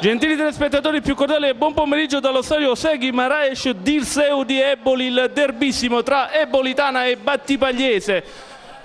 Gentili telespettatori, più cordiale buon pomeriggio dallo stadio Seghi Maraes Dirseu di Eboli, il derbissimo tra Ebolitana e Battipagliese.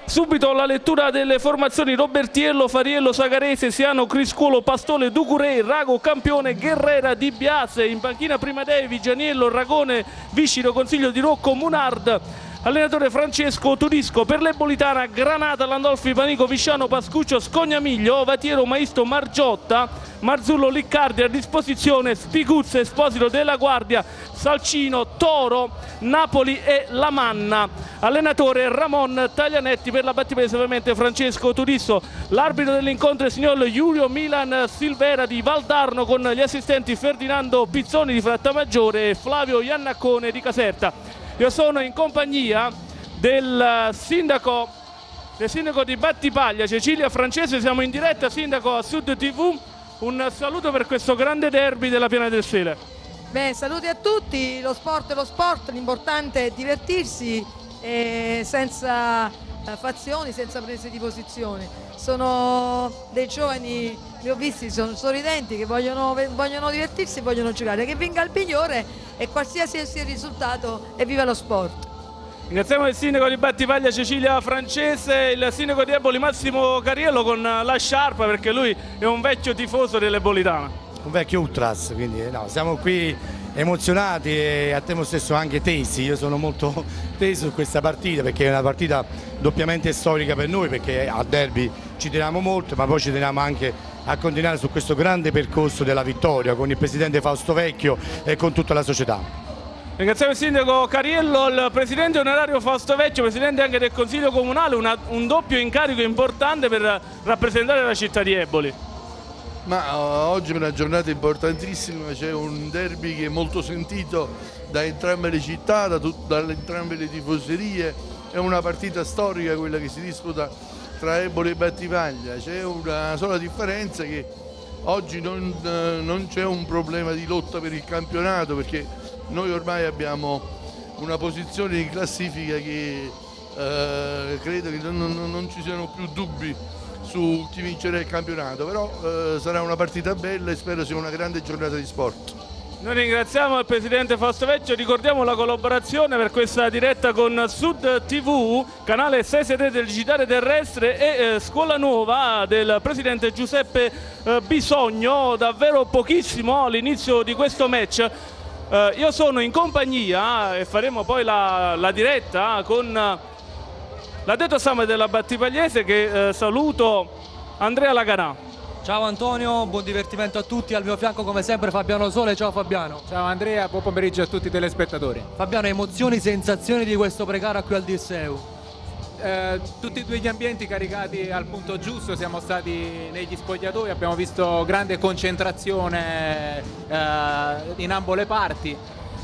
Subito la lettura delle formazioni Robertiello, Fariello, Sagarese, Siano, Criscuolo, Pastole, Ducurei, Rago, Campione, Guerrera, Di Biase, in panchina Prima Primadevi, Gianiello, Ragone, Visciro, Consiglio di Rocco, Munard, Allenatore Francesco Turisco, per Lebolitana, Granata, Landolfi, Panico, Pisciano, Pascuccio, Scognamiglio, Vatiero, Maisto, Margiotta, Marzullo, Liccardi a disposizione, Spiguzza, Esposito, Della Guardia, Salcino, Toro, Napoli e Lamanna. Allenatore Ramon Taglianetti per la battipesa ovviamente Francesco Turisso. L'arbitro dell'incontro è il signor Giulio Milan Silvera di Valdarno con gli assistenti Ferdinando Pizzoni di Frattamaggiore e Flavio Iannaccone di Caserta. Io sono in compagnia del sindaco, del sindaco di Battipaglia, Cecilia Francese, siamo in diretta, sindaco a Sud TV. Un saluto per questo grande derby della Piana del Sele. Beh, saluti a tutti, lo sport è lo sport, l'importante è divertirsi eh, senza eh, fazioni senza prese di posizione. Sono dei giovani, li ho visti, sono sorridenti, che vogliono, vogliono divertirsi e vogliono giocare. Che vinca il migliore e qualsiasi sia il risultato e viva lo sport. Ringraziamo il sindaco di Battivaglia Cecilia Francese, il sindaco di Eboli Massimo Cariello con la sciarpa perché lui è un vecchio tifoso dell'Ebolitana. Un vecchio ultras, quindi no, siamo qui emozionati e al tempo stesso anche tesi, io sono molto teso su questa partita perché è una partita doppiamente storica per noi perché al derby ci teniamo molto ma poi ci teniamo anche a continuare su questo grande percorso della vittoria con il presidente Fausto Vecchio e con tutta la società. Ringraziamo il sindaco Cariello, il presidente onorario Fausto Vecchio, presidente anche del Consiglio Comunale, una, un doppio incarico importante per rappresentare la città di Eboli. Ma eh, oggi è una giornata importantissima, c'è un derby che è molto sentito da entrambe le città, da, da entrambe le tifoserie, è una partita storica quella che si disputa tra Eboli e Battivaglia, c'è una sola differenza che oggi non, eh, non c'è un problema di lotta per il campionato perché noi ormai abbiamo una posizione in classifica che eh, credo che non, non, non ci siano più dubbi su chi vincerà il campionato, però eh, sarà una partita bella e spero sia una grande giornata di sport. Noi ringraziamo il presidente Fausto ricordiamo la collaborazione per questa diretta con Sud TV, canale 63 del digitale terrestre e eh, Scuola Nuova del presidente Giuseppe eh, Bisogno, davvero pochissimo all'inizio di questo match. Eh, io sono in compagnia eh, e faremo poi la, la diretta con L'ha detto Same della Battipagliese che eh, saluto Andrea Laganà. Ciao Antonio, buon divertimento a tutti, al mio fianco come sempre Fabiano Sole, ciao Fabiano. Ciao Andrea, buon pomeriggio a tutti i telespettatori. Fabiano, emozioni, sensazioni di questo precaro qui al Disseu? Eh, tutti e due gli ambienti caricati al punto giusto, siamo stati negli spogliatoi, abbiamo visto grande concentrazione eh, in ambo le parti,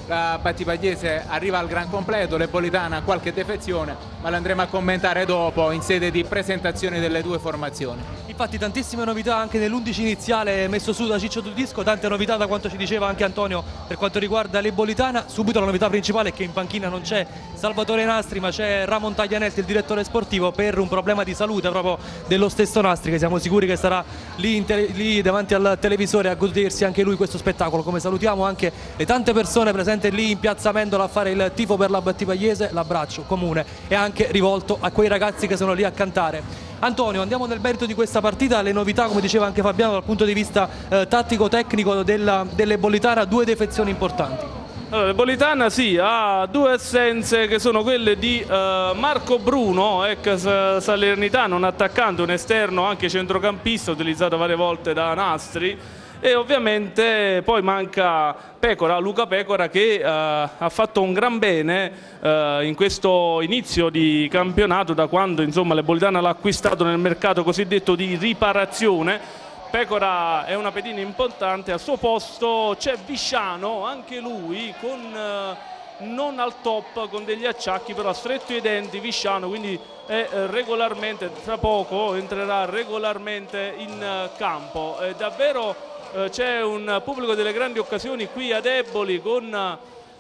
la Battipagliese arriva al gran completo, l'Epolitana ha qualche defezione, ma lo andremo a commentare dopo in sede di presentazione delle due formazioni. Infatti tantissime novità anche nell'11 iniziale messo su da Ciccio Tudisco, tante novità da quanto ci diceva anche Antonio per quanto riguarda l'Ebolitana, subito la novità principale è che in panchina non c'è Salvatore Nastri ma c'è Ramon Taglianetti il direttore sportivo per un problema di salute proprio dello stesso Nastri che siamo sicuri che sarà lì, lì davanti al televisore a godersi anche lui questo spettacolo, come salutiamo anche le tante persone presenti lì in piazza Mendola a fare il tifo per la Battipagliese, l'abbraccio comune e anche anche rivolto a quei ragazzi che sono lì a cantare. Antonio, andiamo nel merito di questa partita, le novità come diceva anche Fabiano dal punto di vista eh, tattico-tecnico delle Bollitara, due defezioni importanti. Allora, le Bollitana sì, ha due essenze che sono quelle di eh, Marco Bruno, ex eh, salernitano, un attaccante, un esterno anche centrocampista utilizzato varie volte da Nastri e ovviamente poi manca Pecora, Luca Pecora che eh, ha fatto un gran bene eh, in questo inizio di campionato da quando insomma le l'Ebolitana l'ha acquistato nel mercato cosiddetto di riparazione Pecora è una pedina importante, al suo posto c'è Visciano, anche lui con, eh, non al top, con degli acciacchi, però ha stretto i denti Visciano, quindi è eh, regolarmente, tra poco entrerà regolarmente in eh, campo. È davvero eh, c'è un pubblico delle grandi occasioni qui ad Eboli con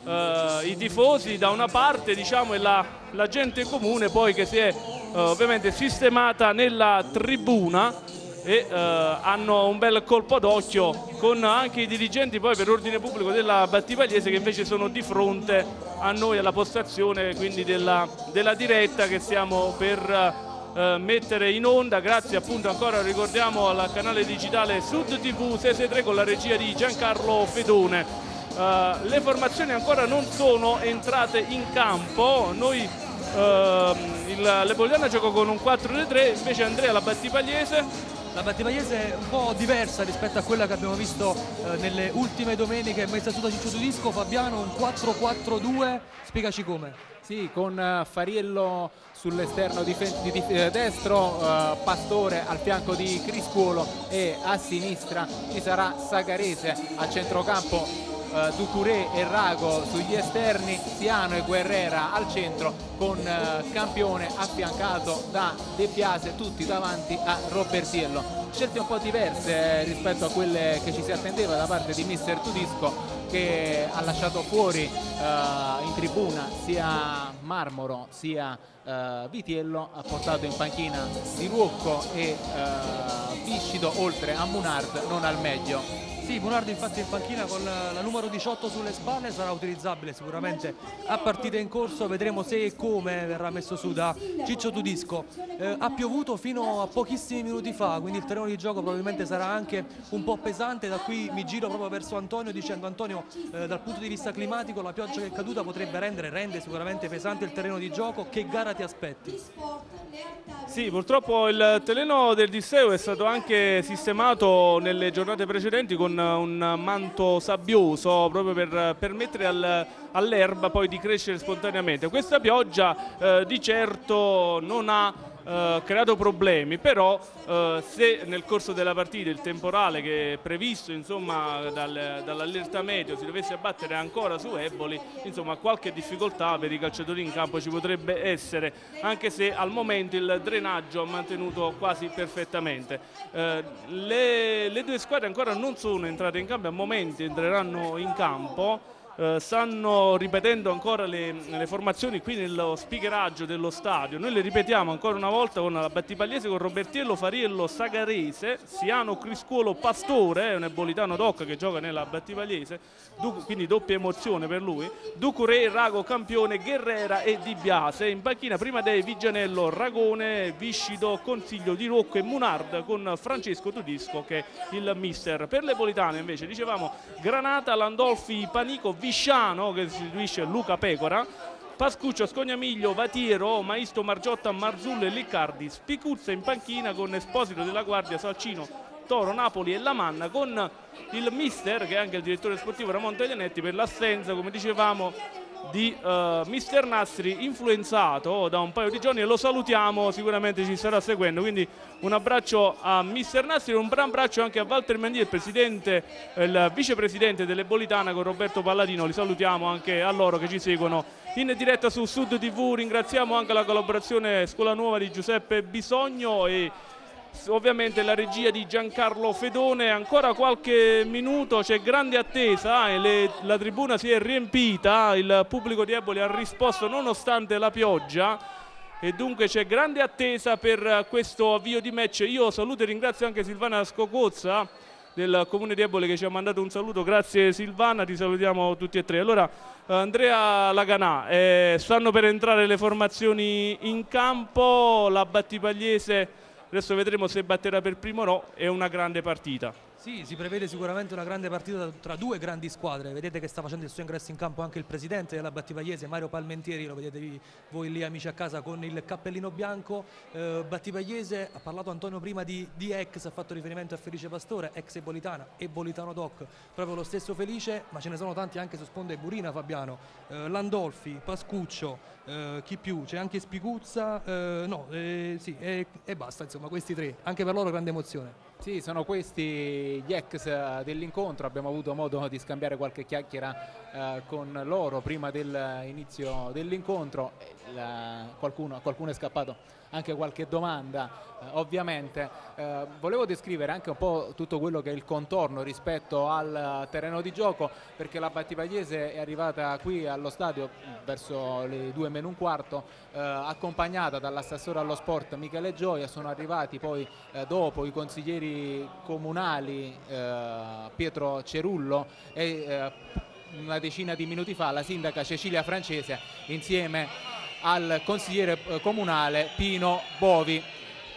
eh, i tifosi da una parte diciamo, e la, la, gente comune poi che si è eh, ovviamente sistemata nella tribuna e eh, hanno un bel colpo d'occhio con anche i dirigenti poi per ordine pubblico della Battipagliese che invece sono di fronte a noi alla postazione quindi della, della diretta che stiamo per eh, mettere in onda grazie appunto ancora ricordiamo al canale digitale Sud TV 663 con la regia di Giancarlo Fedone eh, le formazioni ancora non sono entrate in campo noi eh, il, l'Epogliana gioco con un 4-3 invece Andrea la Battipagliese la Battipagliese è un po' diversa rispetto a quella che abbiamo visto eh, nelle ultime domeniche messa su da Ciccio Tudisco, Fabiano un 4-4-2, spiegaci come. Sì, con eh, Fariello sull'esterno eh, destro, eh, Pastore al fianco di Criscuolo e a sinistra ci sarà Sagarese a centrocampo eh, Ducuré e Rago sugli esterni, Siano e Guerrera al centro con eh, Campione affiancato da De Piase, tutti davanti a Robertiello. Scelte un po' diverse eh, rispetto a quelle che ci si attendeva da parte di Mister Tudisco che ha lasciato fuori eh, in tribuna sia Marmoro sia eh, Vitiello, ha portato in panchina Di Ruocco e eh, Viscido oltre a Munard non al meglio. Sì, Munard infatti in panchina con la numero numero 18 sulle spalle sarà utilizzabile sicuramente a partita in corso vedremo se e come verrà messo su da Ciccio Tudisco eh, ha piovuto fino a pochissimi minuti fa quindi il terreno di gioco probabilmente sarà anche un po' pesante da qui mi giro proprio verso Antonio dicendo Antonio eh, dal punto di vista climatico la pioggia che è caduta potrebbe rendere rende sicuramente pesante il terreno di gioco che gara ti aspetti? Sì purtroppo il terreno del Disseo è stato anche sistemato nelle giornate precedenti con un manto sabbioso voluto proprio per permettere al, all'erba poi di crescere spontaneamente. Questa pioggia eh, di certo non ha eh, creato problemi, però eh, se nel corso della partita il temporale che è previsto insomma, dal, dall'allerta meteo si dovesse abbattere ancora su Eboli, insomma, qualche difficoltà per i calciatori in campo ci potrebbe essere, anche se al momento il drenaggio ha mantenuto quasi perfettamente. Eh, le, le due squadre ancora non sono entrate in campo, a momenti entreranno in campo. Eh, stanno ripetendo ancora le, le, formazioni qui nello spicheraggio dello stadio. Noi le ripetiamo ancora una volta con la Battipagliese, con Robertiello, Fariello, Sagarese, Siano, Criscuolo, Pastore, eh, un ebolitano doc che gioca nella Battipagliese, quindi doppia emozione per lui, Ducure, Rago, Campione, Guerrera e Di Biase. In panchina prima dei Vigianello, Ragone, Viscido, Consiglio di Rocco e Munard con Francesco Tudisco che è il mister. Per le Politane invece dicevamo Granata, Landolfi, Panico, Visciano che istituisce Luca Pecora Pascuccio, Scognamiglio, Vatiero, Maisto, Margiotta, Marzullo e Liccardi Spicuzza in panchina con Esposito della Guardia, Salcino, Toro, Napoli e Lamanna con il mister che è anche il direttore sportivo Ramon Taglianetti per l'assenza come dicevamo di uh, Mister Nastri influenzato da un paio di giorni e lo salutiamo, sicuramente ci starà seguendo, quindi un abbraccio a Mister Nastri, un gran abbraccio anche a Walter Mendier, il, presidente, il vicepresidente dell'Ebolitana con Roberto Palladino, li salutiamo anche a loro che ci seguono in diretta su Sud TV, ringraziamo anche la collaborazione Scuola Nuova di Giuseppe Bisogno e ovviamente la regia di Giancarlo Fedone, ancora qualche minuto, c'è grande attesa, eh, le, la tribuna si è riempita, eh, il pubblico di Eboli ha risposto nonostante la pioggia e dunque c'è grande attesa per eh, questo avvio di match. Io saluto e ringrazio anche Silvana Scocozza del Comune di Eboli che ci ha mandato un saluto, grazie Silvana, ti salutiamo tutti e tre. Allora Andrea Laganà, eh, stanno per entrare le formazioni in campo, la Battipagliese adesso vedremo se batterà per primo o no, è una grande partita. Sì, si prevede sicuramente una grande partita tra due grandi squadre, vedete che sta facendo il suo ingresso in campo anche il presidente della Battipagliese, Mario Palmentieri, lo vedete voi lì amici a casa con il cappellino bianco, eh, Battipagliese, ha parlato Antonio prima di, di ex, ha fatto riferimento a Felice Pastore, ex Ebolitana, e Bolitano Doc, proprio lo stesso Felice, ma ce ne sono tanti anche su Sponda e Gurina Fabiano, eh, Landolfi, Pascuccio, eh, chi più? C'è anche Spicuzza, eh, no, eh, sì, eh, e basta, insomma, questi tre, anche per loro grande emozione. Sì, sono questi gli ex eh, dell'incontro, abbiamo avuto modo di scambiare qualche chiacchiera eh, con loro prima dell'inizio dell'incontro, La... qualcuno, qualcuno è scappato anche qualche domanda eh, ovviamente. Eh, volevo descrivere anche un po' tutto quello che è il contorno rispetto al eh, terreno di gioco perché la Battipagliese è arrivata qui allo stadio mm, verso le 2 meno un quarto eh, accompagnata dall'assessore allo sport Michele Gioia, sono arrivati poi eh, dopo i consiglieri comunali eh, Pietro Cerullo e una decina di minuti fa la sindaca Cecilia Francese insieme a al consigliere eh, comunale Pino Bovi.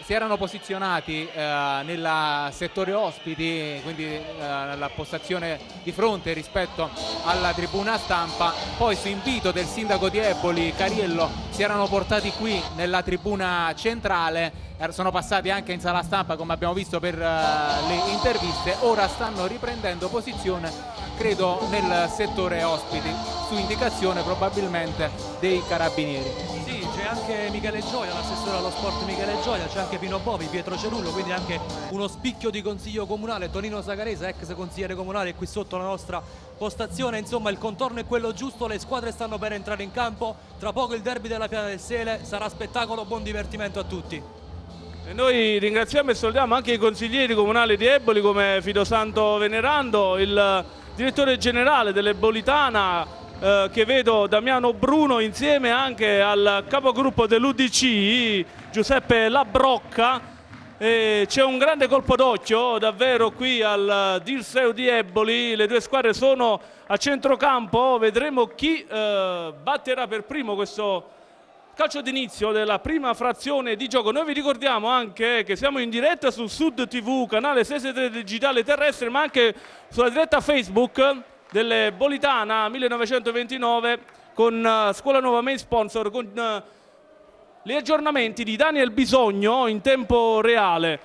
Si erano posizionati eh, nel settore ospiti, quindi eh, la postazione di fronte rispetto alla tribuna stampa, poi su invito del sindaco di Eboli, Cariello, si erano portati qui nella tribuna centrale er, sono passati anche in sala stampa come abbiamo visto per uh, le interviste, ora stanno riprendendo posizione credo nel settore ospiti, su indicazione probabilmente dei carabinieri. Sì, c'è anche Michele Gioia, l'assessore allo sport Michele Gioia, c'è anche Pino Bovi, Pietro Cerullo, quindi anche uno spicchio di consiglio comunale, Tonino Sagarese, ex consigliere comunale, qui sotto la nostra postazione, insomma il contorno è quello giusto, le squadre stanno per entrare in campo, tra poco il derby della Piana del Sele, sarà spettacolo, buon divertimento a tutti. E noi ringraziamo e salutiamo anche i consiglieri comunali di Eboli come Fidosanto Venerando, il direttore generale dell'Ebolitana eh, che vedo Damiano Bruno insieme anche al capogruppo dell'UDC Giuseppe Labrocca c'è un grande colpo d'occhio davvero qui al Dirseu di Eboli, le due squadre sono a centrocampo, vedremo chi eh, batterà per primo questo calcio d'inizio della prima frazione di gioco. Noi vi ricordiamo anche che siamo in diretta su Sud TV, canale 63 digitale terrestre, ma anche sulla diretta Facebook delle Bolitana 1929 con eh, Scuola Nuova Main Sponsor, con eh, gli aggiornamenti di Daniel Bisogno in tempo reale.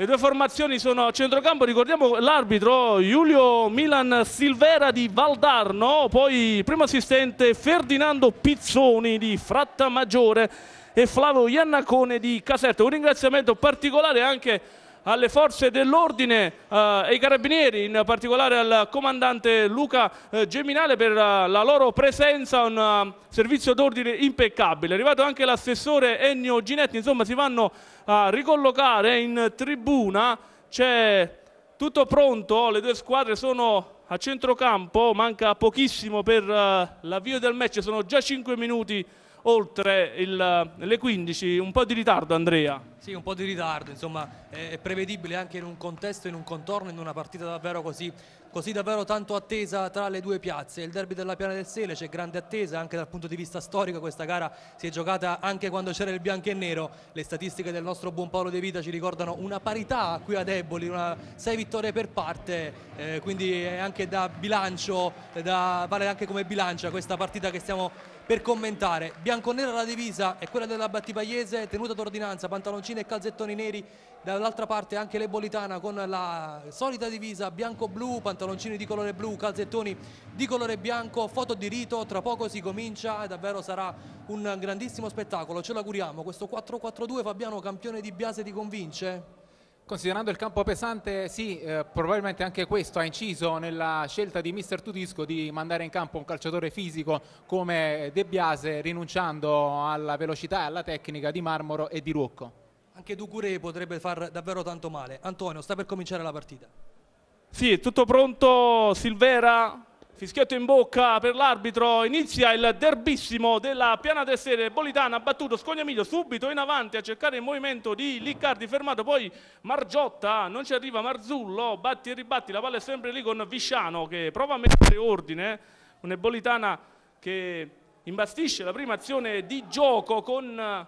Le due formazioni sono a centrocampo, ricordiamo l'arbitro Giulio Milan Silvera di Valdarno, poi primo assistente Ferdinando Pizzoni di Fratta Maggiore e Flavio Iannacone di Caserta. Un ringraziamento particolare anche alle forze dell'ordine, eh, ai carabinieri, in particolare al comandante Luca eh, Geminale per uh, la loro presenza, un uh, servizio d'ordine impeccabile. È arrivato anche l'assessore Ennio Ginetti, insomma si vanno a ricollocare in tribuna, c'è tutto pronto, le due squadre sono a centrocampo, manca pochissimo per eh, l'avvio del match, sono già 5 minuti oltre il, eh, le 15, un po' di ritardo Andrea. Sì, un po' di ritardo, insomma è prevedibile anche in un contesto, in un contorno, in una partita davvero così così davvero tanto attesa tra le due piazze. Il derby della Piana del Sele c'è grande attesa anche dal punto di vista storico, questa gara si è giocata anche quando c'era il bianco e nero. Le statistiche del nostro buon Paolo De Vita ci ricordano una parità qui a Deboli, una 6 vittorie per parte, eh, quindi è anche da bilancio, eh, da, vale anche come bilancia questa partita che stiamo per commentare. Bianconera la divisa è quella della Battipagliese, tenuta d'ordinanza, pantaloncini e calzettoni neri. Dall'altra parte anche l'Ebolitana con la solita divisa bianco-blu, pantaloncini di colore blu, calzettoni di colore bianco, foto di rito, tra poco si comincia e davvero sarà un grandissimo spettacolo, ce l'auguriamo. Questo 4-4-2 Fabiano campione di Biase ti convince? Considerando il campo pesante, sì, eh, probabilmente anche questo ha inciso nella scelta di Mister Tudisco di mandare in campo un calciatore fisico come De Biase, rinunciando alla velocità e alla tecnica di Marmoro e di Ruocco. Anche Ducure potrebbe far davvero tanto male. Antonio, sta per cominciare la partita. Sì, tutto pronto, Silvera, fischietto in bocca per l'arbitro, inizia il derbissimo della piana tessere Bolitana, battuto Scognamiglio subito in avanti a cercare il movimento di Liccardi, fermato poi Margiotta, non ci arriva Marzullo, batti e ribatti, la palla è sempre lì con Visciano che prova a mettere ordine, un'Ebolitana che imbastisce la prima azione di gioco con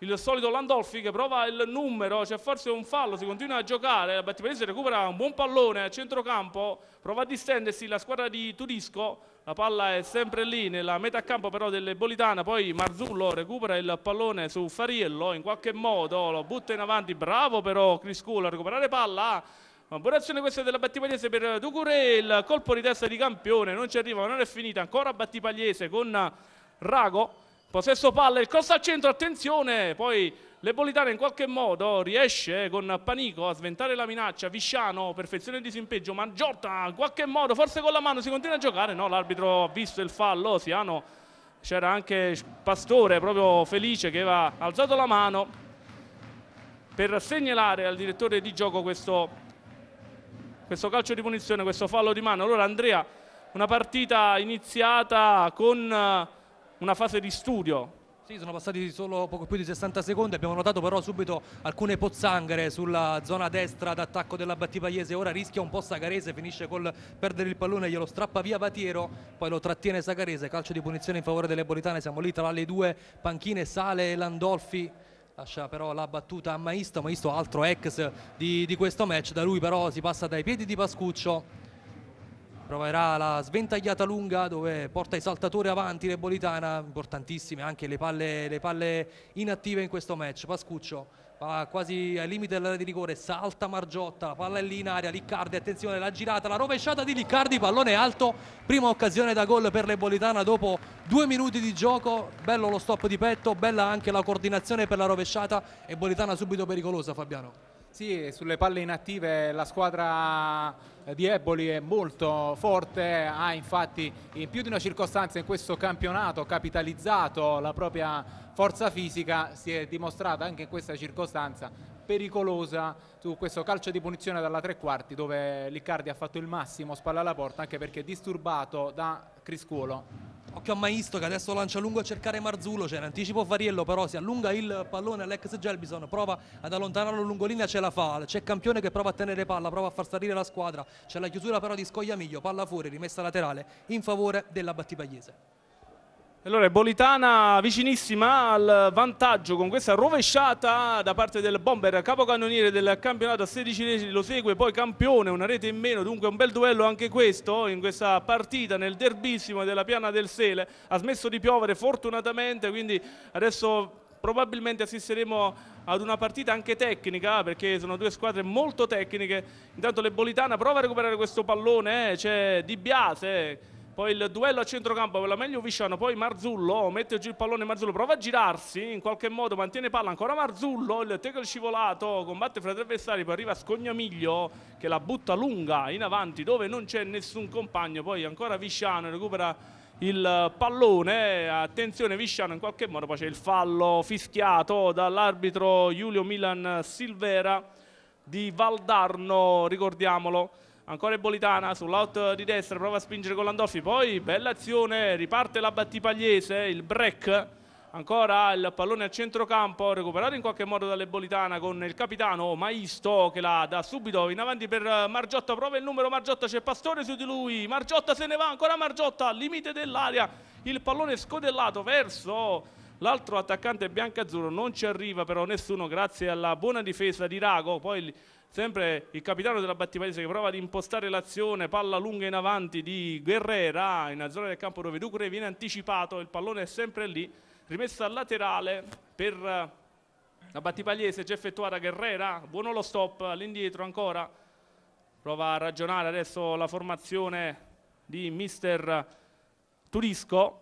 il solito Landolfi che prova il numero, c'è cioè forse un fallo, si continua a giocare, la Battipanese recupera un buon pallone a centrocampo, prova a distendersi la squadra di Turisco, la palla è sempre lì nella metà campo però del Bolitana, poi Marzullo recupera il pallone su Fariello, in qualche modo lo butta in avanti, bravo però Crisculo a recuperare palla, una buona azione questa della Battipagliese per Ducuré, il colpo di testa di campione, non ci arriva, non è finita, ancora Battipagliese con Rago, Possesso palla, il cross al centro, attenzione, poi Lebolitano in qualche modo riesce con Panico a sventare la minaccia, Visciano, perfezione di simpeggio, ma Giotta in qualche modo, forse con la mano si continua a giocare, no, l'arbitro ha visto il fallo, Siano, c'era anche Pastore proprio felice che aveva alzato la mano per segnalare al direttore di gioco questo, questo calcio di punizione, questo fallo di mano. Allora Andrea, una partita iniziata con una fase di studio. Sì, sono passati solo poco più di 60 secondi, abbiamo notato però subito alcune pozzanghere sulla zona destra d'attacco della Battipagliese, ora rischia un po' Sagarese, finisce col perdere il pallone, glielo strappa via Vatiero, poi lo trattiene Sagarese, calcio di punizione in favore delle Bolitane, siamo lì tra le due panchine, sale Landolfi lascia però la battuta a Maisto, Maisto altro ex di, di questo match, da lui però si passa dai piedi di Pascuccio proverà la sventagliata lunga dove porta i saltatori avanti Rebolitana, importantissime anche le palle, le palle inattive in questo match, Pascuccio va quasi ai limiti dell'area di rigore, salta Margiotta, palla è lì in aria, Riccardi, attenzione, la girata, la rovesciata di Riccardi, pallone alto, prima occasione da gol per Rebolitana dopo due minuti di gioco, bello lo stop di petto, bella anche la coordinazione per la rovesciata e Bolitana subito pericolosa Fabiano. Sì, sulle palle inattive la squadra eh, di Eboli è molto forte, ha infatti in più di una circostanza in questo campionato capitalizzato la propria forza fisica, si è dimostrata anche in questa circostanza pericolosa su questo calcio di punizione dalla tre quarti dove Liccardi ha fatto il massimo, spalla alla porta anche perché disturbato da Criscuolo. Occhio a Maisto che adesso lancia lungo a cercare Marzulo, c'è in anticipo Fariello però si allunga il pallone all'ex Gelbison, prova ad allontanarlo lungo linea, ce la fa, c'è Campione che prova a tenere palla, prova a far salire la squadra, c'è la chiusura però di Scogliamiglio, palla fuori, rimessa laterale in favore della Battipagliese. Allora, Bolitana vicinissima al vantaggio con questa rovesciata da parte del bomber, capocannoniere del campionato a 16 reti, lo segue poi campione, una rete in meno, dunque un bel duello anche questo in questa partita nel derbissimo della piana del Sele. Ha smesso di piovere fortunatamente, quindi adesso probabilmente assisteremo ad una partita anche tecnica perché sono due squadre molto tecniche intanto le Bolitana prova a recuperare questo pallone eh, c'è Di Biase poi il duello a centrocampo per la meglio Visciano, poi Marzullo, oh, mette giù il pallone Marzullo, prova a girarsi, in qualche modo mantiene palla, ancora Marzullo, il tackle scivolato, combatte fra tre avversari, poi arriva Scognamiglio che la butta lunga in avanti dove non c'è nessun compagno, poi ancora Visciano recupera il pallone, attenzione Visciano in qualche modo, poi c'è il fallo fischiato dall'arbitro Giulio Milan Silvera di Valdarno, ricordiamolo ancora Bolitana sull'out di destra, prova a spingere con l'andoffi poi bella azione, riparte la Battipagliese, il break, ancora il pallone a centrocampo, recuperato in qualche modo dalle Bolitana con il capitano Maisto che la dà subito in avanti per Margiotta, prova il numero Margiotta, c'è Pastore su di lui, Margiotta se ne va, ancora Margiotta, al limite dell'area, il pallone scodellato verso... L'altro attaccante bianca-azzurro non ci arriva però nessuno grazie alla buona difesa di Rago, poi sempre il capitano della Battipaese che prova ad impostare l'azione, palla lunga in avanti di Guerrera in una zona del campo dove Ducre viene anticipato, il pallone è sempre lì, rimessa al laterale per eh, la Battipagliese, già effettuata Guerrera, buono lo stop, all'indietro ancora, prova a ragionare adesso la formazione di mister Turisco,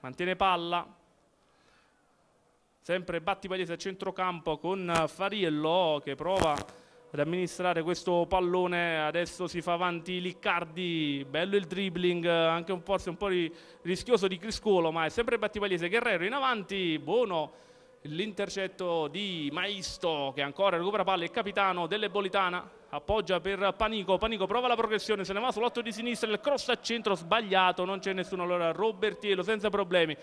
mantiene palla, sempre Battipagliese a centrocampo con Fariello che prova a ad amministrare questo pallone, adesso si fa avanti Liccardi, bello il dribbling, anche un forse un po' rischioso di Criscolo, ma è sempre Battipagliese Guerrero in avanti, buono l'intercetto di Maisto che ancora recupera palla, il capitano delle Bolitana appoggia per Panico, Panico prova la progressione, se ne va sull'otto di sinistra, il cross a centro sbagliato, non c'è nessuno, allora Robertiello senza problemi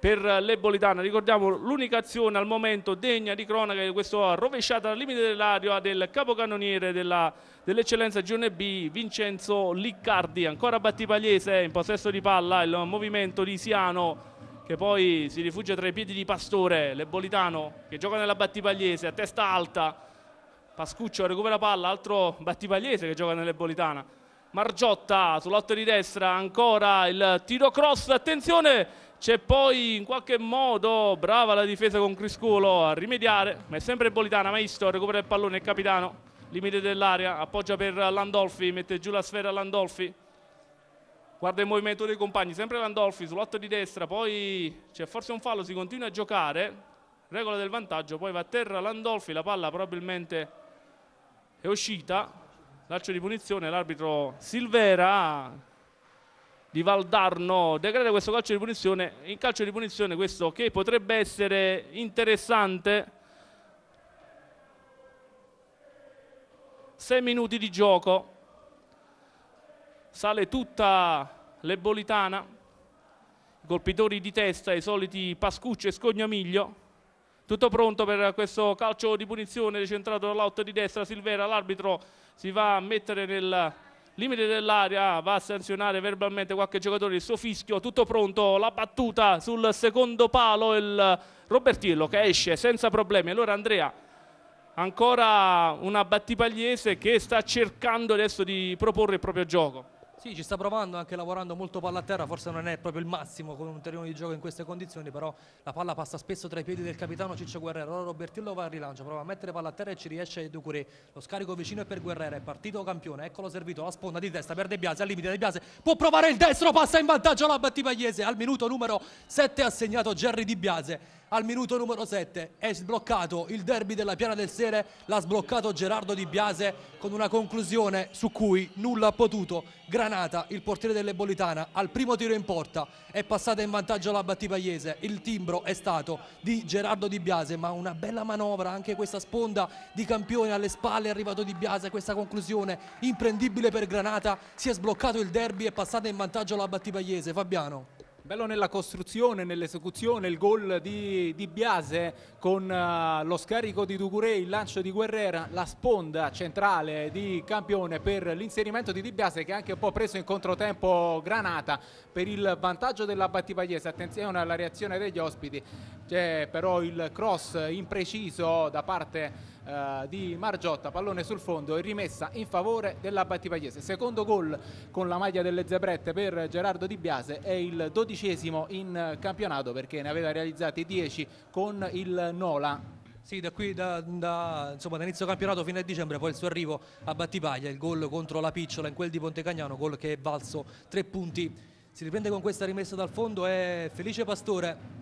per l'Ebolitana. Ricordiamo l'unica azione al momento degna di cronaca di questo rovesciata al limite dell'aria del capocannoniere dell'eccellenza dell Gione B, Vincenzo Liccardi. Ancora Battipagliese in possesso di palla, il movimento di Siano che poi si rifugia tra i piedi di Pastore, l'Ebolitano che gioca nella Battipagliese a testa alta. Pascuccio recupera palla, altro Battipagliese che gioca nell'Ebolitana. Margiotta sull'otto di destra, ancora il tiro cross, attenzione c'è poi in qualche modo brava la difesa con Criscuolo a rimediare, ma è sempre Politana, maestro, recupera il pallone, il capitano, limite dell'area, appoggia per Landolfi, mette giù la sfera Landolfi, guarda il movimento dei compagni, sempre Landolfi sull'otto di destra, poi c'è forse un fallo, si continua a giocare, regola del vantaggio, poi va a terra Landolfi, la palla probabilmente è uscita, lancio di punizione, l'arbitro Silvera di Valdarno decreta questo calcio di punizione in calcio di punizione questo che potrebbe essere interessante 6 minuti di gioco sale tutta l'ebolitana colpitori di testa i soliti Pascuccio e Scognamiglio tutto pronto per questo calcio di punizione decentrato dall'auto di destra Silvera l'arbitro si va a mettere nel limite dell'area, va a sanzionare verbalmente qualche giocatore, il suo fischio, tutto pronto, la battuta sul secondo palo, il Robertillo che esce senza problemi. Allora Andrea, ancora una battipagliese che sta cercando adesso di proporre il proprio gioco. Sì, ci sta provando anche lavorando molto palla a terra, forse non è proprio il massimo con un terreno di gioco in queste condizioni, però la palla passa spesso tra i piedi del capitano Ciccio Guerrero, allora Robertillo va al rilancio, prova a mettere palla a terra e ci riesce Ducuré, lo scarico vicino è per Guerrero, è partito campione, eccolo servito, la sponda di testa per De Biase, al limite De Biase, può provare il destro, passa in vantaggio la Battipagliese, al minuto numero 7 ha segnato Gerry Di Biase al minuto numero 7 è sbloccato il derby della Piana del Sere, l'ha sbloccato Gerardo Di Biase con una conclusione su cui nulla ha potuto. Granata, il portiere dell'Ebolitana, al primo tiro in porta è passata in vantaggio la Battipagliese, il timbro è stato di Gerardo Di Biase, ma una bella manovra, anche questa sponda di campione alle spalle è arrivato Di Biase, questa conclusione imprendibile per Granata, si è sbloccato il derby è passata in vantaggio la Battipagliese. Fabiano. Bello nella costruzione, nell'esecuzione, il gol di, di, Biase con uh, lo scarico di Ducuré, il lancio di Guerrera, la sponda centrale di Campione per l'inserimento di Di Biase che ha anche un po' preso in controtempo Granata per il vantaggio della Battipagliese. Attenzione alla reazione degli ospiti, c'è però il cross impreciso da parte di eh, di Margiotta, pallone sul fondo e rimessa in favore della Battipagliese. Secondo gol con la maglia delle zebrette per Gerardo Di Biase è il dodicesimo in campionato perché ne aveva realizzati 10 con il Nola sì, da qui da, da, insomma, da inizio campionato fino a dicembre, poi il suo arrivo a Battipaglia, il gol contro la Picciola in quel di Pontecagnano, gol che è valso tre punti. Si riprende con questa rimessa dal fondo, è Felice Pastore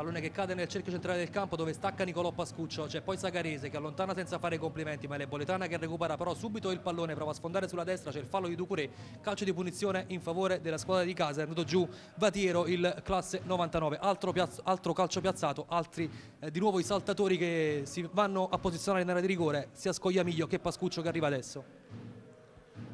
pallone che cade nel cerchio centrale del campo dove stacca Nicolò Pascuccio, c'è poi Sagarese che allontana senza fare complimenti, ma è Boletana che recupera però subito il pallone, prova a sfondare sulla destra, c'è il fallo di Ducuré, calcio di punizione in favore della squadra di casa, è andato giù Vatiero il classe 99, altro, piazzo, altro calcio piazzato, altri eh, di nuovo i saltatori che si vanno a posizionare in area di rigore, sia Scogliamiglio che Pascuccio che arriva adesso.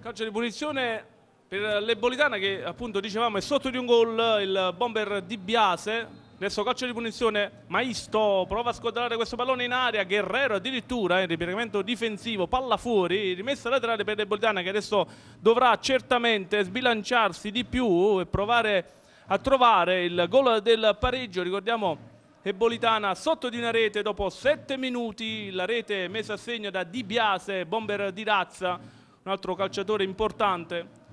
Calcio di punizione per l'Ebolitana che appunto dicevamo è sotto di un gol il bomber di Biase nel suo calcio di punizione Maisto prova a squadrare questo pallone in aria Guerrero addirittura eh, in ripiegamento difensivo palla fuori, rimessa laterale per Deboltana che adesso dovrà certamente sbilanciarsi di più e provare a trovare il gol del pareggio ricordiamo Ebolitana sotto di una rete dopo 7 minuti la rete messa a segno da Di Biase, bomber di razza un altro calciatore importante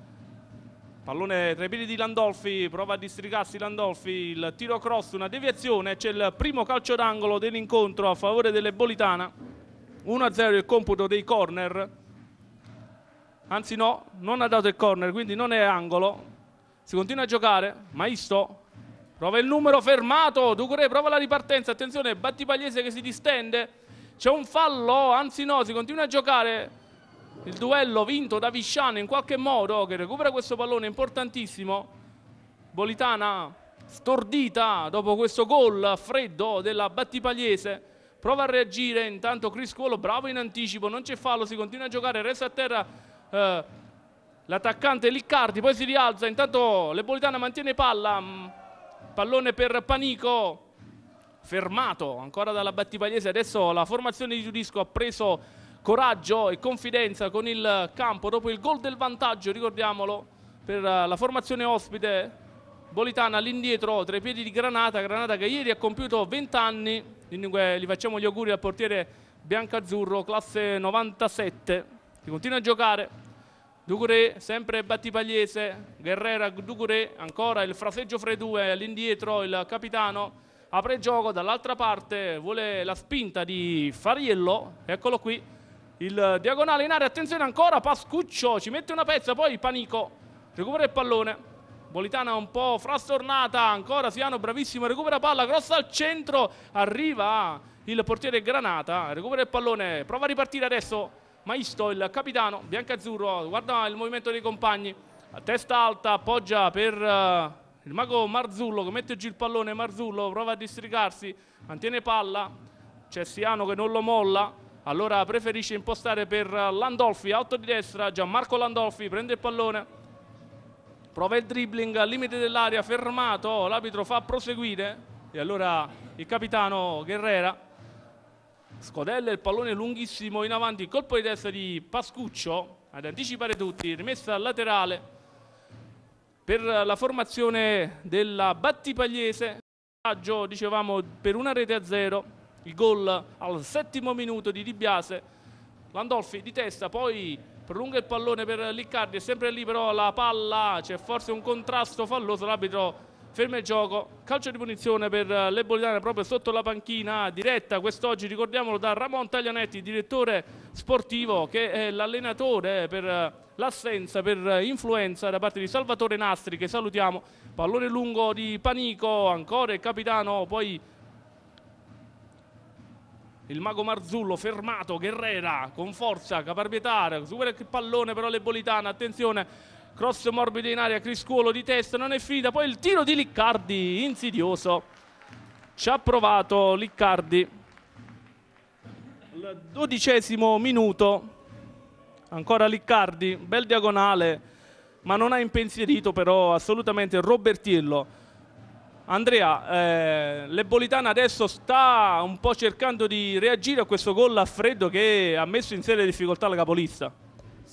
Pallone tra i piedi di Landolfi, prova a districarsi Landolfi, il tiro cross, una deviazione, c'è il primo calcio d'angolo dell'incontro a favore delle Bolitana. 1-0 il computo dei corner, anzi no, non ha dato il corner, quindi non è angolo. Si continua a giocare, Maisto prova il numero fermato, Ducuré prova la ripartenza, attenzione, Battipagliese che si distende, c'è un fallo, anzi no, si continua a giocare il duello vinto da Visciano in qualche modo che recupera questo pallone importantissimo Bolitana stordita dopo questo gol freddo della Battipagliese prova a reagire intanto Criscuolo bravo in anticipo non c'è fallo si continua a giocare resta a terra eh, l'attaccante Liccardi poi si rialza intanto le Bolitana mantiene palla mm, pallone per Panico fermato ancora dalla Battipagliese adesso la formazione di Giudisco ha preso coraggio e confidenza con il campo dopo il gol del vantaggio, ricordiamolo, per eh, la formazione ospite. Bolitana all'indietro tra i piedi di Granata, Granata che ieri ha compiuto 20 anni, dunque gli facciamo gli auguri al portiere biancazzurro, classe 97, che continua a giocare. Ducuré, sempre Battipagliese, Guerrera, Ducuré, ancora il fraseggio fra i due, all'indietro il capitano, apre il gioco, dall'altra parte vuole la spinta di Fariello, eccolo qui, il diagonale in area, attenzione ancora, Pascuccio ci mette una pezza, poi Panico recupera il pallone. Bolitana un po' frastornata, ancora Siano bravissimo, recupera palla, cross al centro, arriva il portiere Granata, recupera il pallone, prova a ripartire adesso Maisto, il capitano biancazzurro, guarda il movimento dei compagni, a testa alta, appoggia per uh, il mago Marzullo che mette giù il pallone, Marzullo prova a districarsi, mantiene palla, c'è Siano che non lo molla, allora preferisce impostare per Landolfi, alto di destra, Gianmarco Landolfi prende il pallone, prova il dribbling al limite dell'area, fermato, l'arbitro fa proseguire e allora il capitano Guerrera scodella il pallone lunghissimo in avanti, colpo di testa di Pascuccio ad anticipare tutti, rimessa laterale per la formazione della Battipagliese, dicevamo per una rete a zero il gol al settimo minuto di Di Biase. Landolfi di testa, poi prolunga il pallone per Liccardi, è sempre lì però la palla, c'è forse un contrasto falloso, l'arbitro ferma il gioco, calcio di punizione per le l'Ebolitana proprio sotto la panchina diretta quest'oggi, ricordiamolo da Ramon Taglianetti, direttore sportivo che è l'allenatore per l'assenza per influenza da parte di Salvatore Nastri che salutiamo, pallone lungo di Panico, ancora il capitano, poi il mago Marzullo fermato, Guerrera con forza, Caparbietara, supera il pallone però Lebolitana, attenzione, cross morbido in aria, Criscuolo di testa, non è finita, poi il tiro di Liccardi, insidioso, ci ha provato Liccardi, al dodicesimo minuto, ancora Liccardi, bel diagonale, ma non ha impensierito però assolutamente Robertiello, Andrea, eh, l'Ebolitana adesso sta un po' cercando di reagire a questo gol a freddo che ha messo in serie difficoltà la capolista.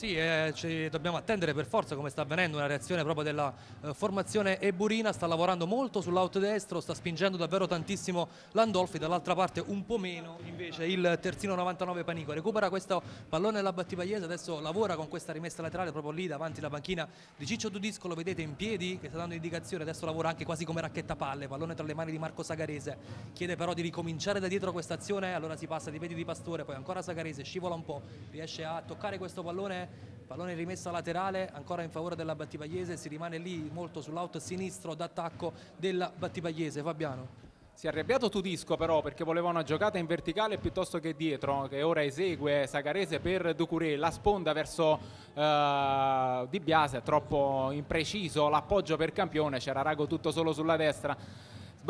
Sì, eh, ci dobbiamo attendere per forza come sta avvenendo una reazione proprio della eh, formazione Eburina, sta lavorando molto sull'auto destro, sta spingendo davvero tantissimo Landolfi, dall'altra parte un po' meno invece il terzino 99 Panico, recupera questo pallone della Battipagliese, adesso lavora con questa rimessa laterale proprio lì davanti alla banchina di Ciccio Dudisco, lo vedete in piedi che sta dando indicazione, adesso lavora anche quasi come racchetta palle, pallone tra le mani di Marco Sagarese, chiede però di ricominciare da dietro questa azione, allora si passa di piedi di Pastore, poi ancora Sagarese, scivola un po', riesce a toccare questo pallone Pallone rimessa laterale, ancora in favore della Battipagliese, si rimane lì molto sull'out sinistro d'attacco della Battipagliese. Fabiano. Si è arrabbiato Tudisco però perché voleva una giocata in verticale piuttosto che dietro che ora esegue Sagarese per Ducuré la sponda verso eh, Di Biase troppo impreciso l'appoggio per Campione c'era Rago tutto solo sulla destra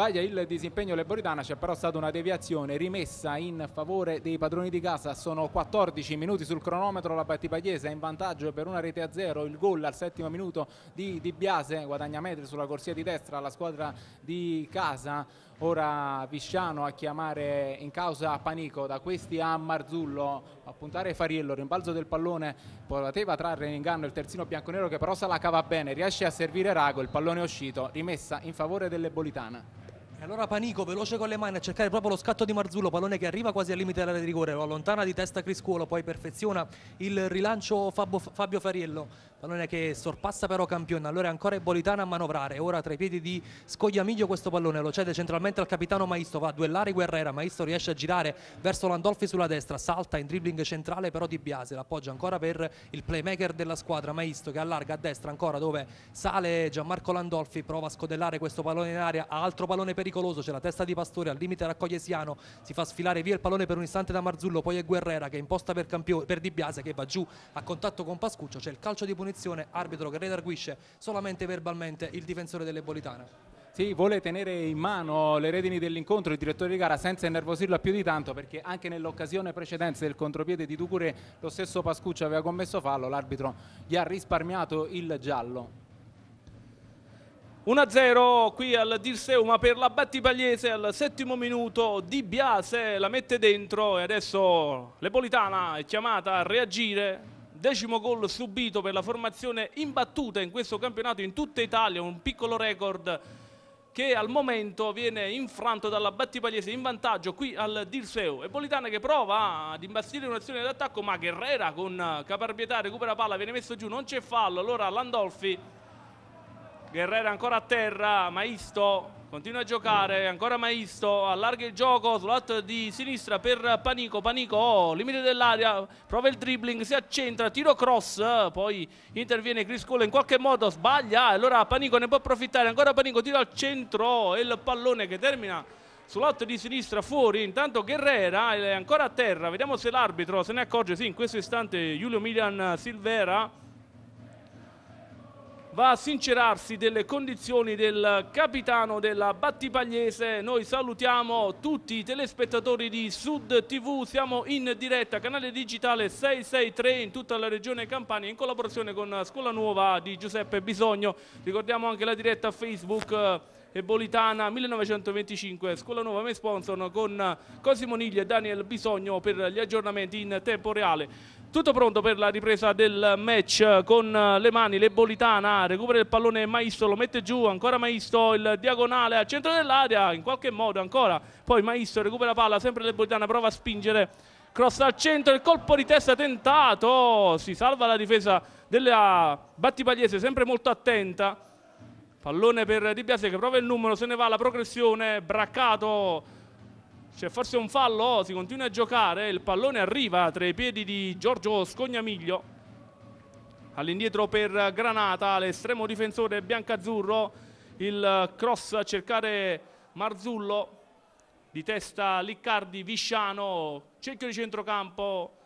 Sbaglia il disimpegno Leboridana, c'è però stata una deviazione rimessa in favore dei padroni di casa, sono 14 minuti sul cronometro, la Battipagliese è in vantaggio per una rete a zero, il gol al settimo minuto di Di Biase, guadagna metri sulla corsia di destra la squadra di casa, ora Visciano a chiamare in causa Panico, da questi a Marzullo, a puntare Fariello, rimbalzo del pallone, poteva trarre in inganno il terzino bianconero che però se la cava bene, riesce a servire Rago, il pallone è uscito, rimessa in favore delle Bolitana. E allora Panico, veloce con le mani a cercare proprio lo scatto di Marzullo, pallone che arriva quasi al limite dell'area di rigore, lo allontana di testa Criscuolo, poi perfeziona il rilancio Fabio, Fabio Fariello. Pallone che sorpassa però Campione, allora è ancora Ebolitana a manovrare, ora tra i piedi di Scogliamiglio questo pallone, lo cede centralmente al capitano Maisto, va a duellare Guerrera, Maisto riesce a girare verso Landolfi sulla destra, salta in dribbling centrale però Di Biase, l'appoggia ancora per il playmaker della squadra, Maisto che allarga a destra ancora dove sale Gianmarco Landolfi, prova a scodellare questo pallone in aria, altro pallone pericoloso, c'è la testa di Pastore, al limite raccoglie Siano, si fa sfilare via il pallone per un istante da Marzullo, poi è Guerrera che imposta per, Campione, per Di Biase che va giù a contatto con Pascuccio, c'è il calcio di punizione punizione, arbitro che redarguisce solamente verbalmente il difensore dell'Ebolitana. Sì, vuole tenere in mano le redini dell'incontro il direttore di gara senza innervosirla più di tanto perché anche nell'occasione precedente del contropiede di Ducure lo stesso Pascucci aveva commesso fallo, l'arbitro gli ha risparmiato il giallo. 1-0 qui al Dirseuma per la Battipagliese al settimo minuto Di Biase la mette dentro e adesso l'Epolitana è chiamata a reagire decimo gol subito per la formazione imbattuta in questo campionato in tutta Italia, un piccolo record che al momento viene infranto dalla Battipagliese in vantaggio qui al Dirseu. E Politana che prova ad imbastire un'azione d'attacco ma Guerrera con caparbietà recupera palla, viene messo giù, non c'è fallo, allora Landolfi, Guerrera ancora a terra, Maisto Continua a giocare, ancora Maisto, allarga il gioco sull'alto di sinistra per Panico, Panico, oh, limite dell'aria, prova il dribbling, si accentra, tiro cross, poi interviene Chris Cole, in qualche modo sbaglia, allora Panico ne può approfittare, ancora Panico, tiro al centro e il pallone che termina sull'alto di sinistra fuori, intanto Guerrera è ancora a terra, vediamo se l'arbitro se ne accorge, sì, in questo istante Giulio Milan Silvera va a sincerarsi delle condizioni del capitano della Battipagliese. Noi salutiamo tutti i telespettatori di Sud TV, siamo in diretta, canale digitale 663 in tutta la regione Campania in collaborazione con Scuola Nuova di Giuseppe Bisogno. Ricordiamo anche la diretta Facebook e Bolitana 1925, Scuola Nuova Mi Sponsor con Cosimo Niglia e Daniel Bisogno per gli aggiornamenti in tempo reale. Tutto pronto per la ripresa del match con le mani, Lebolitana recupera il pallone Maisto, lo mette giù, ancora Maisto, il diagonale al centro dell'area, in qualche modo ancora, poi Maisto recupera la palla, sempre Lebolitana prova a spingere, cross al centro, il colpo di testa tentato, si salva la difesa della Battipagliese, sempre molto attenta, pallone per Di Biase che prova il numero, se ne va la progressione, braccato c'è forse un fallo, oh, si continua a giocare, il pallone arriva tra i piedi di Giorgio Scognamiglio. All'indietro per Granata, l'estremo difensore biancazzurro, il cross a cercare Marzullo, di testa Liccardi, Visciano, cerchio di centrocampo,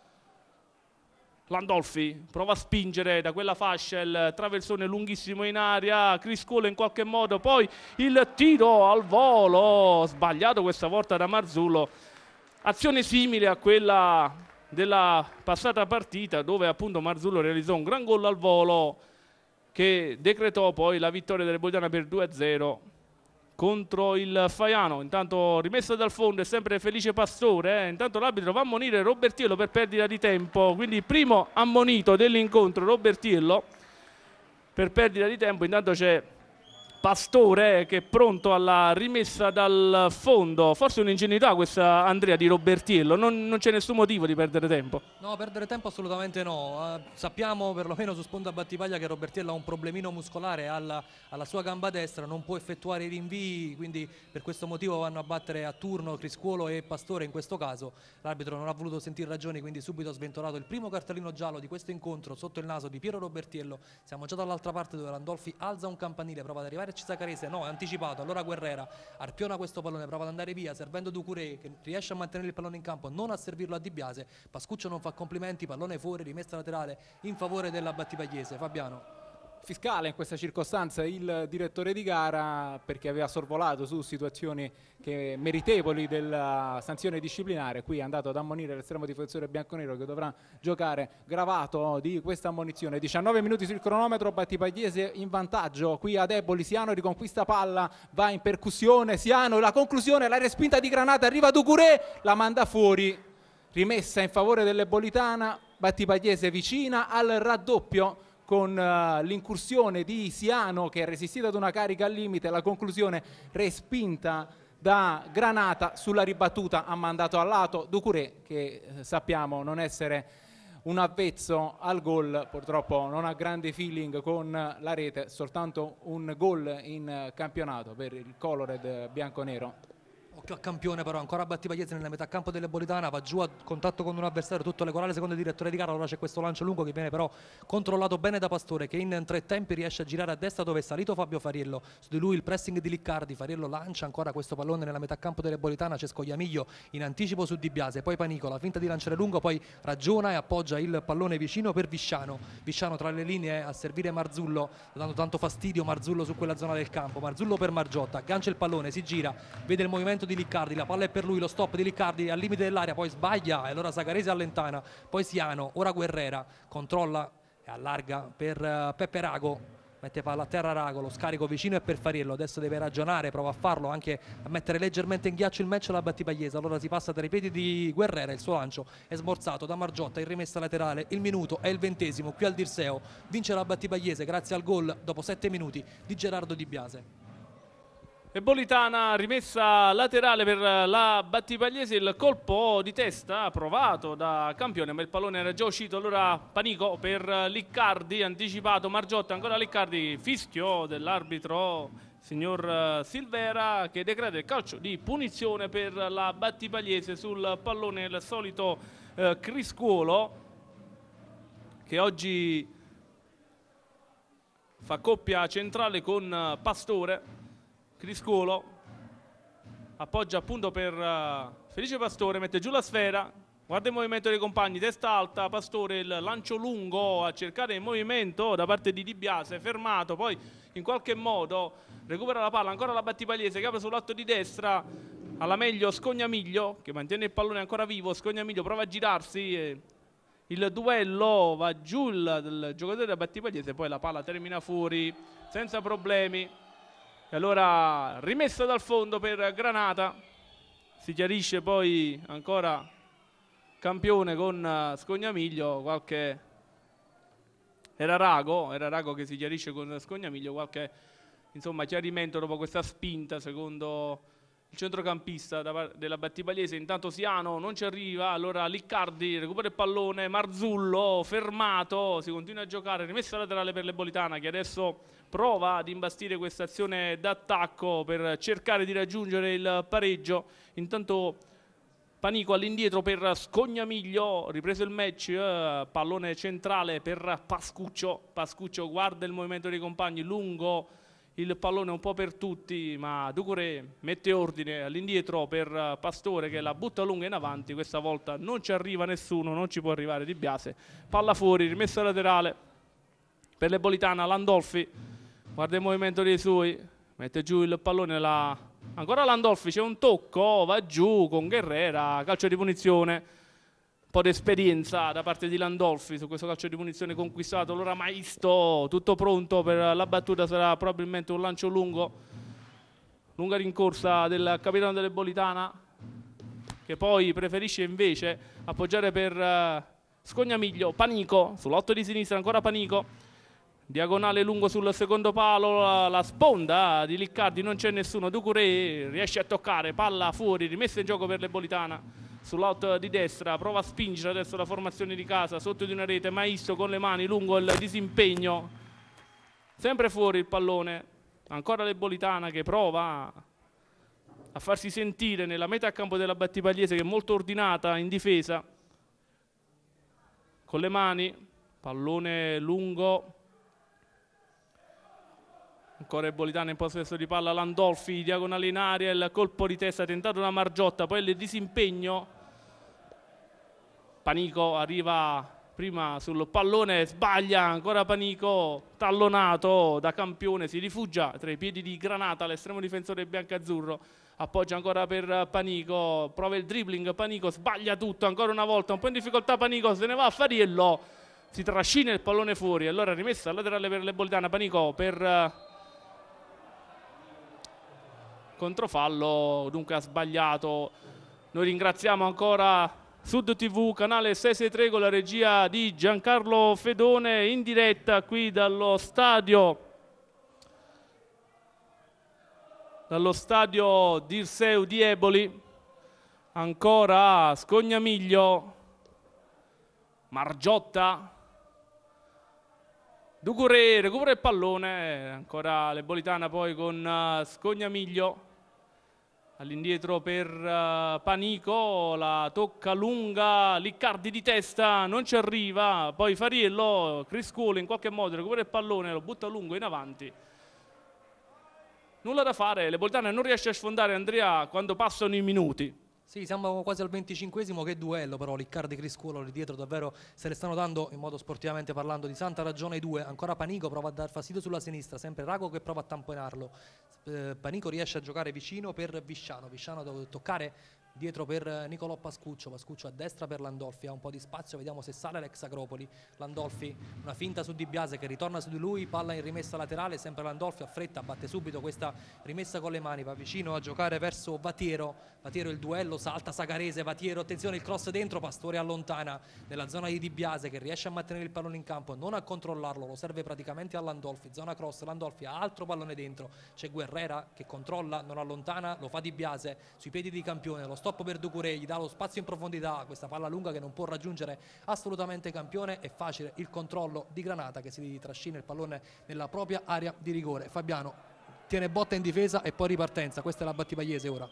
Landolfi prova a spingere da quella fascia il traversone lunghissimo in aria, Chris Cole in qualche modo, poi il tiro al volo, sbagliato questa volta da Marzullo, azione simile a quella della passata partita dove appunto Marzullo realizzò un gran gol al volo che decretò poi la vittoria delle Boldiana per 2-0 contro il Faiano. Intanto rimessa dal fondo è sempre Felice Pastore. Eh. Intanto l'arbitro va a ammonire Robertiello per perdita di tempo. Quindi primo ammonito dell'incontro Robertiello per perdita di tempo. Intanto c'è Pastore che è pronto alla rimessa dal fondo. Forse un'ingenuità questa Andrea di Robertiello, non, non c'è nessun motivo di perdere tempo. No, perdere tempo assolutamente no. Eh, sappiamo perlomeno su sponda battipaglia che Robertiello ha un problemino muscolare alla, alla, sua gamba destra, non può effettuare i rinvii, quindi per questo motivo vanno a battere a turno Criscuolo e Pastore in questo caso. L'arbitro non ha voluto sentire ragioni, quindi subito ha sventolato il primo cartellino giallo di questo incontro sotto il naso di Piero Robertiello. Siamo già dall'altra parte dove Randolfi alza un campanile, prova ad arrivare crederci Zaccarese, no, è anticipato, allora Guerrera arpiona questo pallone, prova ad andare via, servendo Ducuré che riesce a mantenere il pallone in campo, non a servirlo a Di Biase, Pascuccio non fa complimenti, pallone fuori, rimessa laterale in favore della Battipagliese, Fabiano fiscale in questa circostanza il direttore di gara perché aveva sorvolato su situazioni che meritevoli della sanzione disciplinare, qui è andato ad ammonire l'estremo difensore bianconero che dovrà giocare gravato di questa ammonizione. 19 minuti sul cronometro, Battipagliese in vantaggio, qui ad Eboli, Siano riconquista palla, va in percussione, Siano, la conclusione, la respinta di Granata, arriva Ducuré, la manda fuori, rimessa in favore dell'Ebolitana, Battipagliese vicina al raddoppio con uh, l'incursione di Siano che è resistito ad una carica al limite, la conclusione respinta da Granata sulla ribattuta ha mandato a lato Ducuré che eh, sappiamo non essere un avvezzo al gol, purtroppo non ha grande feeling con la rete, soltanto un gol in campionato per il colored bianco-nero. Occhio a campione però, ancora Battipagliese nella metà campo dell'Ebolitana, va giù a contatto con un avversario, tutto legolare secondo il direttore di gara, ora c'è questo lancio lungo che viene però controllato bene da Pastore che in tre tempi riesce a girare a destra dove è salito Fabio Fariello, su di lui il pressing di Liccardi, Fariello lancia ancora questo pallone nella metà campo dell'Ebolitana, c'è Scogliamiglio in anticipo su Di Biase, poi Panicola, finta di lanciare lungo, poi ragiona e appoggia il pallone vicino per Visciano, Visciano tra le linee a servire Marzullo, dando tanto fastidio Marzullo su quella zona del campo, Marzullo per Margiotta, aggancia il pallone, si gira, vede il movimento intervento di Liccardi, la palla è per lui, lo stop di Liccardi al limite dell'area, poi sbaglia e allora Sagarese allentana, poi Siano, ora Guerrera, controlla e allarga per eh, Peppe Rago mette palla a terra Rago, lo scarico vicino è per Fariello, adesso deve ragionare, prova a farlo anche a mettere leggermente in ghiaccio il match la Battipagliese, allora si passa tra i piedi di Guerrera, il suo lancio è smorzato da Margiotta in rimessa laterale, il minuto è il ventesimo qui al Dirseo, vince la Battipagliese grazie al gol dopo sette minuti di Gerardo Di Biase. E Bolitana rimessa laterale per eh, la Battipagliese, il colpo di testa provato da Campione, ma il pallone era già uscito, allora panico per eh, Liccardi, anticipato Margiotta, ancora Liccardi, fischio dell'arbitro signor eh, Silvera che decreta il calcio di punizione per la Battipagliese sul pallone il solito eh, Criscuolo che oggi fa coppia centrale con Pastore Criscolo appoggia appunto per eh, Felice Pastore, mette giù la sfera, guarda il movimento dei compagni, testa alta, Pastore il lancio lungo a cercare il movimento da parte di Di Biase, fermato, poi in qualche modo recupera la palla, ancora la Battipagliese che apre sull'atto di destra, alla meglio Scognamiglio che mantiene il pallone ancora vivo, Scognamiglio prova a girarsi, il duello va giù il, il giocatore della Battipagliese, poi la palla termina fuori senza problemi. E allora rimessa dal fondo per Granata, si chiarisce poi ancora campione con eh, Scognamiglio, qualche... era Rago, era Rago che si chiarisce con Scognamiglio, qualche insomma, chiarimento dopo questa spinta secondo il centrocampista della Battibagliese, intanto Siano non ci arriva, allora Liccardi recupera il pallone, Marzullo fermato, si continua a giocare, rimessa laterale per l'Ebolitana che adesso prova ad imbastire questa azione d'attacco per cercare di raggiungere il pareggio, intanto Panico all'indietro per Scognamiglio, ripreso il match, eh, pallone centrale per Pascuccio, Pascuccio guarda il movimento dei compagni lungo il pallone un po' per tutti, ma Ducure mette ordine all'indietro per eh, Pastore che la butta lunga in avanti, questa volta non ci arriva nessuno, non ci può arrivare Di Biase, palla fuori, rimessa laterale per l'Ebolitana, Landolfi, guarda il movimento dei suoi, mette giù il pallone, la... ancora Landolfi, c'è un tocco, va giù con Guerrera, calcio di punizione po' di esperienza da parte di Landolfi su questo calcio di punizione conquistato. Allora maestro, tutto pronto per la battuta, sarà probabilmente un lancio lungo. Lunga rincorsa del capitano delle Bolitana che poi preferisce invece appoggiare per eh, Scognamiglio, Panico, sull'otto di sinistra ancora Panico. Diagonale lungo sul secondo palo, la, sponda di Liccardi, non c'è nessuno, Ducuré riesce a toccare, palla fuori, rimessa in gioco per l'Ebolitana sull'out di destra, prova a spingere adesso la formazione di casa sotto di una rete, Maisto con le mani lungo il disimpegno, sempre fuori il pallone, ancora Lebolitana che prova a farsi sentire nella metà campo della Battipagliese che è molto ordinata in difesa, con le mani, pallone lungo ancora il Bolitano in possesso di palla Landolfi, diagonale in aria, il colpo di testa tentato da Margiotta, poi il disimpegno Panico arriva prima sul pallone, sbaglia, ancora Panico, tallonato da Campione, si rifugia tra i piedi di Granata, l'estremo difensore biancazzurro, appoggia ancora per Panico, prova il dribbling, Panico sbaglia tutto, ancora una volta, un po' in difficoltà Panico, se ne va a Fariello, si trascina il pallone fuori, allora rimessa laterale per l'Ebolitana, Panico per controfallo, dunque ha sbagliato. Noi ringraziamo ancora Sud TV, canale 663 con la regia di Giancarlo Fedone in diretta qui dallo stadio, dallo stadio Dirseu di Eboli. Ancora Scognamiglio, Margiotta, Ducuré, recupera il pallone, ancora Lebolitana poi con uh, Scognamiglio. All'indietro per uh, Panico, la tocca lunga, Liccardi di testa, non ci arriva, poi Fariello, Criscuolo in qualche modo recupera il pallone, lo butta lungo in avanti. Nulla da fare, Lebolitana non riesce a sfondare Andrea quando passano i minuti. Sì, siamo quasi al venticinquesimo, che duello però, Riccardi Criscuolo lì dietro davvero se le stanno dando in modo sportivamente parlando di santa ragione i due, ancora Panico prova a dar fastidio sulla sinistra, sempre Rago che prova a tamponarlo, eh, Panico riesce a giocare vicino per Visciano, Visciano deve toccare dietro per eh, Nicolò Pascuccio, Pascuccio a destra per Landolfi, ha un po' di spazio, vediamo se sale l'ex Agropoli, Landolfi una finta su Di Biase che ritorna su di lui, palla in rimessa laterale, sempre Landolfi a fretta, batte subito questa rimessa con le mani, va vicino a giocare verso Vatiero, Vatiero il duello, salta Sagarese, Vatiero, attenzione il cross dentro, Pastore allontana nella zona di Di Biase che riesce a mantenere il pallone in campo, non a controllarlo, lo serve praticamente a Landolfi, zona cross, Landolfi ha altro pallone dentro, c'è Guerrera che controlla, non allontana, lo fa Di Biase sui piedi di campione, lo stop per Ducuré, gli dà lo spazio in profondità, questa palla lunga che non può raggiungere assolutamente Campione, è facile il controllo di Granata che si trascina il pallone nella propria area di rigore. Fabiano tiene botta in difesa e poi ripartenza, questa è la Battipagliese ora.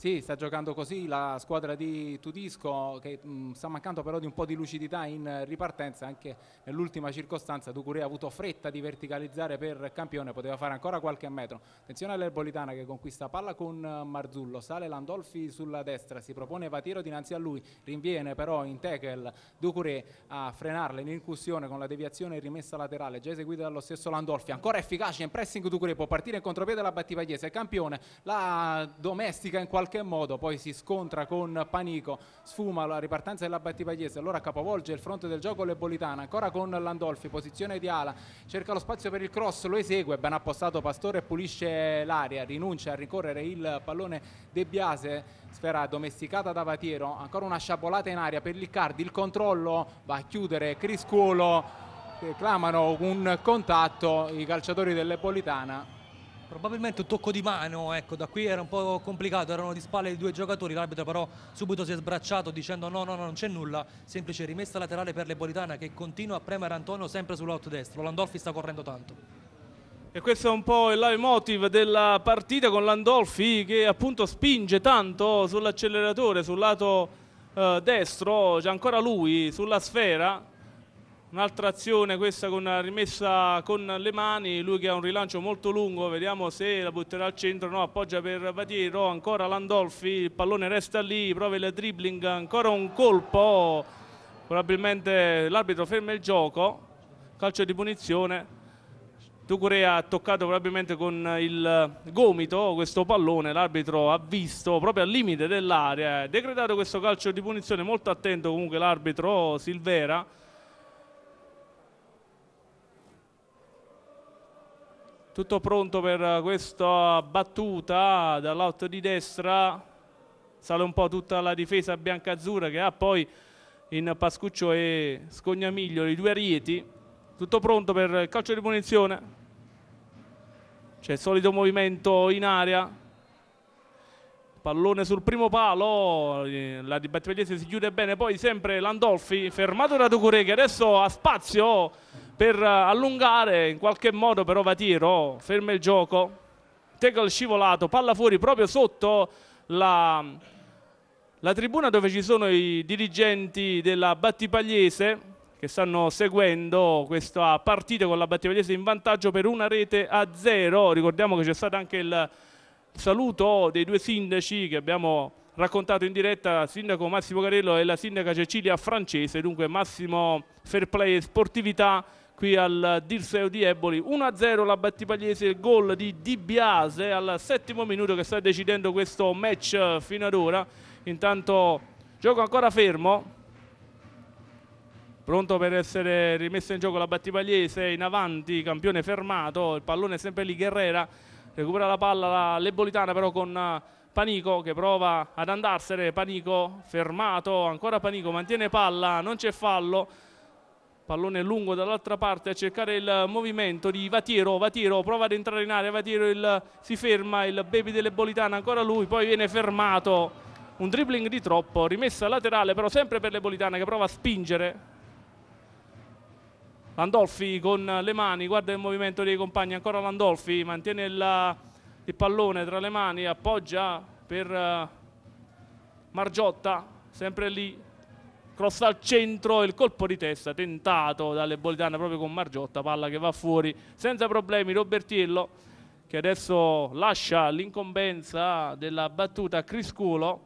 Sì, sta giocando così la squadra di Tudisco che mh, mm, sta mancando però di un po' di lucidità in ripartenza anche nell'ultima circostanza Ducuré ha avuto fretta di verticalizzare per Campione, poteva fare ancora qualche metro attenzione all'Erbolitana che conquista palla con Marzullo, sale Landolfi sulla destra, si propone Vatiro dinanzi a lui rinviene però in tackle Ducuré a frenarla in incursione con la deviazione rimessa laterale già eseguita dallo stesso Landolfi, ancora efficace in pressing Ducuré, può partire in contropiede la Battipagliese, Campione la domestica in qualche qualche modo, poi si scontra con Panico, sfuma la ripartenza della Battipagliese, allora capovolge il fronte del gioco Lebolitana, ancora con Landolfi, posizione di ala, cerca lo spazio per il cross, lo esegue, ben appostato Pastore pulisce l'aria, rinuncia a ricorrere il pallone De Biase, sfera domesticata da Vatiero, ancora una sciabolata in aria per Liccardi, il controllo va a chiudere Criscuolo, reclamano un contatto i calciatori dell'Ebolitana Probabilmente un tocco di mano, ecco, da qui era un po' complicato, erano di spalle i due giocatori, l'arbitro però subito si è sbracciato dicendo no, no, no, non c'è nulla, semplice rimessa laterale per Lepolitana che continua a premere Antonio sempre sul destro, Landolfi sta correndo tanto. E questo è un po' il live motive della partita con Landolfi che appunto spinge tanto sull'acceleratore, sul lato eh, destro, c'è ancora lui sulla sfera, Un'altra azione questa con la rimessa con le mani, lui che ha un rilancio molto lungo, vediamo se la butterà al centro, no, appoggia per Vatiero, ancora Landolfi, il pallone resta lì, prova il dribbling, ancora un colpo, probabilmente l'arbitro ferma il gioco, calcio di punizione. Tucurea ha toccato probabilmente con il gomito questo pallone, l'arbitro ha visto proprio al limite dell'area, decretato questo calcio di punizione, molto attento comunque l'arbitro Silvera tutto pronto per questa battuta dall'alto di destra sale un po' tutta la difesa biancazzurra che ha poi in Pascuccio e Scognamiglio i due rieti tutto pronto per il calcio di punizione c'è il solito movimento in area pallone sul primo palo la di si chiude bene poi sempre Landolfi fermato da Ducure che adesso ha spazio per eh, allungare in qualche modo però Vatiro ferma il gioco tackle scivolato palla fuori proprio sotto la, la tribuna dove ci sono i dirigenti della Battipagliese che stanno seguendo questa partita con la Battipagliese in vantaggio per una rete a zero ricordiamo che c'è stato anche il saluto dei due sindaci che abbiamo raccontato in diretta sindaco Massimo Carello e la sindaca Cecilia Francese, dunque massimo fair play e sportività qui al Dirseo di Eboli 1-0 la Battipagliese il gol di Di Biase al settimo minuto che sta decidendo questo match fino ad ora intanto gioco ancora fermo pronto per essere rimessa in gioco la Battipagliese in avanti, campione fermato, il pallone è sempre lì Guerrera, recupera la palla la Lebolitana però con eh, Panico che prova ad andarsene, Panico fermato, ancora Panico mantiene palla, non c'è fallo pallone lungo dall'altra parte a cercare il movimento di Vatiero, Vatiero prova ad entrare in area, Vatiero il, si ferma, il baby delle Bolitane ancora lui, poi viene fermato, un dribbling di troppo, rimessa laterale però sempre per le Bolitane che prova a spingere. Landolfi con le mani, guarda il movimento dei compagni, ancora Landolfi, mantiene il, il pallone tra le mani, appoggia per eh, Margiotta, sempre lì cross al centro il colpo di testa tentato dalle Bolitana proprio con Margiotta, palla che va fuori senza problemi Robertiello che adesso lascia l'incombenza della battuta a Crisculo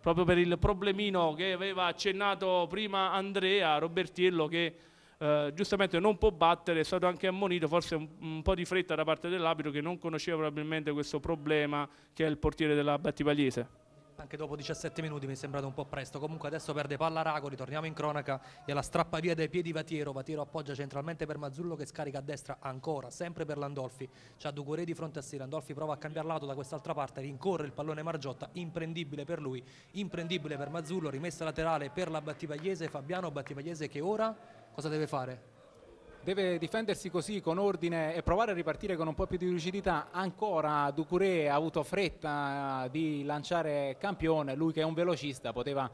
proprio per il problemino che aveva accennato prima Andrea Robertiello che eh, giustamente non può battere, è stato anche ammonito, forse un, un po' di fretta da parte dell'abito che non conosceva probabilmente questo problema che è il portiere della Battipagliese. Anche dopo 17 minuti mi è sembrato un po' presto, comunque adesso perde palla Rago, ritorniamo in cronaca e la strappa via dai piedi Vatiero, Vatiero appoggia centralmente per Mazzullo che scarica a destra ancora, sempre per Landolfi, c'ha Ducoré di fronte a sé, Landolfi prova a cambiare lato da quest'altra parte, rincorre il pallone Margiotta, imprendibile per lui, imprendibile per Mazzullo, rimessa laterale per la Battipagliese, Fabiano Battipagliese che ora cosa deve fare? deve difendersi così con ordine e provare a ripartire con un po' più di lucidità. Ancora Ducuré ha avuto fretta eh, di lanciare campione, lui che è un velocista poteva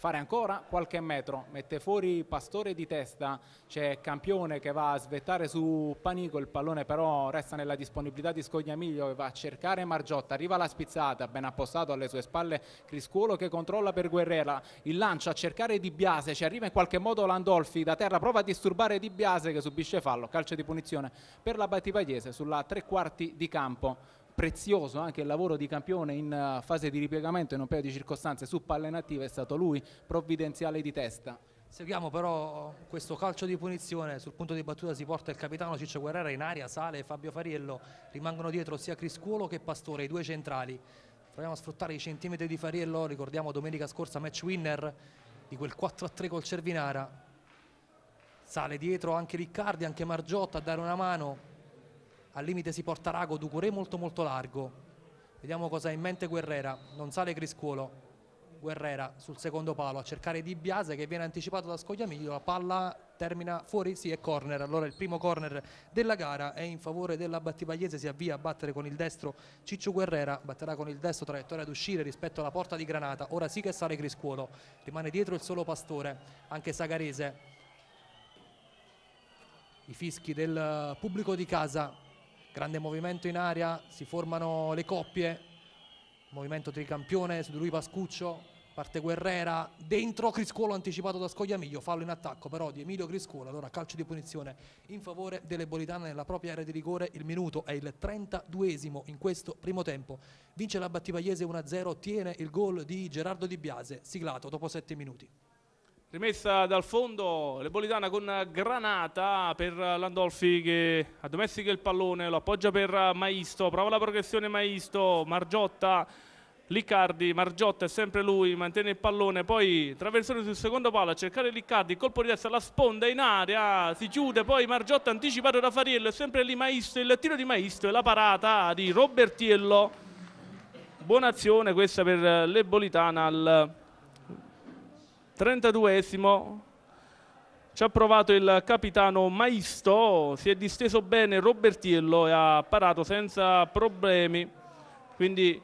fare ancora qualche metro, mette fuori Pastore di testa, c'è Campione che va a svettare su Panico, il pallone però resta nella disponibilità di Scognamiglio che va a cercare Margiotta, arriva la spizzata, ben appostato alle sue spalle Criscuolo che controlla per Guerrera, il lancio a cercare Di Biase, ci arriva in qualche modo Landolfi da terra, prova a disturbare Di Biase che subisce fallo, calcio di punizione per la Battipagliese sulla tre quarti di campo prezioso anche il lavoro di campione in eh, fase di ripiegamento in un paio di circostanze su palle inattive è stato lui, provvidenziale di testa. Seguiamo però questo calcio di punizione, sul punto di battuta si porta il capitano Ciccio Guerrera in aria, sale Fabio Fariello, rimangono dietro sia Criscuolo che Pastore, i due centrali. Proviamo a sfruttare i centimetri di Fariello, ricordiamo domenica scorsa match winner di quel 4-3 col Cervinara. Sale dietro anche Riccardi, anche Margiotta a dare una mano, al limite si porta Rago, Ducuré molto molto largo. Vediamo cosa ha in mente Guerrera, non sale Criscuolo. Guerrera sul secondo palo a cercare Di Biase che viene anticipato da Scogliamiglio, la palla termina fuori, sì è corner, allora il primo corner della gara è in favore della Battipagliese, si avvia a battere con il destro Ciccio Guerrera, batterà con il destro traiettoria ad uscire rispetto alla porta di Granata, ora sì che sale Criscuolo, rimane dietro il solo Pastore, anche Sagarese, i fischi del pubblico di casa grande movimento in aria, si formano le coppie, movimento tricampione su di lui Pascuccio, parte Guerrera, dentro Criscuolo anticipato da Scogliamiglio, fallo in attacco però di Emilio Criscuolo, allora calcio di punizione in favore delle Bolitane nella propria area di rigore, il minuto è il 32esimo in questo primo tempo, vince la Battipagliese 1-0, ottiene il gol di Gerardo Di Biase, siglato dopo 7 minuti. Rimessa dal fondo, Lebolitana con Granata per Landolfi che addomestica il pallone, lo appoggia per Maisto, prova la progressione Maisto, Margiotta, Liccardi, Margiotta è sempre lui, mantiene il pallone, poi traversone sul secondo palo a cercare Liccardi, colpo di destra, la sponda in aria, si chiude, poi Margiotta anticipato da Fariello, è sempre lì Maisto, il tiro di Maisto e la parata di Robertiello. Buona azione questa per Lebolitana al 32esimo, ci ha provato il capitano Maisto, si è disteso bene Robertiello e ha parato senza problemi, quindi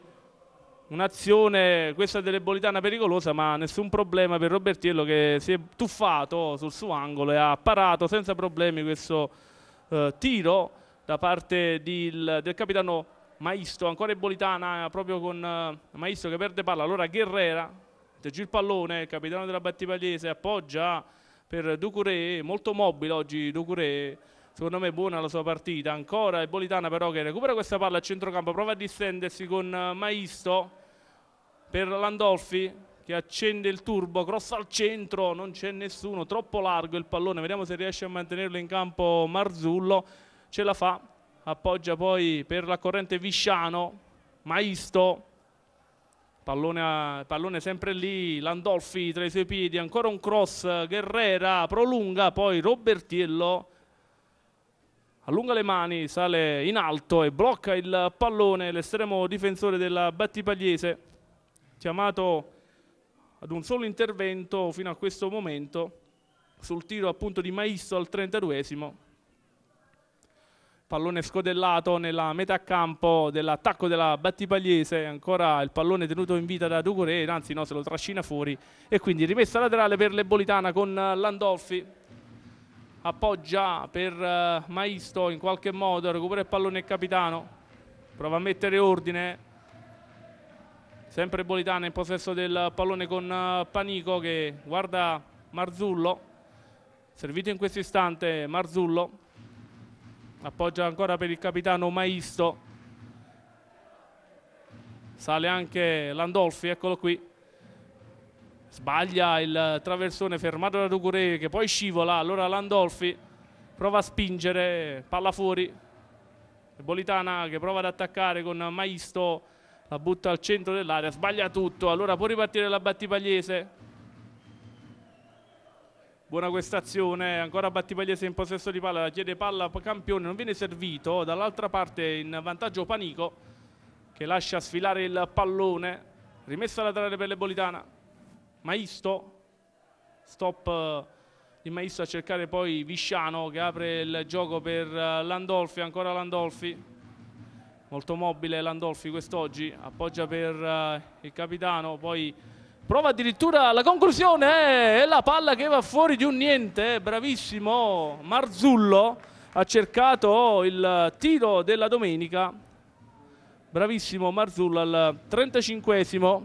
un'azione, questa delle dell'Ebolitana pericolosa, ma nessun problema per Robertiello che si è tuffato sul suo angolo e ha parato senza problemi questo eh, tiro da parte di, del capitano Maisto, ancora Ebolitana eh, proprio con eh, Maisto che perde palla, allora Guerrera forte, gira il pallone, il capitano della Battipagliese, appoggia per Ducuré, molto mobile oggi Ducuré, secondo me buona la sua partita, ancora è Bolitana però che recupera questa palla a centrocampo, prova a distendersi con Maisto per Landolfi che accende il turbo, cross al centro, non c'è nessuno, troppo largo il pallone, vediamo se riesce a mantenerlo in campo Marzullo, ce la fa, appoggia poi per la corrente Visciano, Maisto Pallone, a, pallone, sempre lì, Landolfi tra i suoi piedi, ancora un cross, Guerrera prolunga, poi Robertiello allunga le mani, sale in alto e blocca il pallone l'estremo difensore della Battipagliese, chiamato ad un solo intervento fino a questo momento sul tiro appunto di Maisto al 32esimo pallone scodellato nella metà campo dell'attacco della Battipagliese, ancora il pallone tenuto in vita da Ducuré, anzi no, se lo trascina fuori e quindi rimessa laterale per Lebolitana con Landolfi, appoggia per eh, Maisto in qualche modo, recupera il pallone il capitano, prova a mettere ordine, sempre Bolitana in possesso del pallone con eh, Panico che guarda Marzullo, servito in questo istante Marzullo appoggia ancora per il capitano Maisto sale anche Landolfi eccolo qui sbaglia il traversone fermato da Ducuré che poi scivola allora Landolfi prova a spingere palla fuori Bolitana che prova ad attaccare con Maisto la butta al centro dell'area sbaglia tutto allora può ripartire la Battipagliese buona questa azione, ancora Battipagliese in possesso di palla, chiede palla Campione, non viene servito, dall'altra parte in vantaggio Panico che lascia sfilare il pallone, rimessa laterale per Lebolitana, Maisto, stop di eh, Maisto a cercare poi Visciano che apre il gioco per eh, Landolfi, ancora Landolfi, molto mobile Landolfi quest'oggi, appoggia per eh, il capitano, poi prova addirittura la conclusione e eh, la palla che va fuori di un niente eh, bravissimo Marzullo ha cercato il tiro della domenica bravissimo Marzullo al 35esimo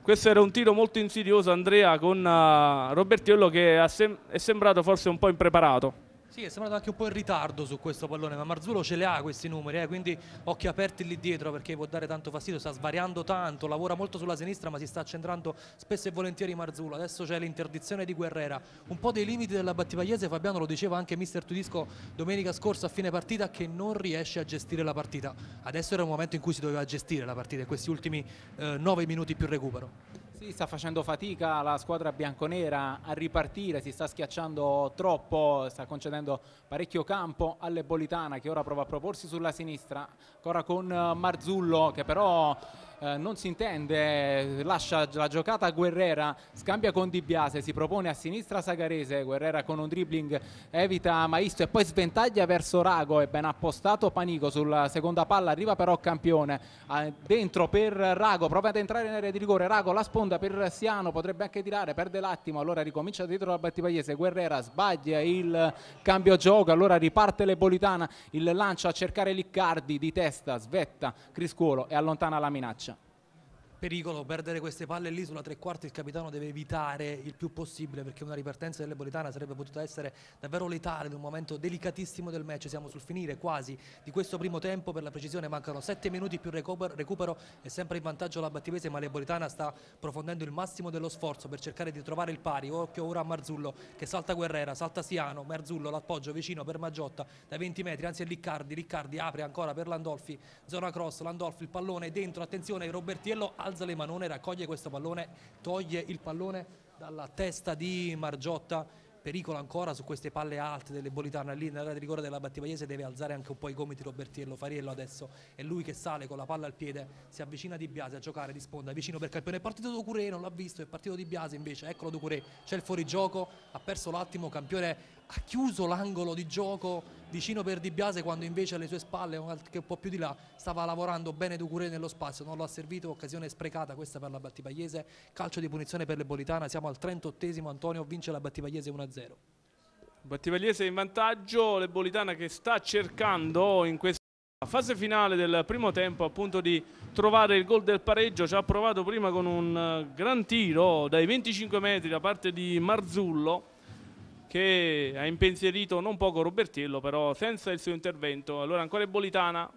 questo era un tiro molto insidioso Andrea con uh, eh, Robertiello che sem è sembrato forse un po' impreparato sì, è sembrato anche un po' in ritardo su questo pallone, ma Marzullo ce le ha questi numeri, eh, quindi occhi aperti lì dietro perché può dare tanto fastidio, sta svariando tanto, lavora molto sulla sinistra ma si sta accentrando spesso e volentieri Marzullo. Adesso c'è l'interdizione di Guerrera, un po' dei limiti della Battipagliese, Fabiano lo diceva anche mister Tudisco domenica scorsa a fine partita che non riesce a gestire la partita. Adesso era un momento in cui si doveva gestire la partita, questi ultimi eh, 9 minuti più recupero. Sì, sta facendo fatica la squadra bianconera a ripartire, si sta schiacciando troppo, sta concedendo parecchio campo all'Ebolitana che ora prova a proporsi sulla sinistra, ancora con eh, Marzullo che però eh, non si intende, eh, lascia la giocata a Guerrera, scambia con Di Biase, si propone a sinistra Sagarese, Guerrera con un dribbling evita Maisto e poi sventaglia verso Rago, è ben appostato Panico sulla seconda palla, arriva però Campione eh, dentro per Rago, prova ad entrare in area di rigore, Rago la sponda per Siano, potrebbe anche tirare, perde l'attimo, allora ricomincia dietro la Battipagliese, Guerrera sbaglia il cambio gioco, allora riparte Lebolitana, il lancio a cercare Liccardi di testa, svetta Criscuolo e allontana la minaccia pericolo perdere queste palle lì sulla tre quarti il capitano deve evitare il più possibile perché una ripartenza dell'Eboritana sarebbe potuta essere davvero letale in un momento delicatissimo del match siamo sul finire quasi di questo primo tempo per la precisione mancano sette minuti più recupero, recupero è sempre in vantaggio la Battivese ma l'Eboritana sta profondendo il massimo dello sforzo per cercare di trovare il pari occhio ora a Marzullo che salta Guerrera salta Siano Marzullo l'appoggio vicino per Maggiotta dai 20 metri anzi è Riccardi Riccardi apre ancora per Landolfi zona cross Landolfi il pallone dentro attenzione Robertiello alza le manone, raccoglie questo pallone, toglie il pallone dalla testa di Margiotta, pericolo ancora su queste palle alte delle Bolitana, lì nella di rigore della Battivaiese deve alzare anche un po' i gomiti Robertiello, Fariello adesso, è lui che sale con la palla al piede, si avvicina Di Biase a giocare, risponde vicino per Campione, è partito Ducuré, non l'ha visto, è partito Di Biase invece, eccolo Ducuré, c'è il fuorigioco, ha perso l'attimo, Campione ha chiuso l'angolo di gioco, vicino per Di Biase quando invece alle sue spalle, un po' più di là, stava lavorando bene Ducuré nello spazio, non lo ha servito, occasione sprecata questa per la Battipagliese, calcio di punizione per l'Ebolitana, siamo al 38esimo, Antonio vince la Battipagliese 1-0. Battipagliese in vantaggio, l'Ebolitana che sta cercando in questa fase finale del primo tempo appunto di trovare il gol del pareggio, ci ha provato prima con un gran tiro dai 25 metri da parte di Marzullo che ha impensierito non poco Robertiello, però senza il suo intervento. Allora ancora Bolitana,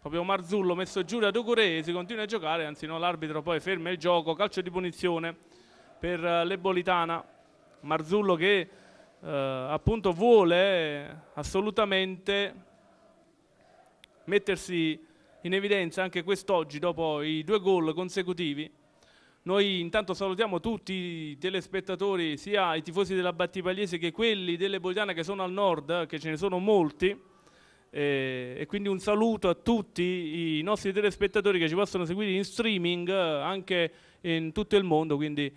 proprio Marzullo messo giù da Ducure, si continua a giocare, anzi no, l'arbitro poi ferma il gioco, calcio di punizione per eh, l'Ebolitana. Marzullo che eh, appunto vuole assolutamente mettersi in evidenza anche quest'oggi dopo i due gol consecutivi noi intanto salutiamo tutti i telespettatori, sia i tifosi della Battipagliese che quelli delle Boldiane che sono al nord, che ce ne sono molti. Eh, e quindi un saluto a tutti i nostri telespettatori che ci possono seguire in streaming eh, anche in tutto il mondo. Quindi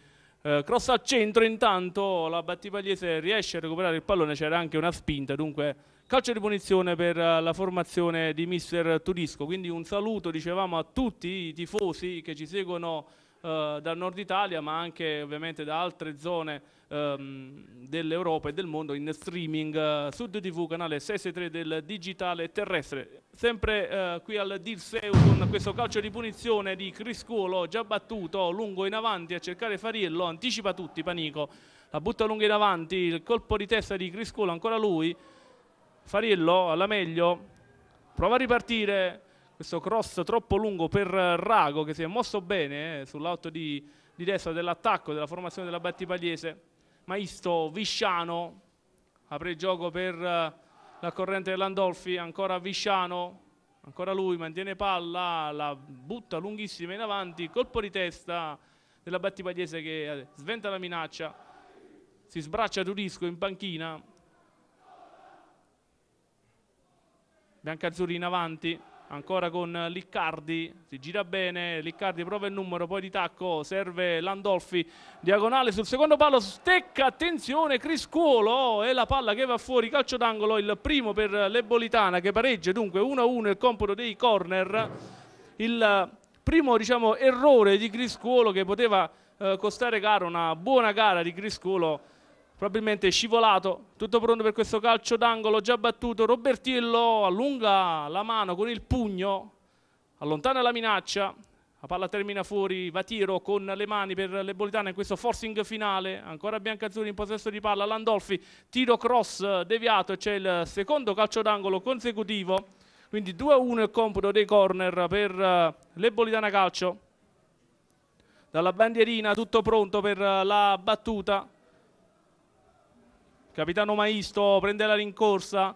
eh, cross al centro, intanto la Battipagliese riesce a recuperare il pallone, c'era anche una spinta, dunque calcio di punizione per eh, la formazione di mister Turisco. Quindi un saluto, dicevamo, a tutti i tifosi che ci seguono eh, dal nord Italia ma anche ovviamente da altre zone ehm, dell'Europa e del mondo in streaming eh, Sud TV canale 63 del digitale terrestre sempre eh, qui al Dirseu con questo calcio di punizione di Criscuolo già battuto lungo in avanti a cercare Fariello anticipa tutti Panico la butta lunga in avanti il colpo di testa di Criscuolo ancora lui Fariello alla meglio prova a ripartire questo cross troppo lungo per eh, Rago che si è mosso bene eh, sull'auto di, di, destra dell'attacco della formazione della Battipagliese. Maisto, Visciano, apre il gioco per eh, la corrente dell'Andolfi, ancora Visciano, ancora lui, mantiene palla, la butta lunghissima in avanti, colpo di testa della Battipagliese che eh, sventa la minaccia, si sbraccia Turisco in panchina. Biancazzurri in avanti, ancora con Liccardi, si gira bene, Liccardi prova il numero, poi di tacco, serve Landolfi, diagonale sul secondo palo, stecca, attenzione, Criscuolo è la palla che va fuori, calcio d'angolo, il primo per l'Ebolitana che pareggia dunque 1-1 il compito dei corner, il primo diciamo, errore di Criscuolo che poteva eh, costare caro una buona gara di Criscuolo probabilmente scivolato, tutto pronto per questo calcio d'angolo, già battuto, Robertillo allunga la mano con il pugno, allontana la minaccia, la palla termina fuori, va tiro con le mani per le Bolitane in questo forcing finale, ancora Biancazzurri in possesso di palla, Landolfi, tiro cross deviato, c'è il secondo calcio d'angolo consecutivo, quindi 2-1 il computo dei corner per eh, le Bolitana Calcio. Dalla bandierina tutto pronto per eh, la battuta, Capitano Maisto prende la rincorsa.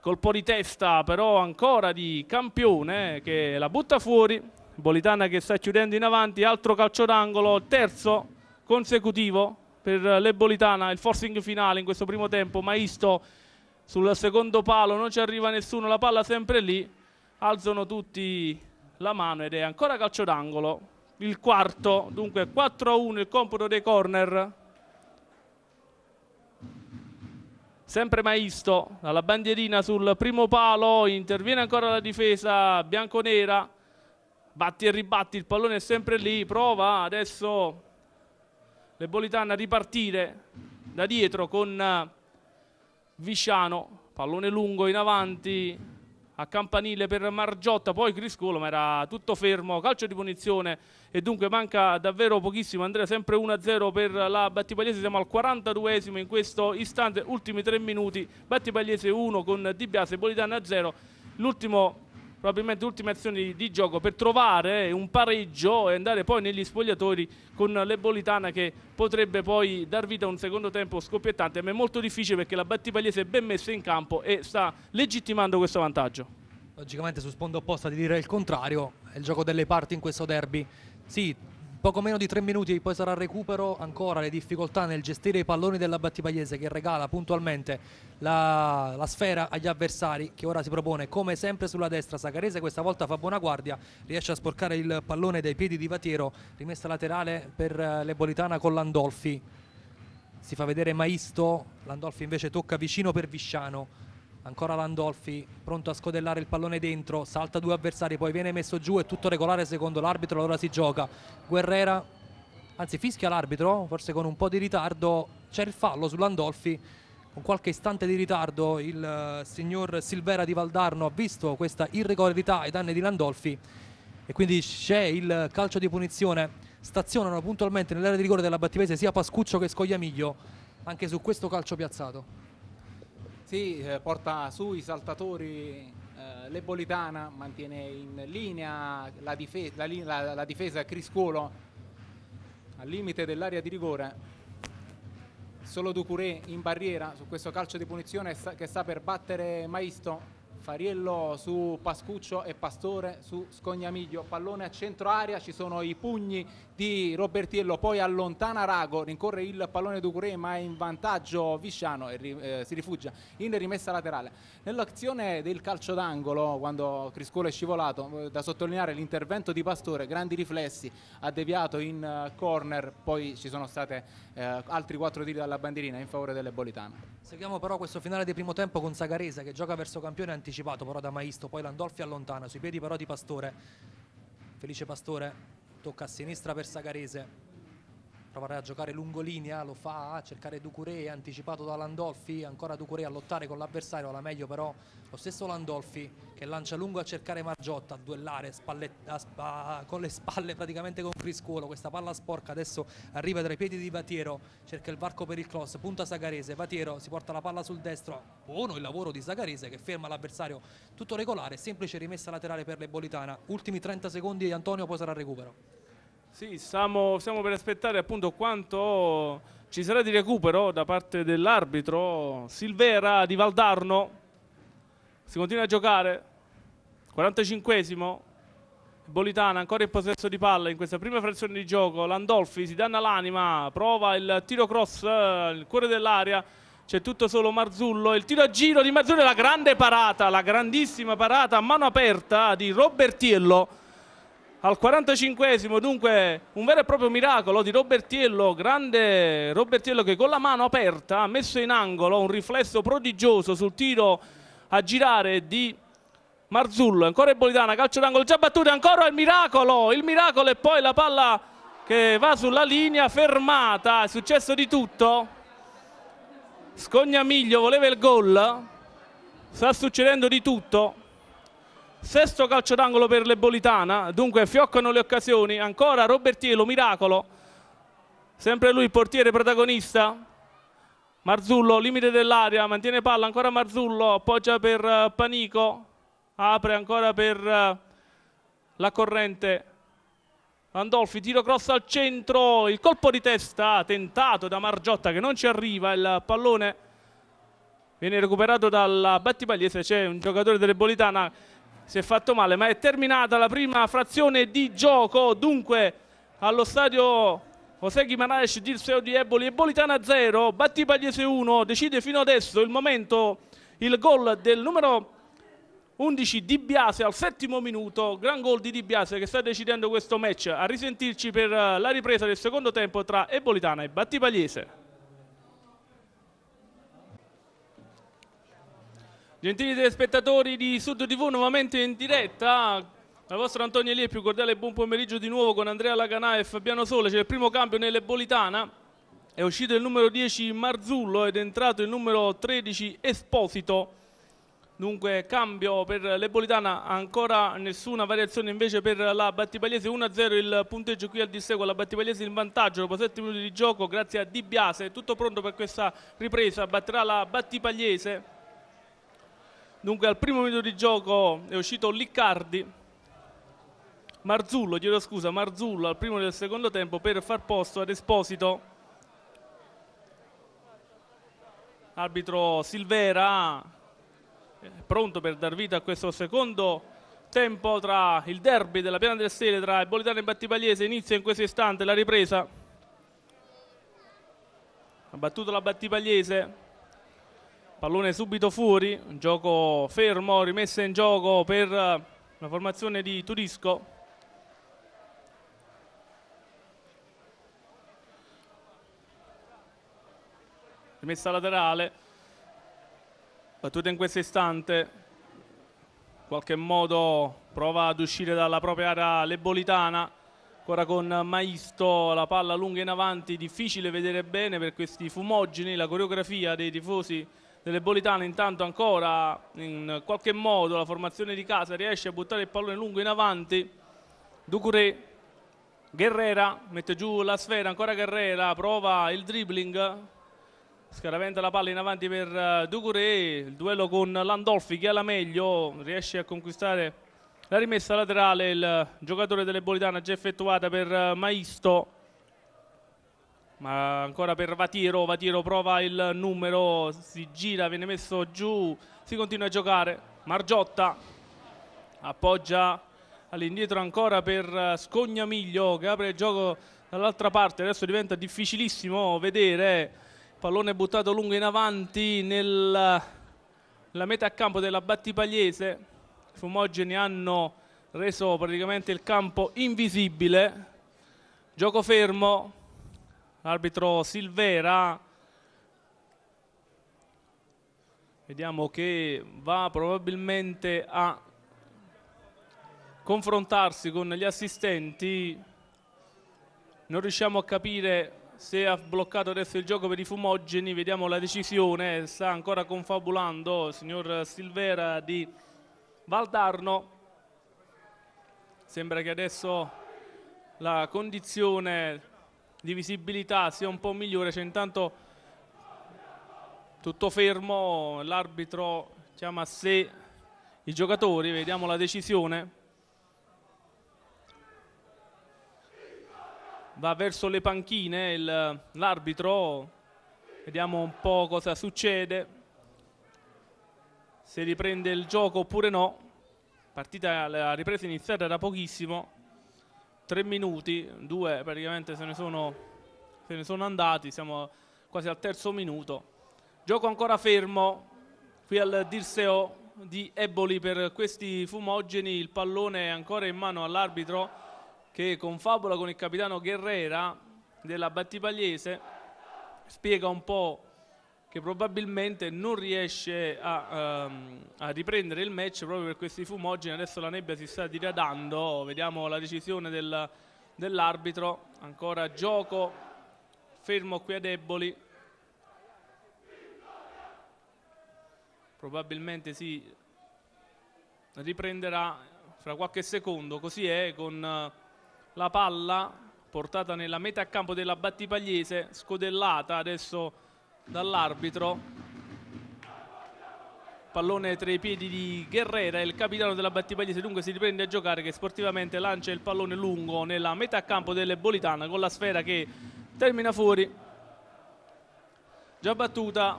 Colpo di testa però ancora di Campione che la butta fuori. Bolitana che sta chiudendo in avanti, altro calcio d'angolo, terzo consecutivo per l'Ebolitana, il forcing finale in questo primo tempo, Maisto sul secondo palo, non ci arriva nessuno, la palla sempre lì, alzano tutti la mano ed è ancora calcio d'angolo, il quarto, dunque 4-1 il computo dei corner sempre Maisto, alla bandierina sul primo palo, interviene ancora la difesa bianconera, batti e ribatti, il pallone è sempre lì, prova adesso Lebolitana a ripartire da dietro con Visciano, pallone lungo in avanti, a campanile per Margiotta, poi Criscolo, ma era tutto fermo, calcio di punizione e dunque manca davvero pochissimo, Andrea sempre 1-0 per la Battipagliese, siamo al 42esimo in questo istante, ultimi 3 minuti, Battipagliese 1 con Di Biase, Bolitana 0, l'ultimo probabilmente ultime azioni di gioco per trovare eh, un pareggio e andare poi negli spogliatori con l'Ebolitana che potrebbe poi dar vita a un secondo tempo scoppiettante, ma è molto difficile perché la Battipagliese è ben messa in campo e sta legittimando questo vantaggio. Logicamente su sponda opposta di dire il contrario, è il gioco delle parti in questo derby. Sì, Poco meno di tre minuti poi sarà recupero, ancora le difficoltà nel gestire i palloni della Battipagliese che regala puntualmente la, la, sfera agli avversari che ora si propone come sempre sulla destra. Sacarese questa volta fa buona guardia, riesce a sporcare il pallone dai piedi di Vatiero, rimessa laterale per eh, l'Ebolitana con Landolfi. Si fa vedere Maisto, Landolfi invece tocca vicino per Visciano ancora Landolfi pronto a scodellare il pallone dentro salta due avversari poi viene messo giù è tutto regolare secondo l'arbitro allora si gioca Guerrera anzi fischia l'arbitro forse con un po' di ritardo c'è il fallo su Landolfi con qualche istante di ritardo il eh, signor Silvera di Valdarno ha visto questa irregolarità ai danni di Landolfi e quindi c'è il calcio di punizione stazionano puntualmente nell'area di rigore della Battipese sia Pascuccio che Scogliamiglio anche su questo calcio piazzato sì, eh, porta su i saltatori eh, Lebolitana, mantiene in linea la, difesa, la, la, la difesa Criscuolo al limite dell'area di rigore. Solo Ducuré in barriera su questo calcio di punizione che sta per battere Maisto. Fariello su Pascuccio e Pastore su Scognamiglio, pallone a centro aria, ci sono i pugni di Robertiello, poi allontana Rago, rincorre il pallone Ducuré ma è in vantaggio Visciano e eh, si rifugia in rimessa laterale. Nell'azione del calcio d'angolo, quando Criscuolo è scivolato, eh, da sottolineare l'intervento di Pastore, grandi riflessi, ha deviato in eh, corner, poi ci sono state eh, altri quattro tiri dalla bandierina in favore delle Bolitane. Seguiamo però questo finale di primo tempo con Sagarese che gioca verso campione anticipato però da Maisto, poi Landolfi allontana, sui piedi però di Pastore. Felice Pastore tocca a sinistra per Sacarese provare a giocare lungo linea, lo fa, a cercare Ducuré, anticipato da Landolfi, ancora Ducuré a lottare con l'avversario, alla meglio però lo stesso Landolfi che lancia lungo a cercare Margiotta, a duellare spalle, a spa, con le spalle praticamente con Criscuolo, questa palla sporca adesso arriva tra i piedi di Vatiero, cerca il varco per il cross, punta Sagarese, Vatiero si porta la palla sul destro, buono il lavoro di Sagarese che ferma l'avversario, tutto regolare, semplice rimessa laterale per l'Ebolitana, ultimi 30 secondi e Antonio poi sarà recupero. Sì, stiamo, stiamo per aspettare appunto quanto ci sarà di recupero da parte dell'arbitro Silvera di Valdarno. Si continua a giocare. 45esimo. Bolitana ancora in possesso di palla in questa prima frazione di gioco. Landolfi si danna l'anima, prova il tiro cross, eh, il cuore dell'aria. C'è tutto solo Marzullo, il tiro a giro di Marzullo, la grande parata, la grandissima parata a mano aperta di Robertiello al 45esimo dunque un vero e proprio miracolo di Robertiello grande Robertiello che con la mano aperta ha messo in angolo un riflesso prodigioso sul tiro a girare di Marzullo ancora Bolidana calcio d'angolo già battuto ancora il miracolo il miracolo e poi la palla che va sulla linea fermata è successo di tutto Scognamiglio voleva il gol sta succedendo di tutto Sesto calcio d'angolo per l'Ebolitana, dunque fioccano le occasioni, ancora Robertiello, miracolo, sempre lui il portiere protagonista, Marzullo, limite dell'area, mantiene palla, ancora Marzullo, appoggia per eh, Panico, apre ancora per eh, la corrente. Landolfi, tiro cross al centro, il colpo di testa tentato da Margiotta che non ci arriva, il pallone viene recuperato dal Battipagliese, c'è un giocatore dell'Ebolitana si è fatto male, ma è terminata la prima frazione di gioco, dunque allo stadio José Guimaraes, Girseo di Eboli e Bolitana 0, Battipagliese 1, decide fino adesso il momento il gol del numero 11 Di Biase al settimo minuto, gran gol di Di Biase che sta decidendo questo match, a risentirci per eh, la ripresa del secondo tempo tra Ebolitana e Battipagliese. Gentili telespettatori di Sud TV nuovamente in diretta dal vostro Antonio Elie, più cordiale e buon pomeriggio di nuovo con Andrea Laganà e Fabiano Sole, c'è il primo cambio nell'Ebolitana, è uscito il numero 10 Marzullo ed è entrato il numero 13 Esposito, dunque cambio per l'Ebolitana, ancora nessuna variazione invece per la Battipagliese, 1-0 il punteggio qui al dissego, la Battipagliese in vantaggio dopo 7 minuti di gioco grazie a Di Biase, tutto pronto per questa ripresa, batterà la Battipagliese Dunque al primo minuto di gioco è uscito Liccardi, Marzullo, chiedo scusa, Marzullo al primo del secondo tempo per far posto ad Esposito. Arbitro Silvera, eh, pronto per dar vita a questo secondo tempo tra il derby della Piana delle Stelle tra il Bolitano e Battipagliese. Inizia in questo istante la ripresa. Ha battuto la Battipagliese pallone subito fuori, un gioco fermo, rimessa in gioco per eh, la formazione di Turisco. Rimessa laterale, battuta in questo istante, in qualche modo prova ad uscire dalla propria area lebolitana ancora con Maisto la palla lunga in avanti difficile vedere bene per questi fumogeni la coreografia dei tifosi delle Bolitane intanto ancora in qualche modo la formazione di casa riesce a buttare il pallone lungo in avanti Ducuré Guerrera mette giù la sfera ancora Guerrera prova il dribbling scaraventa la palla in avanti per eh, Ducuré il duello con Landolfi che è la meglio riesce a conquistare la rimessa laterale il giocatore delle Bolitane già effettuata per eh, Maisto ma ancora per Vatiro, Vatiro prova il numero, si gira, viene messo giù, si continua a giocare, Margiotta appoggia all'indietro ancora per Scognamiglio che apre il gioco dall'altra parte, adesso diventa difficilissimo vedere, pallone buttato lungo in avanti nella metà campo della Battipagliese, i fumogeni hanno reso praticamente il campo invisibile, gioco fermo, arbitro Silvera vediamo che va probabilmente a confrontarsi con gli assistenti non riusciamo a capire se ha bloccato adesso il gioco per i fumogeni vediamo la decisione sta ancora confabulando il signor Silvera di Valdarno sembra che adesso la condizione di visibilità sia un po' migliore, c'è intanto tutto fermo, l'arbitro chiama a sé i giocatori, vediamo la decisione. Va verso le panchine l'arbitro, vediamo un po' cosa succede, se riprende il gioco oppure no. Partita, la ripresa iniziata da pochissimo tre minuti, due praticamente se ne sono, se ne sono andati, siamo quasi al terzo minuto. Gioco ancora fermo qui al Dirseo di Eboli per questi fumogeni, il pallone è ancora in mano all'arbitro che confabula con il capitano Guerrera della Battipagliese, spiega un po' che probabilmente non riesce a, um, a, riprendere il match proprio per questi fumogeni. Adesso la nebbia si sta diradando, vediamo la decisione del, dell'arbitro. Ancora gioco, fermo qui a Deboli. Probabilmente si riprenderà fra qualche secondo, così è, con eh, la palla portata nella metà campo della Battipagliese, scodellata adesso dall'arbitro. Pallone tra i piedi di Guerrera, il capitano della Battipagliese dunque si riprende a giocare che sportivamente lancia il pallone lungo nella metà campo delle Bolitana con la sfera che termina fuori. Già battuta,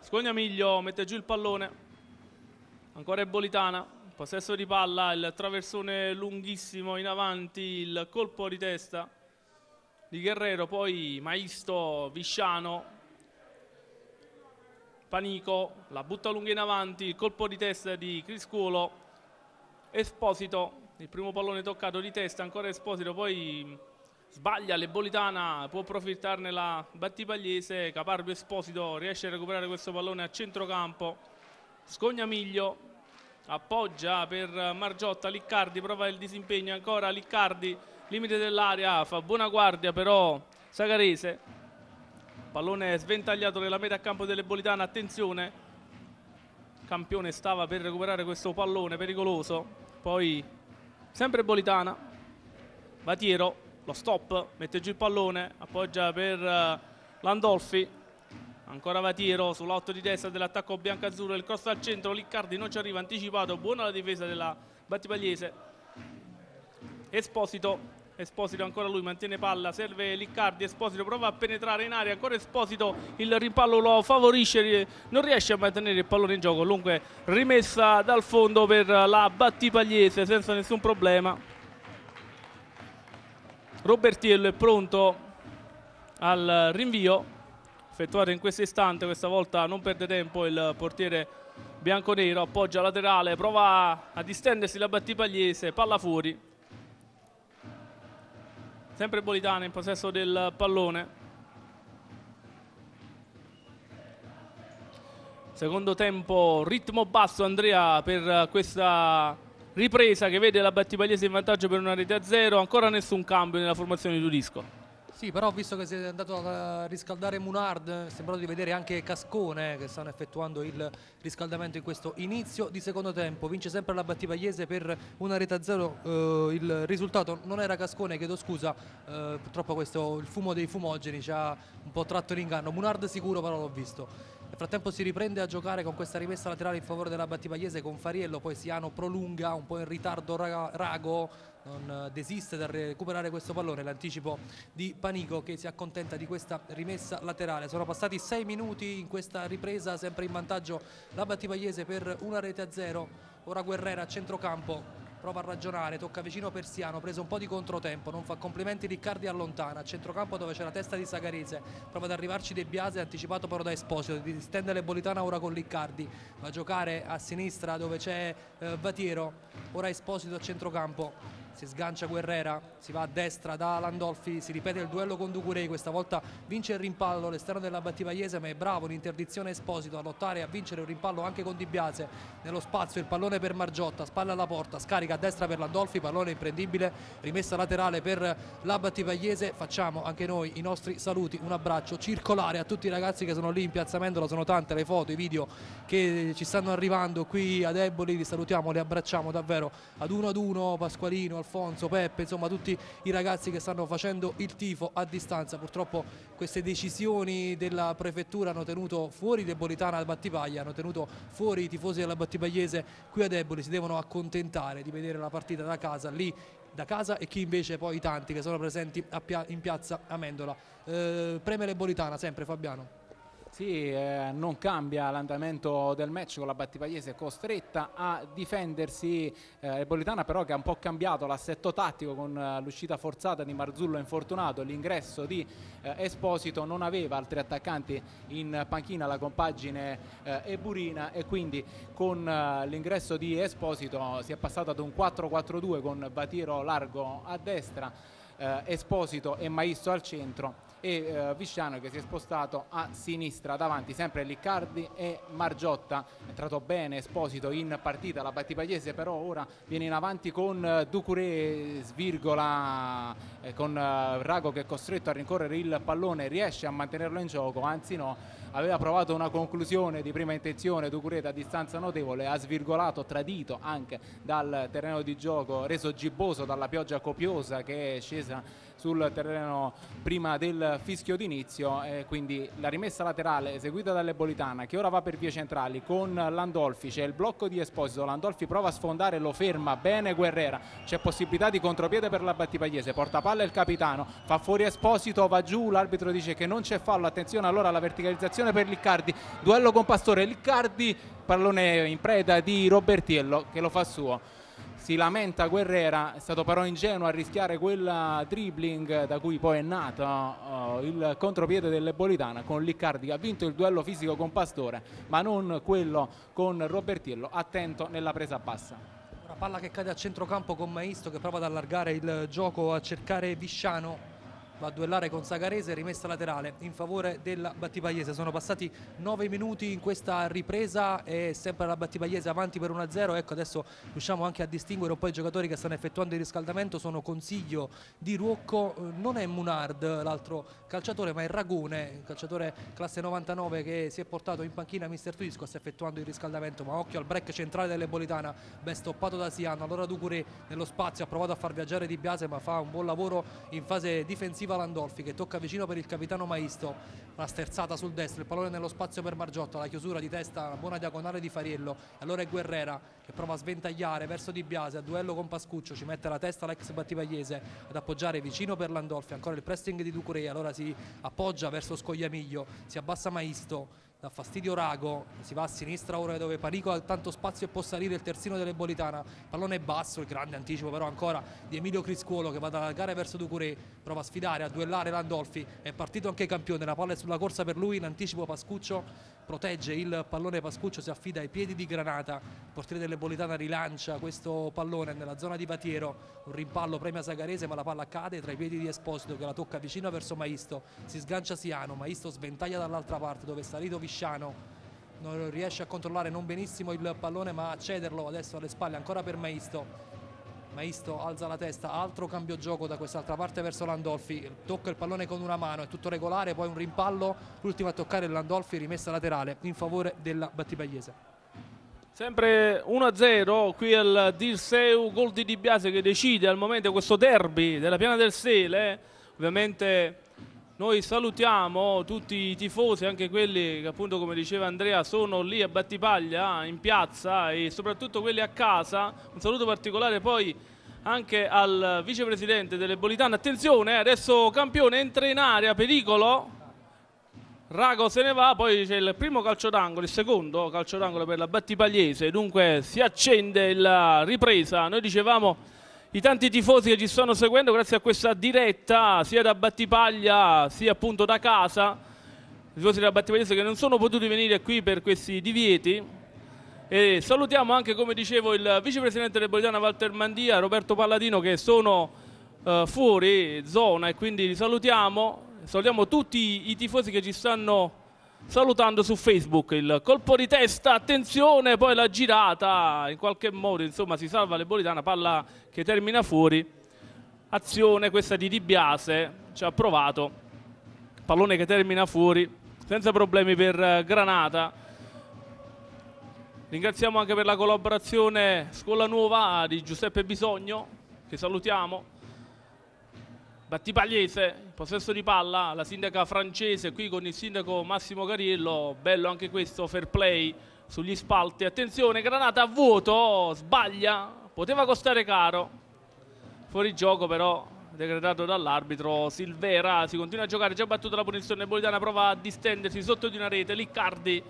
Scognamiglio mette giù il pallone, ancora è Bolitana possesso di palla, il traversone lunghissimo in avanti, il colpo di testa di Guerrero, poi Maisto, Visciano, Panico, la butta lunga in avanti, il colpo di testa di Criscuolo, Esposito, il primo pallone toccato di testa, ancora Esposito, poi sbaglia l'Ebolitana, può approfittarne la Battipagliese, Caparbio Esposito riesce a recuperare questo pallone a centrocampo, Scognamiglio appoggia per Margiotta, Liccardi prova il disimpegno ancora, Liccardi limite dell'area fa buona guardia però Sagarese, pallone sventagliato nella metà campo delle dell'Ebolitana, attenzione, Campione stava per recuperare questo pallone pericoloso, poi sempre Bolitana, Vatiero, lo stop, mette giù il pallone, appoggia per eh, Landolfi, ancora Vatiero sull'8 di destra dell'attacco bianco-azzurro, il cross al centro, Liccardi non ci arriva, anticipato, buona la difesa della Battipagliese, Esposito Esposito ancora lui mantiene palla serve Liccardi Esposito prova a penetrare in aria ancora Esposito il rimpallo lo favorisce eh, non riesce a mantenere il pallone in gioco comunque rimessa dal fondo per la Battipagliese senza nessun problema Robertiello è pronto al rinvio effettuato in questo istante questa volta non perde tempo il portiere bianconero appoggia laterale prova a distendersi la Battipagliese palla fuori Sempre Bolitana in possesso del pallone. Secondo tempo, ritmo basso Andrea per questa ripresa che vede la Battipagliese in vantaggio per una rete a zero. Ancora nessun cambio nella formazione di Tudisco. Sì, però ho visto che siete andato a riscaldare Munard, è sembrato di vedere anche Cascone che stanno effettuando il riscaldamento in questo inizio di secondo tempo. Vince sempre la Battipagliese per una rete a zero, eh, il risultato non era Cascone, chiedo scusa, eh, purtroppo questo, il fumo dei fumogeni ci ha un po' tratto l'inganno. Munard sicuro però l'ho visto frattempo si riprende a giocare con questa rimessa laterale in favore della Battipagliese con Fariello, poi Siano prolunga un po' in ritardo Rago, non desiste dal recuperare questo pallone, l'anticipo di Panico che si accontenta di questa rimessa laterale. Sono passati sei minuti in questa ripresa, sempre in vantaggio la Battipagliese per una rete a zero, ora Guerrera a centrocampo prova a ragionare, tocca vicino Persiano, preso un po' di controtempo, non fa complimenti Riccardi allontana, a centrocampo dove c'è la testa di Sagarese, prova ad arrivarci De Biase, anticipato però da Esposito, distende Bolitana ora con Riccardi, va a giocare a sinistra dove c'è eh, Vatiero, ora Esposito a centrocampo si sgancia Guerrera, si va a destra da Landolfi, si ripete il duello con Ducurei, questa volta vince il rimpallo all'esterno della Battivagliese ma è bravo in interdizione Esposito a lottare e a vincere un rimpallo anche con Di Biase, nello spazio il pallone per Margiotta, spalla alla porta, scarica a destra per Landolfi, pallone imprendibile, rimessa laterale per la Battivagliese, facciamo anche noi i nostri saluti, un abbraccio circolare a tutti i ragazzi che sono lì in Piazza Mendola, sono tante le foto, i video che ci stanno arrivando qui ad Eboli, li salutiamo, li abbracciamo davvero ad uno ad uno Pasqualino, Alfonso, Peppe, insomma tutti i ragazzi che stanno facendo il tifo a distanza. Purtroppo queste decisioni della prefettura hanno tenuto fuori Debolitana al Battipaglia, hanno tenuto fuori i tifosi della Battipagliese qui a Deboli, si devono accontentare di vedere la partita da casa, lì da casa e chi invece poi tanti che sono presenti pia in piazza Amendola. Eh, Preme Bolitana sempre Fabiano. Sì, eh, non cambia l'andamento del match con la Battipagliese costretta a difendersi eh, Rebolitana però che ha un po' cambiato l'assetto tattico con eh, l'uscita forzata di Marzullo infortunato, l'ingresso di eh, Esposito non aveva altri attaccanti in panchina la compagine Eburina eh, e quindi con eh, l'ingresso di Esposito si è passato ad un 4-4-2 con Batiro largo a destra, eh, Esposito e Maisto al centro e uh, Visciano che si è spostato a sinistra davanti sempre Liccardi e Margiotta è entrato bene Esposito in partita la Battipagliese però ora viene in avanti con uh, Ducuré svirgola eh, con uh, Rago che è costretto a rincorrere il pallone riesce a mantenerlo in gioco anzi no aveva provato una conclusione di prima intenzione Ducuré da distanza notevole ha svirgolato tradito anche dal terreno di gioco reso gibboso dalla pioggia copiosa che è scesa sul terreno prima del fischio d'inizio eh, quindi la rimessa laterale eseguita dall'Ebolitana che ora va per vie centrali con Landolfi, c'è il blocco di Esposito, Landolfi prova a sfondare, lo ferma, bene Guerrera, c'è possibilità di contropiede per la Battipagliese, porta palla il capitano, fa fuori Esposito, va giù, l'arbitro dice che non c'è fallo, attenzione allora alla verticalizzazione per Liccardi, duello con Pastore, Liccardi pallone in preda di Robertiello che lo fa suo si lamenta Guerrera, è stato però ingenuo a rischiare quel dribbling da cui poi è nato oh, il contropiede dell'Ebolitana con Liccardi che ha vinto il duello fisico con Pastore ma non quello con Robertiello, attento nella presa bassa. Una palla che cade a centrocampo con Maisto che prova ad allargare il gioco a cercare Visciano va a duellare con Sagarese, rimessa laterale in favore della Battipagliese. Sono passati 9 minuti in questa ripresa e sempre la Battipagliese avanti per 1-0. Ecco, adesso riusciamo anche a distinguere un po' i giocatori che stanno effettuando il riscaldamento. Sono Consiglio di Ruocco, eh, non è Munard eh, l'altro calciatore, ma è Ragone, calciatore classe 99 che si è portato in panchina Mister Tudisco, sta effettuando il riscaldamento, ma occhio al break centrale dell'Ebolitana, ben stoppato da Siano. Allora Ducuri nello spazio ha provato a far viaggiare Di Biase, ma fa un buon lavoro in fase difensiva Landolfi che tocca vicino per il capitano Maisto, la sterzata sul destro, il pallone nello spazio per Margiotto, la chiusura di testa, una buona diagonale di Fariello, allora è Guerrera che prova a sventagliare verso Di Biase, a duello con Pascuccio, ci mette la testa l'ex Battipagliese ad appoggiare vicino per Landolfi, ancora il pressing di Ducurei, allora si appoggia verso Scogliamiglio, si abbassa Maisto, da fastidio Rago, si va a sinistra ora dove Parico ha tanto spazio e può salire il terzino dell'Ebolitana, pallone basso, il grande anticipo però ancora di Emilio Criscuolo che va ad allargare verso Ducuré, prova a sfidare, a duellare Landolfi, è partito anche Campione, la palla è sulla corsa per lui, in anticipo Pascuccio protegge il pallone Pascuccio, si affida ai piedi di Granata, il portiere Bolitana rilancia questo pallone nella zona di Vatiero, un rimpallo premia Sagarese ma la palla cade tra i piedi di Esposito che la tocca vicino verso Maisto, si sgancia Siano, Maisto sventaglia dall'altra parte dove è salito Visciano, non riesce a controllare non benissimo il pallone ma a cederlo adesso alle spalle ancora per Maisto Maisto alza la testa, altro cambio gioco da quest'altra parte verso Landolfi, tocca il pallone con una mano, è tutto regolare, poi un rimpallo, l'ultimo a toccare Landolfi, rimessa laterale in favore della Battipagliese. Sempre 1-0 qui al Dirseu, gol di Di Biase che decide al momento questo derby della Piana del Sele, ovviamente noi salutiamo tutti i tifosi, anche quelli che appunto come diceva Andrea sono lì a Battipaglia eh, in piazza e soprattutto quelli a casa. Un saluto particolare poi anche al vicepresidente delle Bolitane. Attenzione, eh, adesso Campione entra in area, pericolo. Rago se ne va, poi c'è il primo calcio d'angolo, il secondo calcio d'angolo per la Battipagliese. Dunque si accende la ripresa. Noi dicevamo i tanti tifosi che ci stanno seguendo grazie a questa diretta sia da Battipaglia sia appunto da casa i tifosi da Battipaglia che non sono potuti venire qui per questi divieti e salutiamo anche come dicevo il vicepresidente Napolitana Walter Mandia Roberto Palladino che sono uh, fuori zona e quindi li salutiamo salutiamo tutti i tifosi che ci stanno seguendo salutando su Facebook il colpo di testa, attenzione, poi la girata, in qualche modo insomma si salva le Lebolitana, palla che termina fuori, azione questa di Di Biase, ci ha provato, pallone che termina fuori, senza problemi per eh, Granata. Ringraziamo anche per la collaborazione Scuola Nuova di Giuseppe Bisogno, che salutiamo. Battipagliese, possesso di palla, la sindaca francese qui con il sindaco Massimo Cariello, bello anche questo fair play sugli spalti, attenzione Granata a vuoto, sbaglia, poteva costare caro, fuori gioco però decretato dall'arbitro Silvera, si continua a giocare, già battuta la punizione Napolitana, prova a distendersi sotto di una rete, Liccardi,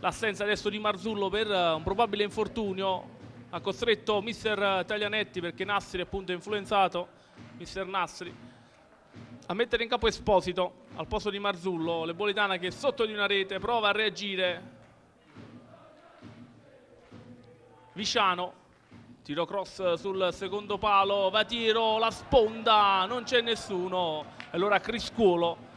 l'assenza adesso di Marzullo per eh, un probabile infortunio, ha costretto mister Taglianetti perché Nassiri appunto è influenzato mister Nastri a mettere in campo Esposito al posto di Marzullo, Lebolitana che è sotto di una rete prova a reagire Viciano tiro cross sul secondo palo va tiro, la sponda non c'è nessuno e allora Criscuolo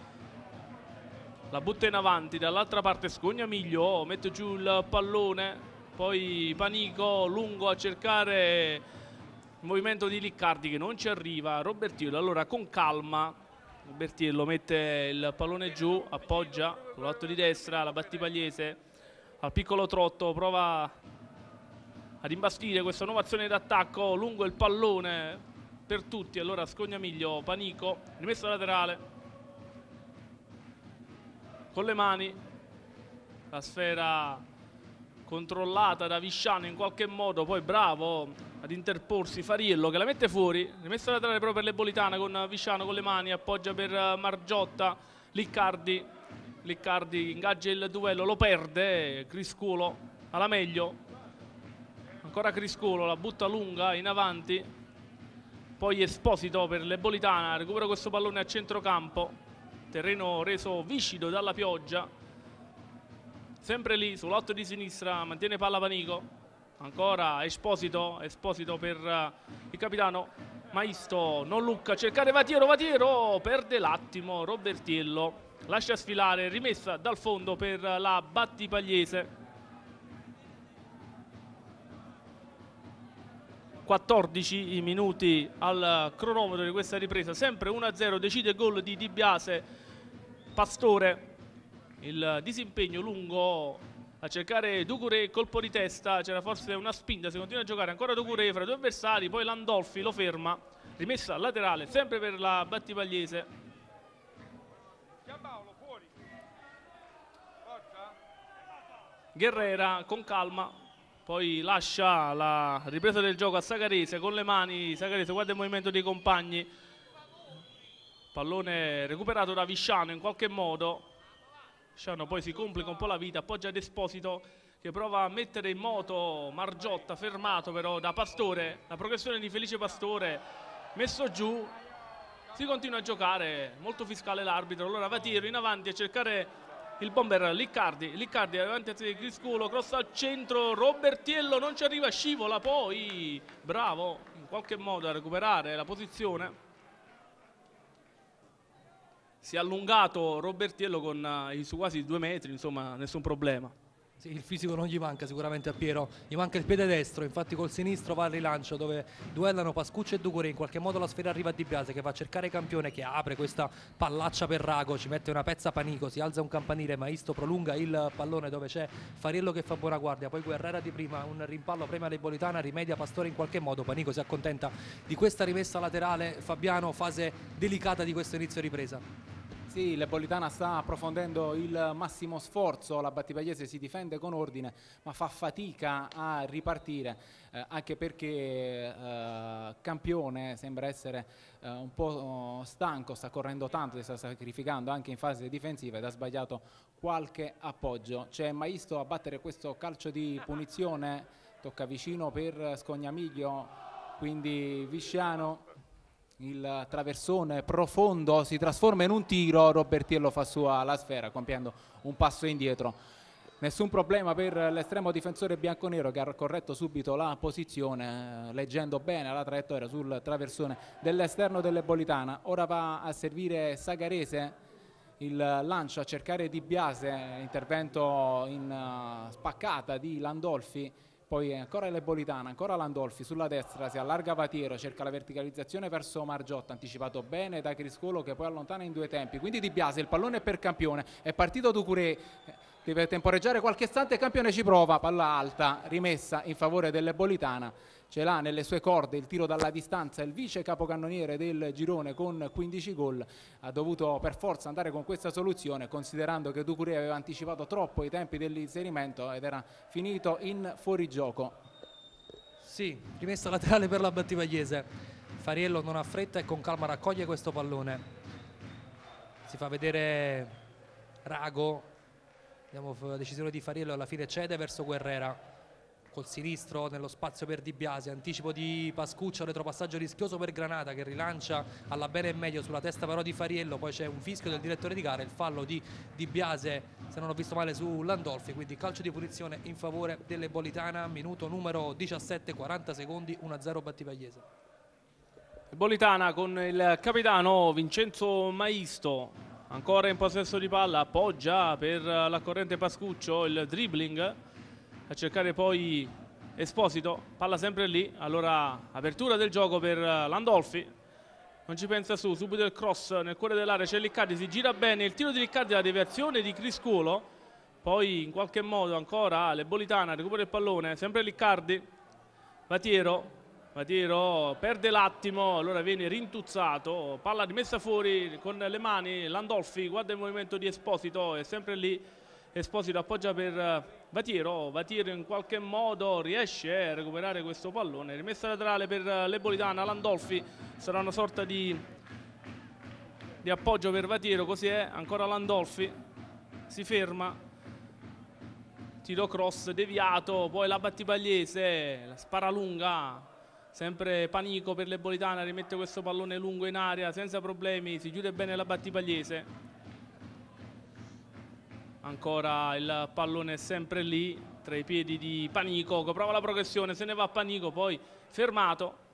la butta in avanti dall'altra parte Scogna Miglio mette giù il pallone poi Panico lungo a cercare il movimento di Liccardi che non ci arriva Robertillo allora con calma Robertillo mette il pallone giù appoggia con l'atto di destra la battipagliese al piccolo trotto prova ad imbastire questa nuova azione d'attacco lungo il pallone per tutti allora Scognamiglio Panico rimessa laterale con le mani la sfera controllata da Visciano in qualche modo poi bravo ad interporsi Fariello che la mette fuori, rimessa laterale proprio per Lebolitana con Visciano con le mani, appoggia per eh, Margiotta, Liccardi, Liccardi ingaggia il duello, lo perde, Criscuolo alla meglio, ancora Criscuolo, la butta lunga in avanti, poi Esposito per Lebolitana, recupera questo pallone a centrocampo, terreno reso viscido dalla pioggia, sempre lì sull'8 di sinistra mantiene palla Panico ancora Esposito, Esposito per eh, il capitano Maisto, non Lucca, cercare Vatiero, Vatiero perde l'attimo, Robertiello lascia sfilare, rimessa dal fondo per la Battipagliese. 14 i minuti al cronometro di questa ripresa, sempre 1-0, decide gol di Di Biase, Pastore, il disimpegno lungo a cercare Ducure colpo di testa c'era forse una spinta si continua a giocare ancora Ducure fra due avversari poi Landolfi lo ferma rimessa laterale sempre per la Battipagliese Guerrera con calma poi lascia la ripresa del gioco a Sagarese con le mani Sagarese guarda il movimento dei compagni pallone recuperato da Visciano in qualche modo Sciano cioè, poi si complica un po' la vita, appoggia ad Esposito che prova a mettere in moto Margiotta, fermato però da Pastore, la progressione di Felice Pastore, messo giù, si continua a giocare, molto fiscale l'arbitro, allora va tiro in avanti a cercare il bomber Liccardi, Liccardi davanti a Crisculo, cross al centro, Robertiello non ci arriva, scivola poi, bravo in qualche modo a recuperare la posizione si è allungato Robertiello con eh, i su quasi due metri, insomma nessun problema. Sì, il fisico non gli manca sicuramente a Piero, gli manca il piede destro, infatti col sinistro va al rilancio dove duellano Pascuccio e Ducore, in qualche modo la sfera arriva a Di Biase che va a cercare Campione che apre questa pallaccia per Rago, ci mette una pezza Panico, si alza un campanile, Maisto prolunga il pallone dove c'è Fariello che fa buona guardia, poi Guerrera di prima, un rimpallo prema Lebolitana, rimedia Pastore in qualche modo, Panico si accontenta di questa rimessa laterale, Fabiano fase delicata di questo inizio ripresa. Sì, l'Ebolitana sta approfondendo il massimo sforzo, la Battipagliese si difende con ordine ma fa fatica a ripartire eh, anche perché eh, Campione sembra essere eh, un po' stanco, sta correndo tanto, si sta sacrificando anche in fase difensiva ed ha sbagliato qualche appoggio. C'è Maisto a battere questo calcio di punizione, tocca vicino per Scognamiglio, quindi Visciano il traversone profondo si trasforma in un tiro, Robertiello fa sua la sfera compiendo un passo indietro. Nessun problema per l'estremo difensore bianconero che ha corretto subito la posizione eh, leggendo bene la traiettoria sul traversone dell'esterno dell'Ebolitana. Ora va a servire Sagarese il lancio a cercare di Biase, intervento in eh, spaccata di Landolfi poi ancora Lebolitana, ancora Landolfi, sulla destra si allarga Vatiero, cerca la verticalizzazione verso Margiotta, anticipato bene da Criscolo che poi allontana in due tempi, quindi Di Biase, il pallone è per Campione, è partito Ducuré, deve temporeggiare qualche istante, Campione ci prova, palla alta, rimessa in favore dell'Ebolitana ce l'ha nelle sue corde il tiro dalla distanza, il vice capocannoniere del girone con 15 gol ha dovuto per forza andare con questa soluzione considerando che Ducuré aveva anticipato troppo i tempi dell'inserimento ed era finito in fuorigioco. Sì, rimessa laterale per la Battivagliese. Fariello non ha fretta e con calma raccoglie questo pallone. Si fa vedere Rago, vediamo la decisione di Fariello, alla fine cede verso Guerrera col sinistro nello spazio per Di Biase, anticipo di Pascuccio, retropassaggio rischioso per Granata che rilancia alla bene e meglio sulla testa però di Fariello, poi c'è un fischio del direttore di gara, il fallo di Di Biase se non ho visto male su Landolfi, quindi calcio di punizione in favore delle Bolitana, minuto numero 17, 40 secondi, 1-0 Battipagliese. Bolitana con il capitano Vincenzo Maisto, ancora in possesso di palla, appoggia per la corrente Pascuccio il dribbling a cercare poi Esposito, palla sempre lì, allora apertura del gioco per eh, Landolfi, non ci pensa su, subito il cross nel cuore dell'area, c'è Liccardi, si gira bene, il tiro di Liccardi, la deviazione di Criscuolo, poi in qualche modo ancora Lebolitana recupera il pallone, sempre Liccardi, Vatiero, Vatiero perde l'attimo, allora viene rintuzzato, palla rimessa fuori con le mani, Landolfi guarda il movimento di Esposito, è sempre lì Esposito appoggia per eh, Vatiero, Vatiero in qualche modo riesce a recuperare questo pallone, rimessa laterale per eh, Lebolitana, Landolfi sarà una sorta di, di appoggio per Vatiero, così è, ancora Landolfi si ferma, tiro cross deviato, poi la battipagliese, la spara lunga, sempre Panico per Lebolitana, rimette questo pallone lungo in aria senza problemi, si chiude bene la Battibagliese ancora il pallone è sempre lì tra i piedi di Panico prova la progressione, se ne va Panico poi fermato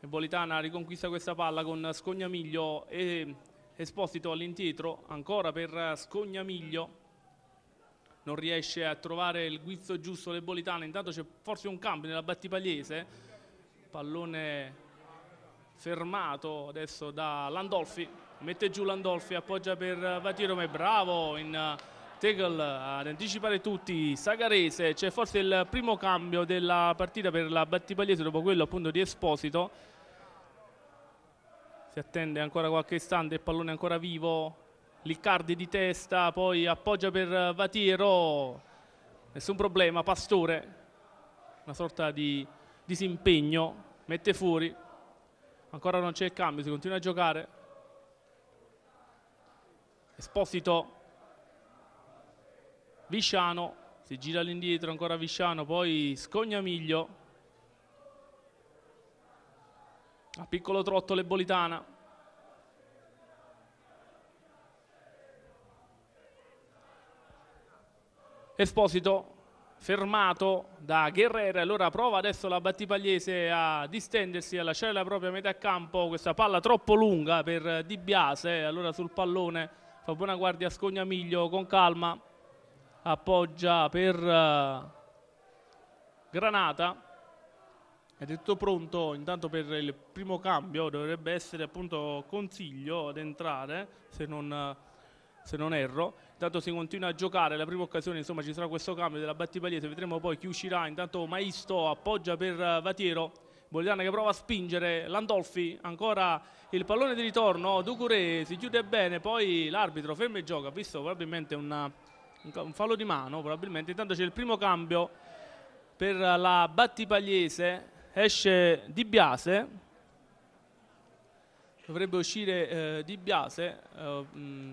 e Bolitana riconquista questa palla con Scognamiglio e Esposito all'indietro ancora per Scognamiglio non riesce a trovare il guizzo giusto del Bolitana intanto c'è forse un cambio nella Battipagliese pallone fermato adesso da Landolfi mette giù Landolfi appoggia per Vatirome bravo in Tegel ad anticipare tutti, Sagarese, c'è forse il primo cambio della partita per la Battipagliese dopo quello appunto di Esposito. Si attende ancora qualche istante, il pallone è ancora vivo, Liccardi di testa, poi appoggia per Vatiero, nessun problema, Pastore, una sorta di disimpegno, mette fuori, ancora non c'è il cambio, si continua a giocare. Esposito Visciano, si gira all'indietro ancora Visciano, poi Scognamiglio, a piccolo trotto Lebolitana. Esposito fermato da Guerrera, allora prova adesso la Battipagliese a distendersi, a lasciare la propria metà campo, questa palla troppo lunga per Di Biase, allora sul pallone fa buona guardia Scognamiglio con calma, appoggia per eh, Granata è detto pronto intanto per il primo cambio dovrebbe essere appunto Consiglio ad entrare se non, se non erro intanto si continua a giocare la prima occasione insomma ci sarà questo cambio della Battipagliese vedremo poi chi uscirà intanto Maisto appoggia per eh, Vatiero Bogliana che prova a spingere, Landolfi ancora il pallone di ritorno, Ducuré si chiude bene, poi l'arbitro ferma e gioca, ha visto probabilmente una, un fallo di mano probabilmente, intanto c'è il primo cambio per la Battipagliese, esce Di Biase, dovrebbe uscire eh, Di Biase eh,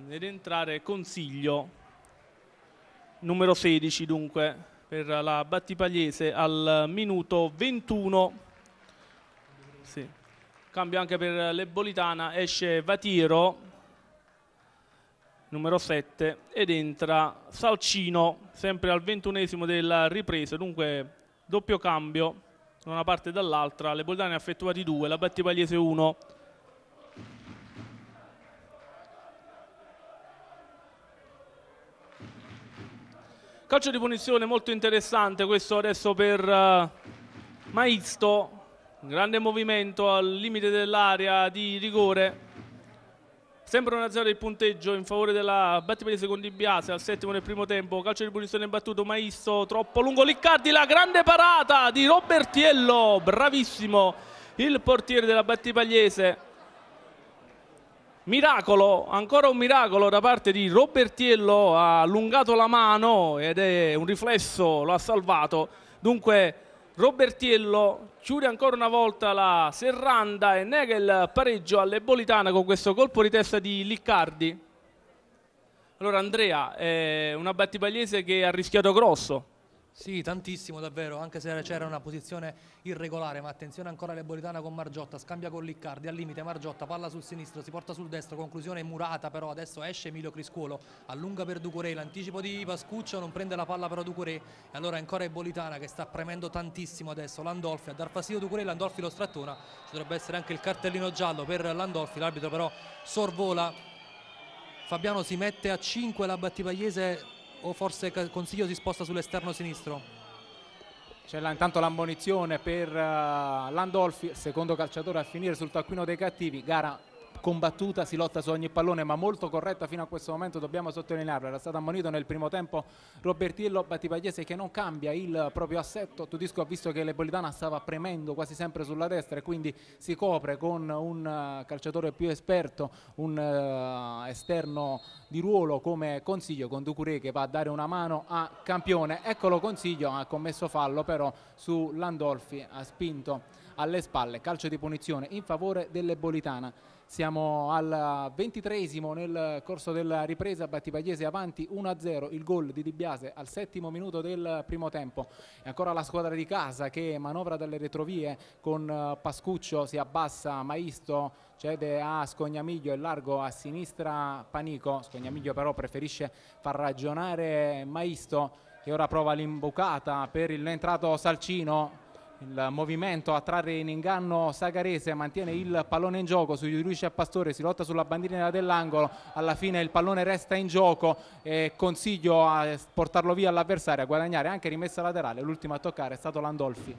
ed entrare Consiglio, numero 16 dunque, per la Battipagliese al minuto 21. Sì. Cambio anche per l'Ebolitana, esce Vatiero, numero 7 ed entra Salcino sempre al ventunesimo della ripresa dunque doppio cambio da una parte e dall'altra le Boldane affettuati effettuati 2 la Battipagliese 1 calcio di punizione molto interessante questo adesso per eh, Maisto grande movimento al limite dell'area di rigore Sempre una 0 il punteggio in favore della Battipaese con Di Biase al settimo nel primo tempo. Calcio di punizione imbattuto, Maisto troppo lungo. Liccardi, la grande parata di Robertiello, bravissimo il portiere della Battipagliese. Miracolo, ancora un miracolo da parte di Robertiello, ha allungato la mano ed è un riflesso, lo ha salvato. Dunque Robertiello chiude ancora una volta la serranda e nega il pareggio all'Ebolitana con questo colpo di testa di Liccardi. Allora Andrea, è una battipagliese che ha rischiato grosso sì, tantissimo davvero, anche se c'era una posizione irregolare, ma attenzione ancora Lebolitana con Margiotta, scambia con Liccardi, al limite Margiotta, palla sul sinistro, si porta sul destro, conclusione murata però, adesso esce Emilio Criscuolo, allunga per Ducuré, l'anticipo di Pascuccio, non prende la palla però Ducuré, e allora ancora Ebolitana che sta premendo tantissimo adesso, Landolfi a dar fastidio Ducuré, Landolfi lo strattona, ci dovrebbe essere anche il cartellino giallo per Landolfi, l'arbitro però sorvola, Fabiano si mette a 5, la Battipagliese o forse Consiglio si sposta sull'esterno sinistro? C'è intanto l'ammonizione per uh, Landolfi, secondo calciatore a finire sul taccuino dei cattivi, gara combattuta, si lotta su ogni pallone, ma molto corretta fino a questo momento, dobbiamo sottolinearlo. Era stato ammonito nel primo tempo Robertillo Battipagliese che non cambia il proprio assetto. Tudisco ha visto che l'Ebolitana stava premendo quasi sempre sulla destra e quindi si copre con un eh, calciatore più esperto, un eh, esterno di ruolo come Consiglio con Ducuré che va a dare una mano a Campione. Eccolo Consiglio, ha commesso fallo però su Landolfi, ha spinto alle spalle, calcio di punizione in favore dell'Ebolitana. Siamo al ventitresimo nel corso della ripresa, Battipagliese avanti 1-0, il gol di Di Biase al settimo minuto del primo tempo. E ancora la squadra di casa che manovra dalle retrovie con eh, Pascuccio, si abbassa Maisto, cede a Scognamiglio e largo a sinistra Panico. Scognamiglio però preferisce far ragionare Maisto che ora prova l'imbucata per l'entrato Salcino il movimento a trarre in inganno Sagarese mantiene il pallone in gioco su riesce a Pastore si lotta sulla bandierina dell'angolo alla fine il pallone resta in gioco e consiglio a portarlo via all'avversario a guadagnare anche rimessa laterale l'ultimo a toccare è stato Landolfi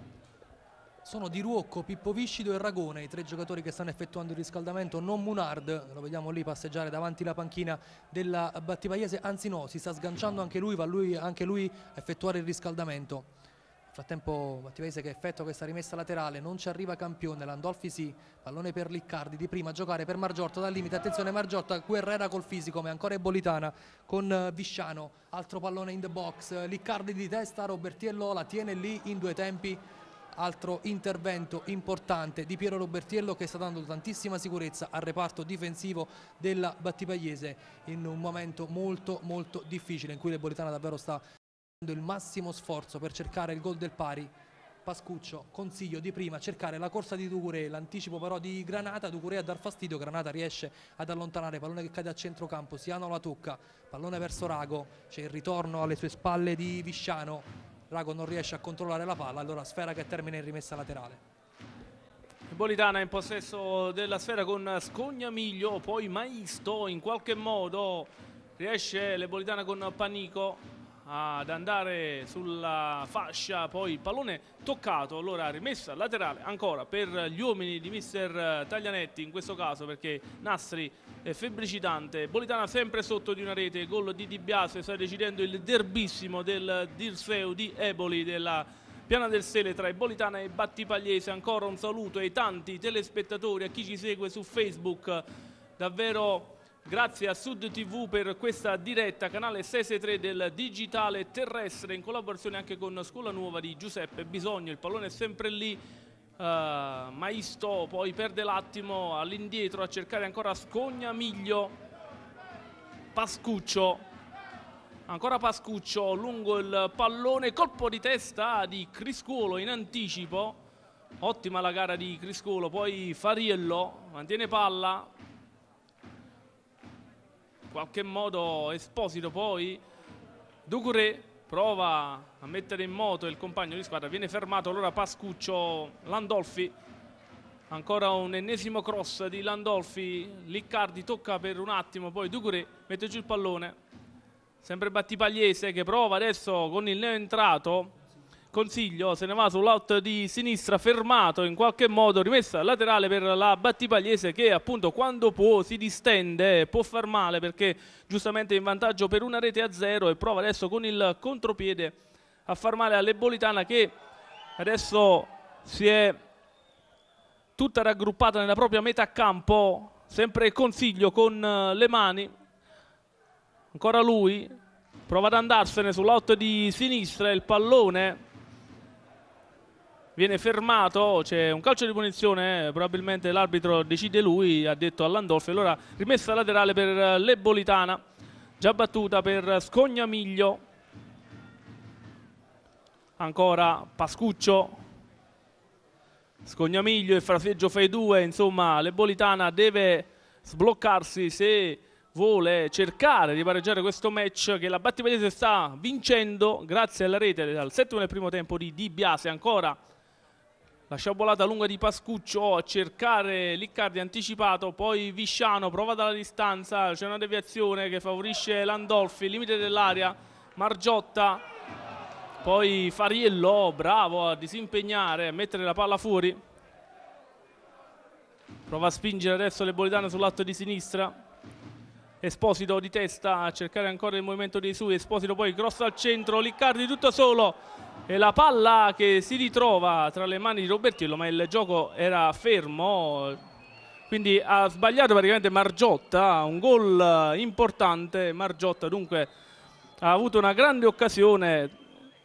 sono Di Ruocco, Pippo Viscido e Ragone, i tre giocatori che stanno effettuando il riscaldamento, non Munard, lo vediamo lì passeggiare davanti la panchina della Battipagliese, anzi no, si sta sganciando anche lui, va lui, anche lui a effettuare il riscaldamento frattempo Battivese che effettua questa rimessa laterale, non ci arriva Campione, Landolfi sì, pallone per Liccardi di prima, a giocare per Margiotto dal limite, attenzione Margiotto, Guerrera col fisico, ma ancora Ebolitana con eh, Visciano, altro pallone in the box, Liccardi di testa, Robertiello la tiene lì in due tempi, altro intervento importante di Piero Robertiello che sta dando tantissima sicurezza al reparto difensivo della Battipagliese in un momento molto molto difficile in cui l'Ebolitana davvero sta il massimo sforzo per cercare il gol del pari Pascuccio consiglio di prima cercare la corsa di Ducuré l'anticipo però di Granata Ducuré a dar fastidio Granata riesce ad allontanare pallone che cade a centrocampo Siano la tocca pallone verso Rago c'è il ritorno alle sue spalle di Visciano Rago non riesce a controllare la palla allora sfera che termina in rimessa laterale Bolitana in possesso della sfera con Scognamiglio poi Maisto in qualche modo riesce l'Ebolitana con Panico ad andare sulla fascia, poi il pallone toccato, allora rimessa laterale ancora per gli uomini di mister Taglianetti in questo caso perché Nastri è febbricitante, Bolitana sempre sotto di una rete, gol di Di Biase, sta decidendo il derbissimo del Dirseu di Eboli della Piana del Sele tra Bolitana e Battipagliese, ancora un saluto ai tanti telespettatori, a chi ci segue su Facebook, davvero Grazie a Sud TV per questa diretta, canale 663 del digitale terrestre in collaborazione anche con Scuola Nuova di Giuseppe Bisogno, il pallone è sempre lì, uh, eh, Maisto poi perde l'attimo all'indietro a cercare ancora Scognamiglio, Pascuccio, ancora Pascuccio lungo il pallone, colpo di testa di Criscuolo in anticipo, ottima la gara di Criscuolo, poi Fariello mantiene palla, qualche modo Esposito poi Ducuré prova a mettere in moto il compagno di squadra, viene fermato allora Pascuccio Landolfi ancora un ennesimo cross di Landolfi, Liccardi tocca per un attimo, poi Ducuré mette giù il pallone sempre Battipagliese che prova adesso con il neo entrato Consiglio se ne va sull'out di sinistra, fermato in qualche modo, rimessa laterale per la Battipagliese che appunto quando può si distende, può far male perché giustamente è in vantaggio per una rete a zero e prova adesso con il contropiede a far male all'Ebolitana che adesso si è tutta raggruppata nella propria metà campo, sempre Consiglio con eh, le mani, ancora lui, prova ad andarsene sull'out di sinistra, il pallone viene fermato, c'è un calcio di punizione, eh, probabilmente l'arbitro decide lui, ha detto a Landolfi, allora rimessa laterale per Lebolitana, già battuta per Scognamiglio, ancora Pascuccio, Scognamiglio e fraseggio fra i due, insomma Lebolitana deve sbloccarsi se vuole cercare di pareggiare questo match che la Battipagliese sta vincendo grazie alla rete al settimo del primo tempo di Di Biase ancora la sciabolata lunga di Pascuccio a cercare Liccardi anticipato, poi Visciano prova dalla distanza, c'è una deviazione che favorisce Landolfi, limite dell'area, Margiotta, poi Fariello, bravo a disimpegnare, a mettere la palla fuori. Prova a spingere adesso le bolitane sull'atto di sinistra. Esposito di testa a cercare ancora il movimento dei suoi, Esposito poi grosso al centro, Liccardi tutto solo, e la palla che si ritrova tra le mani di Robertillo, ma il gioco era fermo, quindi ha sbagliato praticamente Margiotta, un gol importante. Margiotta dunque ha avuto una grande occasione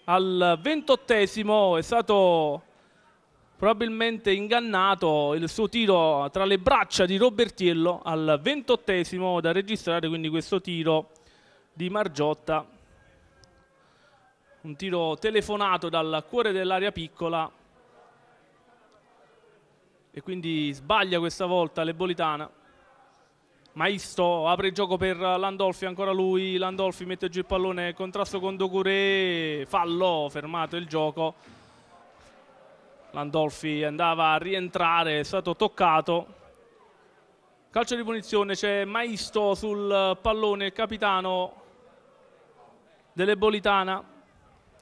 al ventottesimo, è stato probabilmente ingannato il suo tiro tra le braccia di Robertiello al ventottesimo da registrare quindi questo tiro di Margiotta un tiro telefonato dal cuore dell'area piccola e quindi sbaglia questa volta l'Ebolitana Maisto apre il gioco per Landolfi, ancora lui, Landolfi mette giù il pallone, contrasto con Docure, fallo, fermato il gioco. Landolfi andava a rientrare, è stato toccato. Calcio di punizione, c'è Maisto sul pallone, il capitano dell'Ebolitana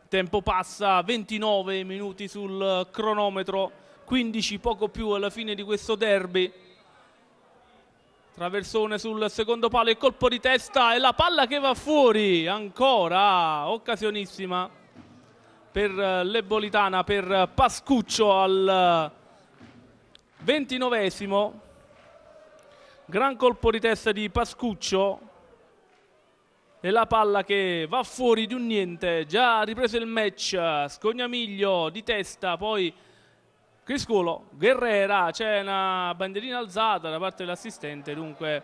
tempo passa 29 minuti sul eh, cronometro 15 poco più alla fine di questo derby Traversone sul secondo palo, il colpo di testa e la palla che va fuori, ancora occasionissima per eh, l'Ebolitana, per eh, Pascuccio al ventinovesimo. Gran colpo di testa di Pascuccio, e la palla che va fuori di un niente, già ripreso il match, Scognamiglio di testa, poi Criscolo Guerrera, c'è una bandierina alzata da parte dell'assistente, dunque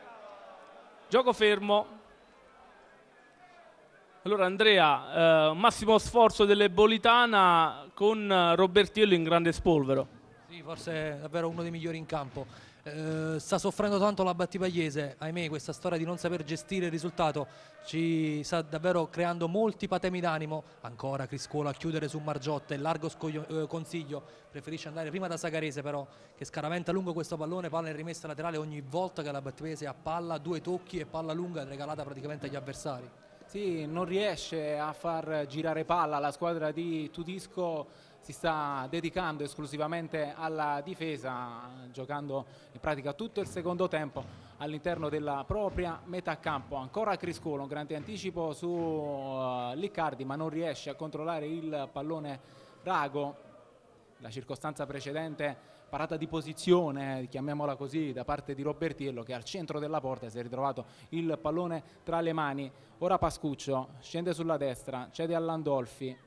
gioco fermo. Allora Andrea, eh, massimo sforzo dell'Ebolitana con Robertiello in grande spolvero. Sì, forse è davvero uno dei migliori in campo eh, sta soffrendo tanto la Battipagliese, ahimè questa storia di non saper gestire il risultato ci sta davvero creando molti patemi d'animo, ancora Criscuola a chiudere su Margiotte, largo scoglio, eh, consiglio, preferisce andare prima da Sagarese però che scaraventa lungo questo pallone, palla in rimessa laterale ogni volta che la Battipagliese ha palla, due tocchi e palla lunga regalata praticamente agli avversari. Sì, non riesce a far girare palla la squadra di Tudisco si sta dedicando esclusivamente alla difesa, giocando in pratica tutto il secondo tempo all'interno della propria metà campo. Ancora Criscolo, un grande anticipo su eh, Liccardi, ma non riesce a controllare il pallone Rago. La circostanza precedente parata di posizione, chiamiamola così, da parte di Robertiello che al centro della porta si è ritrovato il pallone tra le mani. Ora Pascuccio scende sulla destra, cede a Landolfi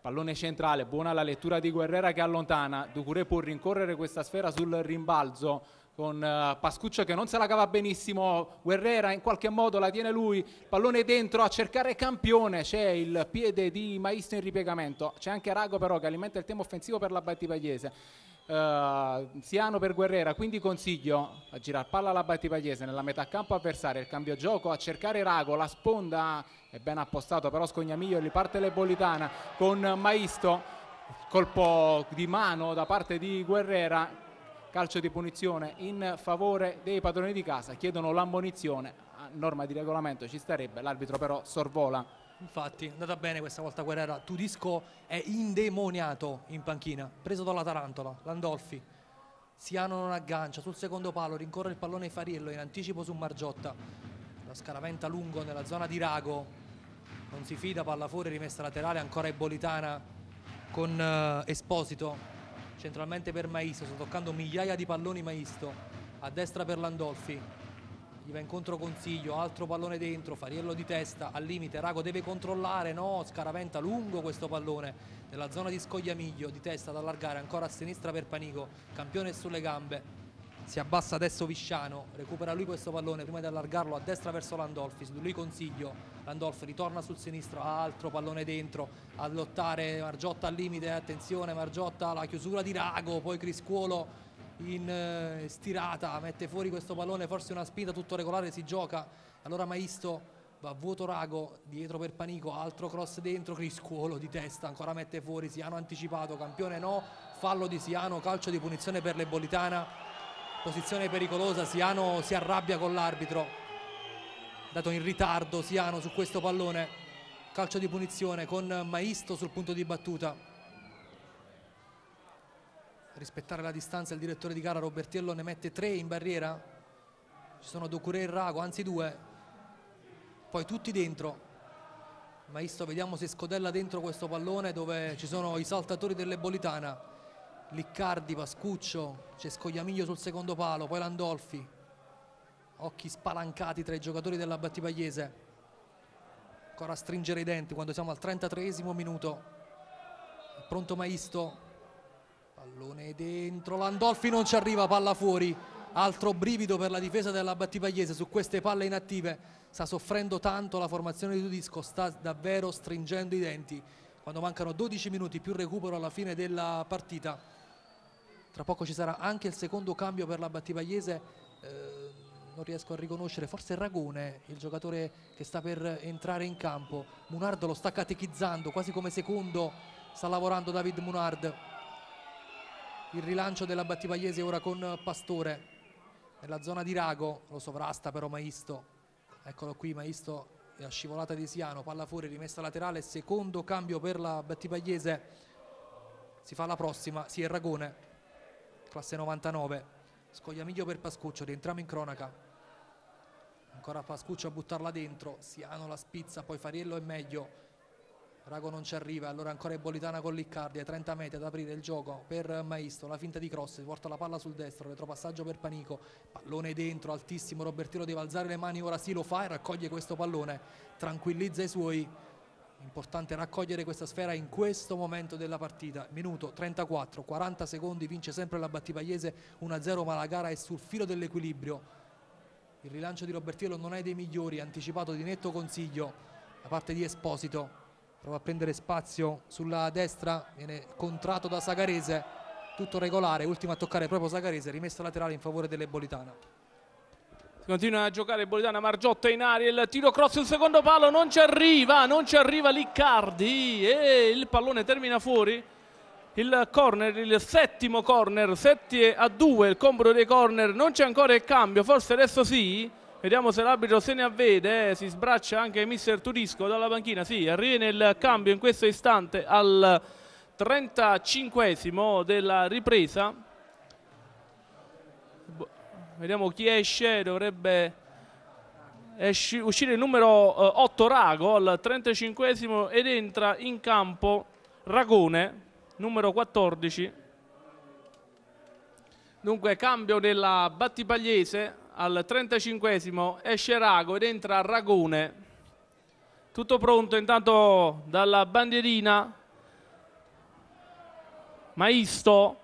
Pallone centrale, buona la lettura di Guerrera che allontana, Ducure può rincorrere questa sfera sul rimbalzo con eh, Pascuccio che non se la cava benissimo, Guerrera in qualche modo la tiene lui, pallone dentro a cercare campione, c'è il piede di Maisto in ripiegamento, c'è anche Rago però che alimenta il tema offensivo per la Battipagliese eh, Siano per Guerrera, quindi consiglio a girare palla alla Battipagliese nella metà campo avversaria, il cambio gioco a cercare Rago, la sponda è ben appostato però Scognamiglio gli parte l'Ebolitana con Maisto colpo di mano da parte di Guerrera calcio di punizione in favore dei padroni di casa chiedono l'ammonizione a norma di regolamento ci starebbe l'arbitro però sorvola Infatti, è andata bene questa volta Guerrera. Tudisco è indemoniato in panchina, preso dalla Tarantola, Landolfi. Siano non aggancia, sul secondo palo rincorre il pallone Fariello in anticipo su Margiotta. La scaraventa lungo nella zona di Rago. Non si fida, palla fuori, rimessa laterale, ancora Ebolitana con uh, Esposito. Centralmente per Maisto, sta toccando migliaia di palloni Maisto. A destra per Landolfi, gli va incontro Consiglio, altro pallone dentro, Fariello di testa, al limite, Rago deve controllare, no, scaraventa lungo questo pallone nella zona di Scogliamiglio, di testa ad allargare, ancora a sinistra per Panico, campione sulle gambe, si abbassa adesso Visciano, recupera lui questo pallone prima di allargarlo a destra verso Landolfi, lui consiglio, Landolfi ritorna sul sinistro, altro pallone dentro, a lottare Margiotta al limite, attenzione Margiotta, la chiusura di Rago, poi Criscuolo in eh, stirata, mette fuori questo pallone, forse una spinta tutto regolare, si gioca, allora Maisto va vuoto Rago, dietro per Panico, altro cross dentro, Criscuolo di testa, ancora mette fuori, Siano anticipato, campione no, fallo di Siano, calcio di punizione per l'Ebolitana, posizione pericolosa, Siano si arrabbia con l'arbitro, dato in ritardo Siano su questo pallone, calcio di punizione con Maisto sul punto di battuta rispettare la distanza il direttore di gara Robertiello ne mette tre in barriera ci sono Docure e Rago, anzi due poi tutti dentro Maisto vediamo se scodella dentro questo pallone dove ci sono i saltatori dell'Ebolitana Liccardi, Pascuccio c'è Scogliamiglio sul secondo palo poi Landolfi occhi spalancati tra i giocatori della Battipagliese ancora a stringere i denti quando siamo al 33 esimo minuto pronto Maisto Pallone dentro, Landolfi non ci arriva, palla fuori. Altro brivido per la difesa della Battipagliese su queste palle inattive. Sta soffrendo tanto la formazione di Tudisco, sta davvero stringendo i denti. Quando mancano 12 minuti più recupero alla fine della partita. Tra poco ci sarà anche il secondo cambio per la Battipagliese. Eh, non riesco a riconoscere, forse Ragone, il giocatore che sta per entrare in campo. Munard lo sta catechizzando, quasi come secondo sta lavorando David Munard il rilancio della Battipagliese ora con Pastore nella zona di Rago, lo sovrasta però Maisto eccolo qui Maisto la scivolata di Siano, palla fuori, rimessa laterale secondo cambio per la Battipagliese si fa la prossima si è Ragone, classe 99 Scogliamiglio per Pascuccio rientriamo in cronaca ancora Pascuccio a buttarla dentro, Siano la spizza, poi Fariello è meglio Rago non ci arriva, allora ancora Ebolitana con Liccardi 30 metri ad aprire il gioco per Maisto, la finta di cross, porta la palla sul destro, retropassaggio per Panico, pallone dentro, altissimo, Robertino deve alzare le mani, ora sì lo fa e raccoglie questo pallone, tranquillizza i suoi, importante raccogliere questa sfera in questo momento della partita minuto 34 40 secondi vince sempre la Battipagliese 1-0 ma la gara è sul filo dell'equilibrio il rilancio di Robertiello non è dei migliori anticipato di netto consiglio da parte di Esposito prova a prendere spazio sulla destra viene contratto da Sagarese tutto regolare, ultimo a toccare proprio Sagarese rimessa laterale in favore dell'Ebolitana continua a giocare Bolitana Margiotto in aria, il tiro cross sul secondo palo, non ci arriva, non ci arriva Liccardi e il pallone termina fuori. Il corner, il settimo corner, 7 a 2 il combro dei corner, non c'è ancora il cambio, forse adesso sì. Vediamo se l'arbitro se ne avvede, eh. si sbraccia anche mister Turisco dalla banchina, sì, arriva il cambio in questo istante al 35 esimo della ripresa. Vediamo chi esce, dovrebbe uscire il numero 8 eh, Rago al 35 esimo ed entra in campo Ragone, numero 14. Dunque cambio della Battipagliese al 35 esce Rago ed entra Ragone. Tutto pronto intanto dalla bandierina. Maisto,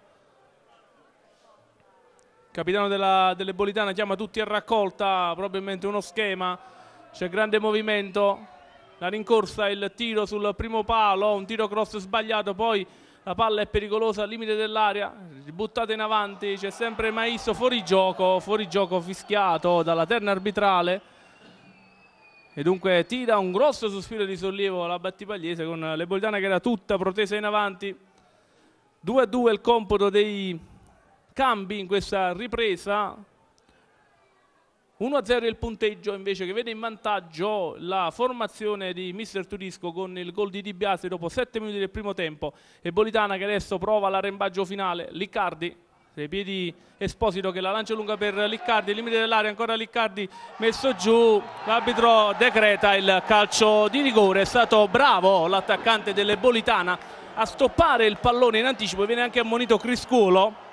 capitano della, delle Bolitana, chiama tutti a raccolta, probabilmente uno schema. C'è grande movimento, la rincorsa, il tiro sul primo palo, un tiro cross sbagliato, poi la palla è pericolosa al limite dell'aria, buttata in avanti, c'è sempre Maisso fuori gioco, fuori gioco fischiato dalla terna arbitrale e dunque tira un grosso sospiro di sollievo la Battipagliese con le Boldiana che era tutta protesa in avanti 2 a 2 il compito dei cambi in questa ripresa 1-0 il punteggio invece che vede in vantaggio la formazione di Mister Turisco con il gol di Di Biase dopo 7 minuti del primo tempo e Bolitana che adesso prova l'arrembaggio finale, Liccardi dei piedi Esposito che la lancia lunga per Liccardi, limite dell'area ancora Liccardi messo giù, l'arbitro decreta il calcio di rigore, è stato bravo l'attaccante delle Bolitana a stoppare il pallone in anticipo, viene anche ammonito Criscuolo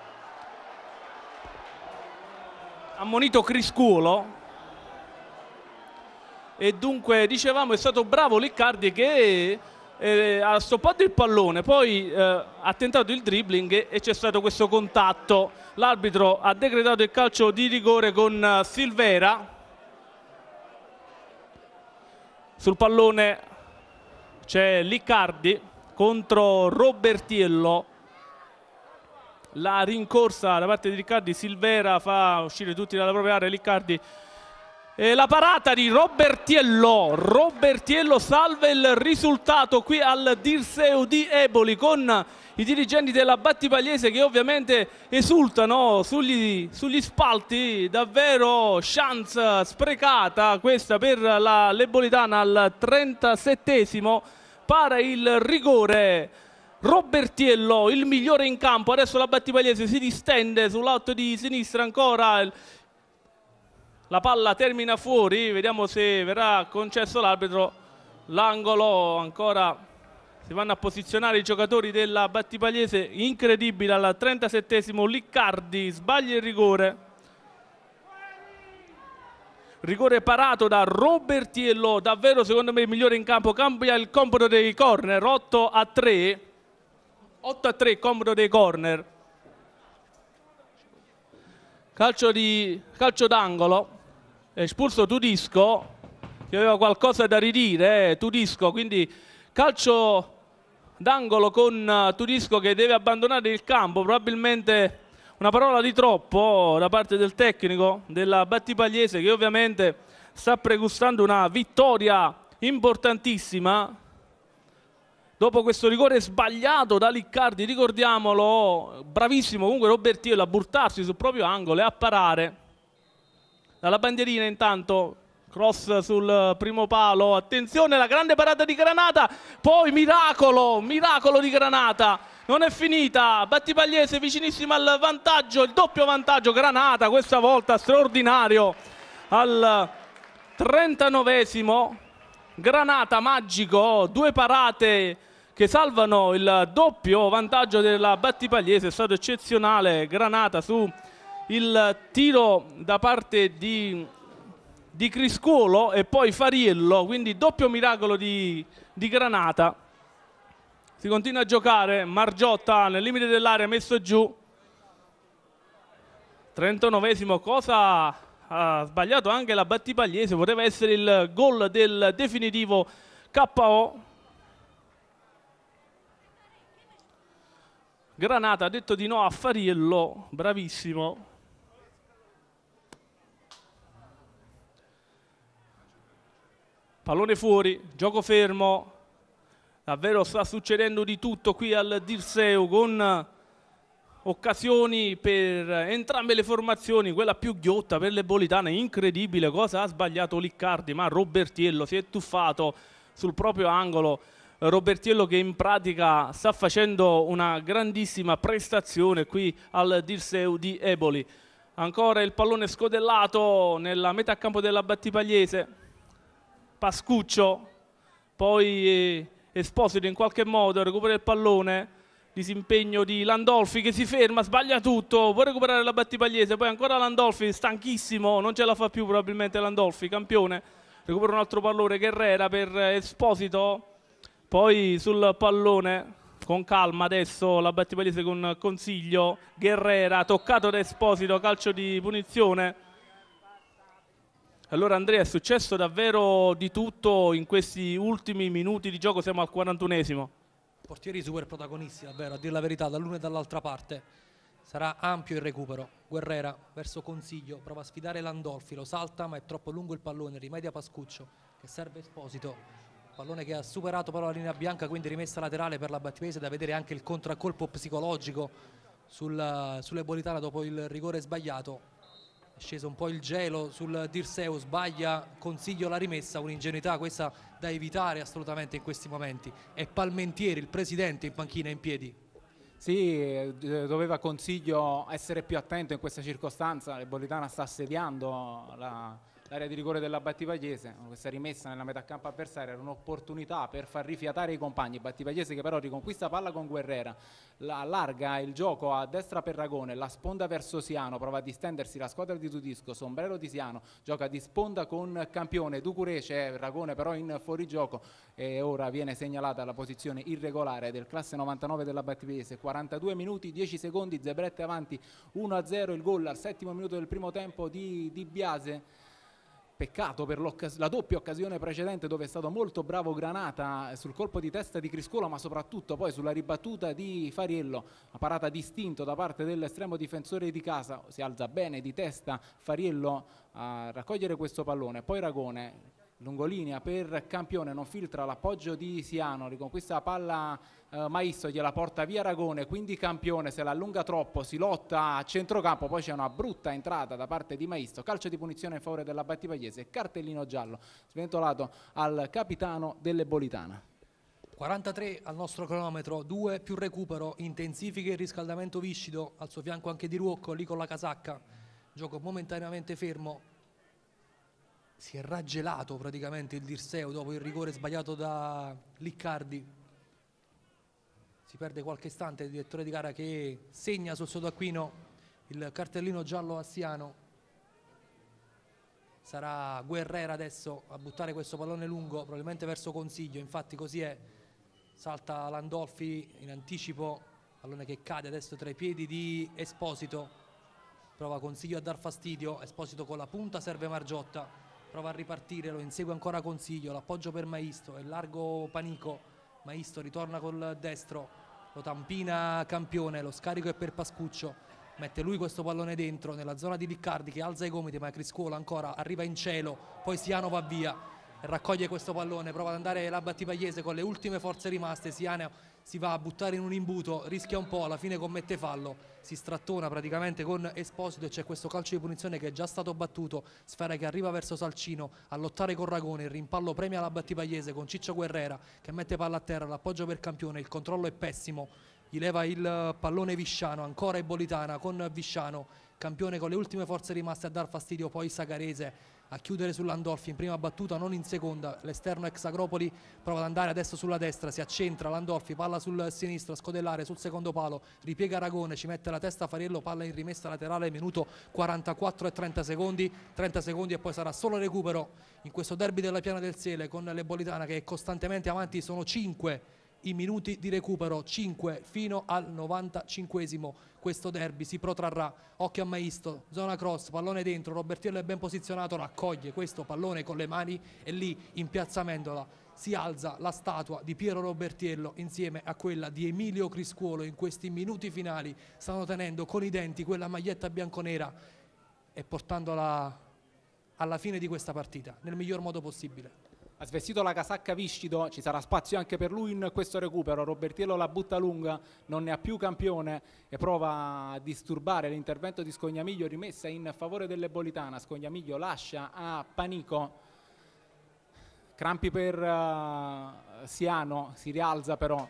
ammonito Criscuolo e dunque dicevamo è stato bravo Liccardi che eh, ha stoppato il pallone, poi eh, ha tentato il dribbling e, c'è stato questo contatto. L'arbitro ha decretato il calcio di rigore con eh, Silvera. Sul pallone c'è Liccardi contro Robertiello la rincorsa da parte di Riccardi, Silvera fa uscire tutti dalla propria area, Riccardi e la parata di Robertiello, Robertiello salva il risultato qui al Dirseu di Eboli con i dirigenti della Battipagliese che ovviamente esultano sugli, sugli spalti, davvero chance sprecata questa per la Lebolitana al 37 esimo para il rigore Robertiello, il migliore in campo, adesso la Battipagliese si distende sull'alto di sinistra ancora, la palla termina fuori, vediamo se verrà concesso l'arbitro, l'angolo ancora... Si vanno a posizionare i giocatori della Battipagliese, incredibile al 37 Liccardi, sbaglia il rigore. Rigore parato da Robertiello, davvero secondo me il migliore in campo, cambia il compito dei corner, 8 a 3. 8 a 3, comodo dei corner. Calcio, di, calcio d'angolo, espulso Tudisco, che aveva qualcosa da ridire, eh, Tudisco, quindi calcio d'angolo con eh, Tudisco che deve abbandonare il campo, probabilmente una parola di troppo da parte del tecnico della Battipagliese che ovviamente sta pregustando una vittoria importantissima dopo questo rigore sbagliato da Liccardi, ricordiamolo, bravissimo comunque Robertino a buttarsi sul proprio angolo e a parare. Dalla bandierina intanto cross sul primo palo, attenzione la grande parata di Granata, poi miracolo, miracolo di Granata, non è finita, Battipagliese vicinissimo al vantaggio, il doppio vantaggio, Granata questa volta straordinario al 39 Granata magico, due parate che salvano il doppio vantaggio della Battipagliese, è stato eccezionale Granata su il tiro da parte di, di Criscuolo e poi Fariello, quindi doppio miracolo di, di Granata. Si continua a giocare, Margiotta nel limite dell'area messo giù. 39esimo, cosa ha sbagliato anche la Battipagliese, poteva essere il gol del definitivo KO Granata ha detto di no a Fariello, bravissimo. Pallone fuori, gioco fermo. Davvero sta succedendo di tutto qui al Dirseu con occasioni per entrambe le formazioni, quella più ghiotta per le Bolitane, incredibile cosa ha sbagliato Liccardi, ma Robertiello si è tuffato sul proprio angolo Robertiello che in pratica sta facendo una grandissima prestazione qui al Dirseu di Eboli. Ancora il pallone scodellato nella metà campo della Battipagliese. Pascuccio, poi eh, Esposito in qualche modo, recupera il pallone disimpegno di Landolfi che si ferma, sbaglia tutto, può recuperare la Battipagliese, poi ancora Landolfi, stanchissimo, non ce la fa più probabilmente Landolfi, campione, recupera un altro pallone Guerrera per Esposito, poi sul pallone, con calma adesso la Battipalese con Consiglio, Guerrera, toccato da Esposito, calcio di punizione. Allora Andrea è successo davvero di tutto in questi ultimi minuti di gioco, siamo al 41esimo. Portieri super protagonisti davvero, a dire la verità, dall'una e dall'altra parte. Sarà ampio il recupero. Guerrera verso Consiglio, prova a sfidare Landolfi, lo salta ma è troppo lungo il pallone, rimedia Pascuccio che serve Esposito Pallone che ha superato però la linea bianca, quindi rimessa laterale per la Battivese, da vedere anche il contraccolpo psicologico sulla, sulle dopo il rigore sbagliato. È sceso un po' il gelo sul Dirseo, sbaglia, consiglio la rimessa, un'ingenuità questa da evitare assolutamente in questi momenti. È Palmentieri, il presidente, in panchina in piedi. Sì, eh, doveva consiglio essere più attento in questa circostanza, l'Ebolitana sta assediando la l'area di rigore della Battipagliese, questa rimessa nella metà campo avversaria era un'opportunità per far rifiatare i compagni, Battipagliese che però riconquista palla con Guerrera, la allarga il gioco a destra per Ragone, la sponda verso Siano, prova a distendersi la squadra di Tudisco, Sombrero di Siano, gioca di sponda con Campione, Ducurece, Ragone però in fuorigioco e ora viene segnalata la posizione irregolare del classe 99 della Battipagliese, 42 minuti, 10 secondi, Zebrette avanti 1-0, il gol al settimo minuto del primo tempo di, di Biase Peccato per la doppia occasione precedente dove è stato molto bravo Granata eh, sul colpo di testa di Criscola ma soprattutto poi sulla ribattuta di Fariello, una parata distinto da parte dell'estremo difensore di casa, si alza bene di testa Fariello a raccogliere questo pallone, poi Ragone Lungolinea per Campione, non filtra l'appoggio di Siano, riconquista la palla eh, Maisto, gliela porta via Aragone, quindi Campione se la allunga troppo, si lotta a centrocampo, poi c'è una brutta entrata da parte di Maisto, calcio di punizione in favore della Battipagliese, cartellino giallo, sventolato al capitano delle Bolitana. 43 al nostro cronometro, 2 più recupero, intensifica il riscaldamento viscido, al suo fianco anche di Ruocco, lì con la casacca, gioco momentaneamente fermo, si è raggelato praticamente il Dirseo dopo il rigore sbagliato da Liccardi. Si perde qualche istante il direttore di gara che segna sul sodaquino il cartellino giallo assiano Sarà Guerrera adesso a buttare questo pallone lungo, probabilmente verso Consiglio, infatti così è. Salta Landolfi in anticipo, pallone che cade adesso tra i piedi di Esposito. Prova Consiglio a dar fastidio, Esposito con la punta, serve Margiotta prova a ripartire, lo insegue ancora Consiglio, l'appoggio per Maisto, è largo Panico, Maisto ritorna col destro, lo tampina Campione, lo scarico è per Pascuccio, mette lui questo pallone dentro nella zona di Riccardi che alza i gomiti ma Criscuola ancora arriva in cielo, poi Siano va via, raccoglie questo pallone, prova ad andare la Battipagliese con le ultime forze rimaste, Siano si va a buttare in un imbuto, rischia un po', alla fine commette fallo, si strattona praticamente con Esposito e c'è questo calcio di punizione che è già stato battuto, sfera che arriva verso Salcino a lottare con Ragone, il rimpallo premia la Battipagliese con Ciccio Guerrera che mette palla a terra, l'appoggio per Campione, il controllo è pessimo, gli leva il pallone Visciano, ancora Ebolitana con Visciano, Campione con le ultime forze rimaste a dar fastidio, poi Sacarese a chiudere sull'Andolfi in prima battuta, non in seconda, l'esterno ex Agropoli prova ad andare adesso sulla destra, si accentra l'Andolfi, palla sul sinistro, scodellare sul secondo palo, ripiega Aragone, ci mette la testa Fariello, palla in rimessa laterale, minuto 44 e 30 secondi, 30 secondi e poi sarà solo recupero in questo derby della Piana del Sele con l'Ebolitana che è costantemente avanti, sono 5 i minuti di recupero 5 fino al 95 questo derby si protrarrà occhio a Maisto, zona cross, pallone dentro Robertiello è ben posizionato, raccoglie questo pallone con le mani e lì in piazza Mendola si alza la statua di Piero Robertiello insieme a quella di Emilio Criscuolo in questi minuti finali stanno tenendo con i denti quella maglietta bianconera e portandola alla fine di questa partita nel miglior modo possibile ha svestito la casacca Viscido, ci sarà spazio anche per lui in questo recupero, Robertiello la butta lunga, non ne ha più campione e prova a disturbare l'intervento di Scognamiglio, rimessa in favore Bolitana, Scognamiglio lascia a Panico, crampi per uh, Siano, si rialza però,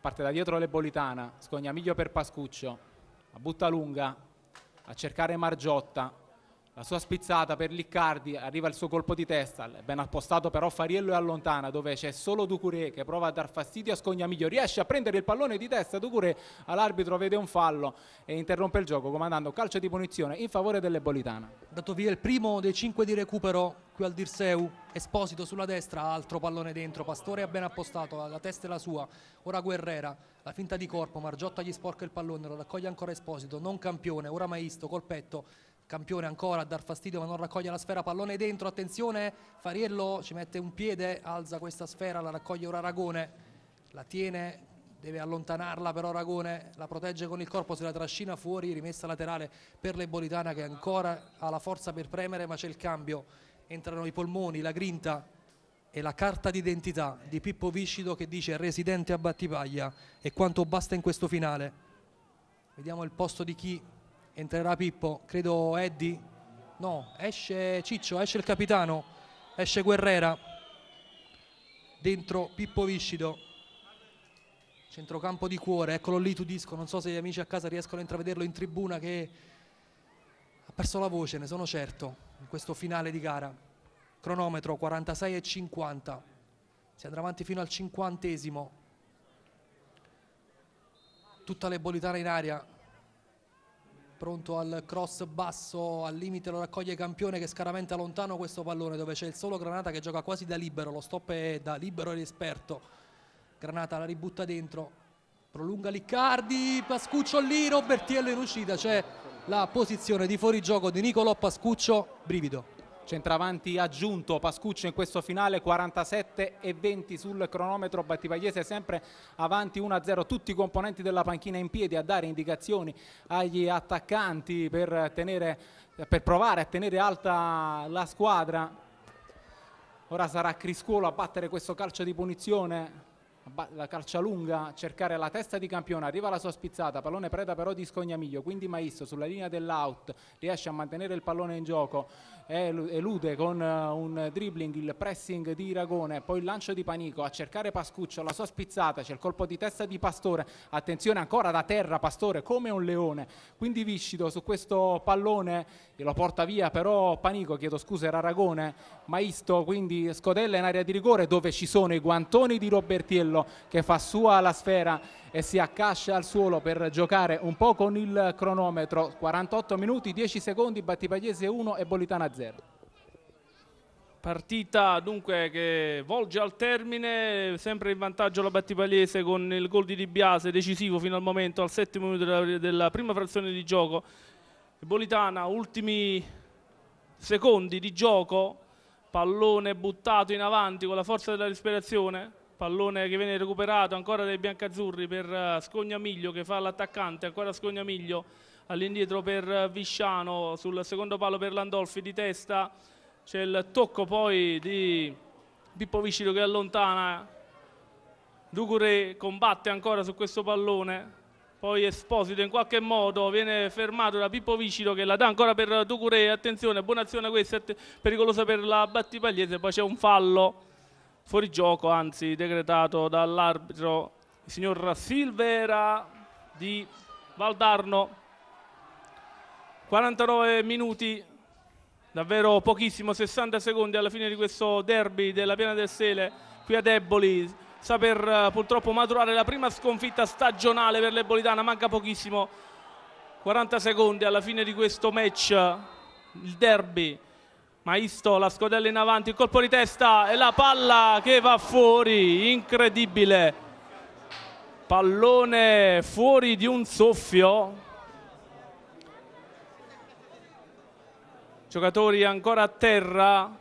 parte da dietro Bolitana, Scognamiglio per Pascuccio, la butta lunga a cercare Margiotta, la sua spizzata per Liccardi, arriva il suo colpo di testa, ben appostato però Fariello e allontana dove c'è solo Ducuré che prova a dar fastidio a Scognamiglio, riesce a prendere il pallone di testa Ducuré, all'arbitro vede un fallo e interrompe il gioco comandando calcio di punizione in favore dell'Ebolitana. Dato via il primo dei cinque di recupero qui al Dirseu, Esposito sulla destra, altro pallone dentro, Pastore ha ben appostato, la testa è la sua, ora Guerrera, la finta di corpo, Margiotta gli sporca il pallone, lo raccoglie ancora Esposito, non campione, ora Maisto, col petto Campione ancora a dar fastidio ma non raccoglie la sfera, pallone dentro, attenzione, Fariello ci mette un piede, alza questa sfera, la raccoglie ora Aragone, la tiene, deve allontanarla però Aragone, la protegge con il corpo, se la trascina fuori, rimessa laterale per l'Ebolitana che ancora ha la forza per premere ma c'è il cambio, entrano i polmoni, la grinta e la carta d'identità di Pippo Viscido che dice residente a Battipaglia e quanto basta in questo finale. Vediamo il posto di chi entrerà Pippo, credo Eddie, no, esce Ciccio, esce il capitano, esce Guerrera, dentro Pippo Viscido, centrocampo di cuore, eccolo lì Tudisco, non so se gli amici a casa riescono a intravederlo in tribuna che ha perso la voce, ne sono certo, in questo finale di gara, cronometro 46 e 50, si andrà avanti fino al cinquantesimo, tutta l'ebolitana in aria, pronto al cross basso, al limite lo raccoglie Campione che scaramenta lontano questo pallone dove c'è il solo Granata che gioca quasi da libero, lo stop è da libero ed esperto, Granata la ributta dentro, prolunga Liccardi, Pascuccio lì, Robertiello in uscita, c'è la posizione di fuorigioco di Nicolò Pascuccio, brivido centravanti aggiunto Pascuccio in questo finale 47 e 20 sul cronometro Battipagliese sempre avanti 1-0 tutti i componenti della panchina in piedi a dare indicazioni agli attaccanti per, tenere, per provare a tenere alta la squadra ora sarà Criscuolo a battere questo calcio di punizione la calcia lunga, cercare la testa di campione, arriva la sua spizzata, pallone preda però di Scognamiglio, quindi Maisto sulla linea dell'out riesce a mantenere il pallone in gioco, elude con eh, un dribbling il pressing di Ragone, poi il lancio di Panico a cercare Pascuccio, la sua spizzata, c'è il colpo di testa di Pastore, attenzione ancora da terra Pastore come un leone, quindi viscido su questo pallone, lo porta via però Panico, chiedo scusa era Ragone, Maisto quindi Scodella in area di rigore dove ci sono i guantoni di Robertiello Martello che fa sua la sfera e si accascia al suolo per giocare un po' con il cronometro 48 minuti 10 secondi Battipagliese 1 e Bolitana 0 Partita dunque che volge al termine, sempre in vantaggio la Battipagliese con il gol di Di Biase, decisivo fino al momento, al settimo minuto della, della prima frazione di gioco. Bolitana, ultimi secondi di gioco, pallone buttato in avanti con la forza della respirazione, pallone che viene recuperato ancora dai biancazzurri per eh, Scognamiglio che fa l'attaccante, ancora Scognamiglio all'indietro per eh, Visciano, sul secondo palo per Landolfi di testa, c'è il tocco poi di Pippo Vicino che allontana, Ducure combatte ancora su questo pallone, poi Esposito in qualche modo viene fermato da Pippo Vicino che la dà ancora per Ducure, attenzione, buona azione questa, pericolosa per la Battipagliese, poi c'è un fallo fuori gioco, anzi decretato dall'arbitro il signor Silvera di Valdarno. 49 minuti, davvero pochissimo, 60 secondi alla fine di questo derby della Piana del Sele qui a Deboli. Sa per eh, purtroppo maturare la prima sconfitta stagionale per l'Ebolitana, manca pochissimo. 40 secondi alla fine di questo match, il derby Maisto, la scodella in avanti, il colpo di testa e la palla che va fuori, incredibile. Pallone fuori di un soffio. Giocatori ancora a terra.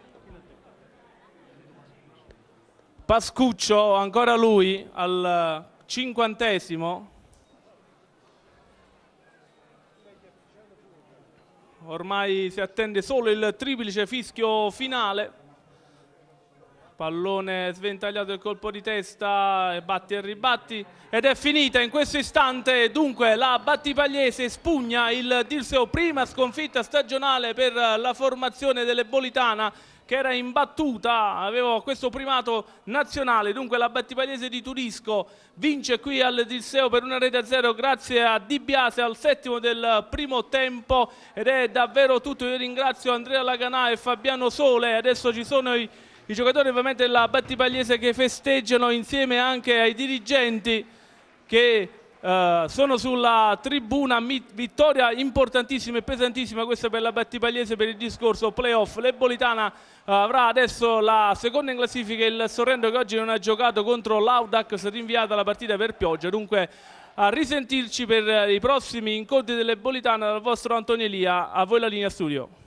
Pascuccio, ancora lui, al cinquantesimo. ormai si attende solo il triplice fischio finale pallone sventagliato il colpo di testa batti e ribatti ed è finita in questo istante dunque la Battipagliese spugna il Dirseo prima sconfitta stagionale per la formazione delle Bolitana che era imbattuta, aveva questo primato nazionale, dunque la Battipagliese di Turisco vince qui al Disseo per una rete a zero grazie a Di Biase al settimo del primo tempo ed è davvero tutto, io ringrazio Andrea Laganà e Fabiano Sole, adesso ci sono i, i giocatori ovviamente della Battipagliese che festeggiano insieme anche ai dirigenti che Uh, sono sulla tribuna, vittoria importantissima e pesantissima questa per la Battipagliese per il discorso playoff. L'Ebolitana eh, avrà adesso la seconda in classifica il Sorrento che oggi non ha giocato contro l'Audax rinviata la partita per pioggia dunque a risentirci per i prossimi incontri delle Bolitana dal vostro Antonio Elia a voi la linea studio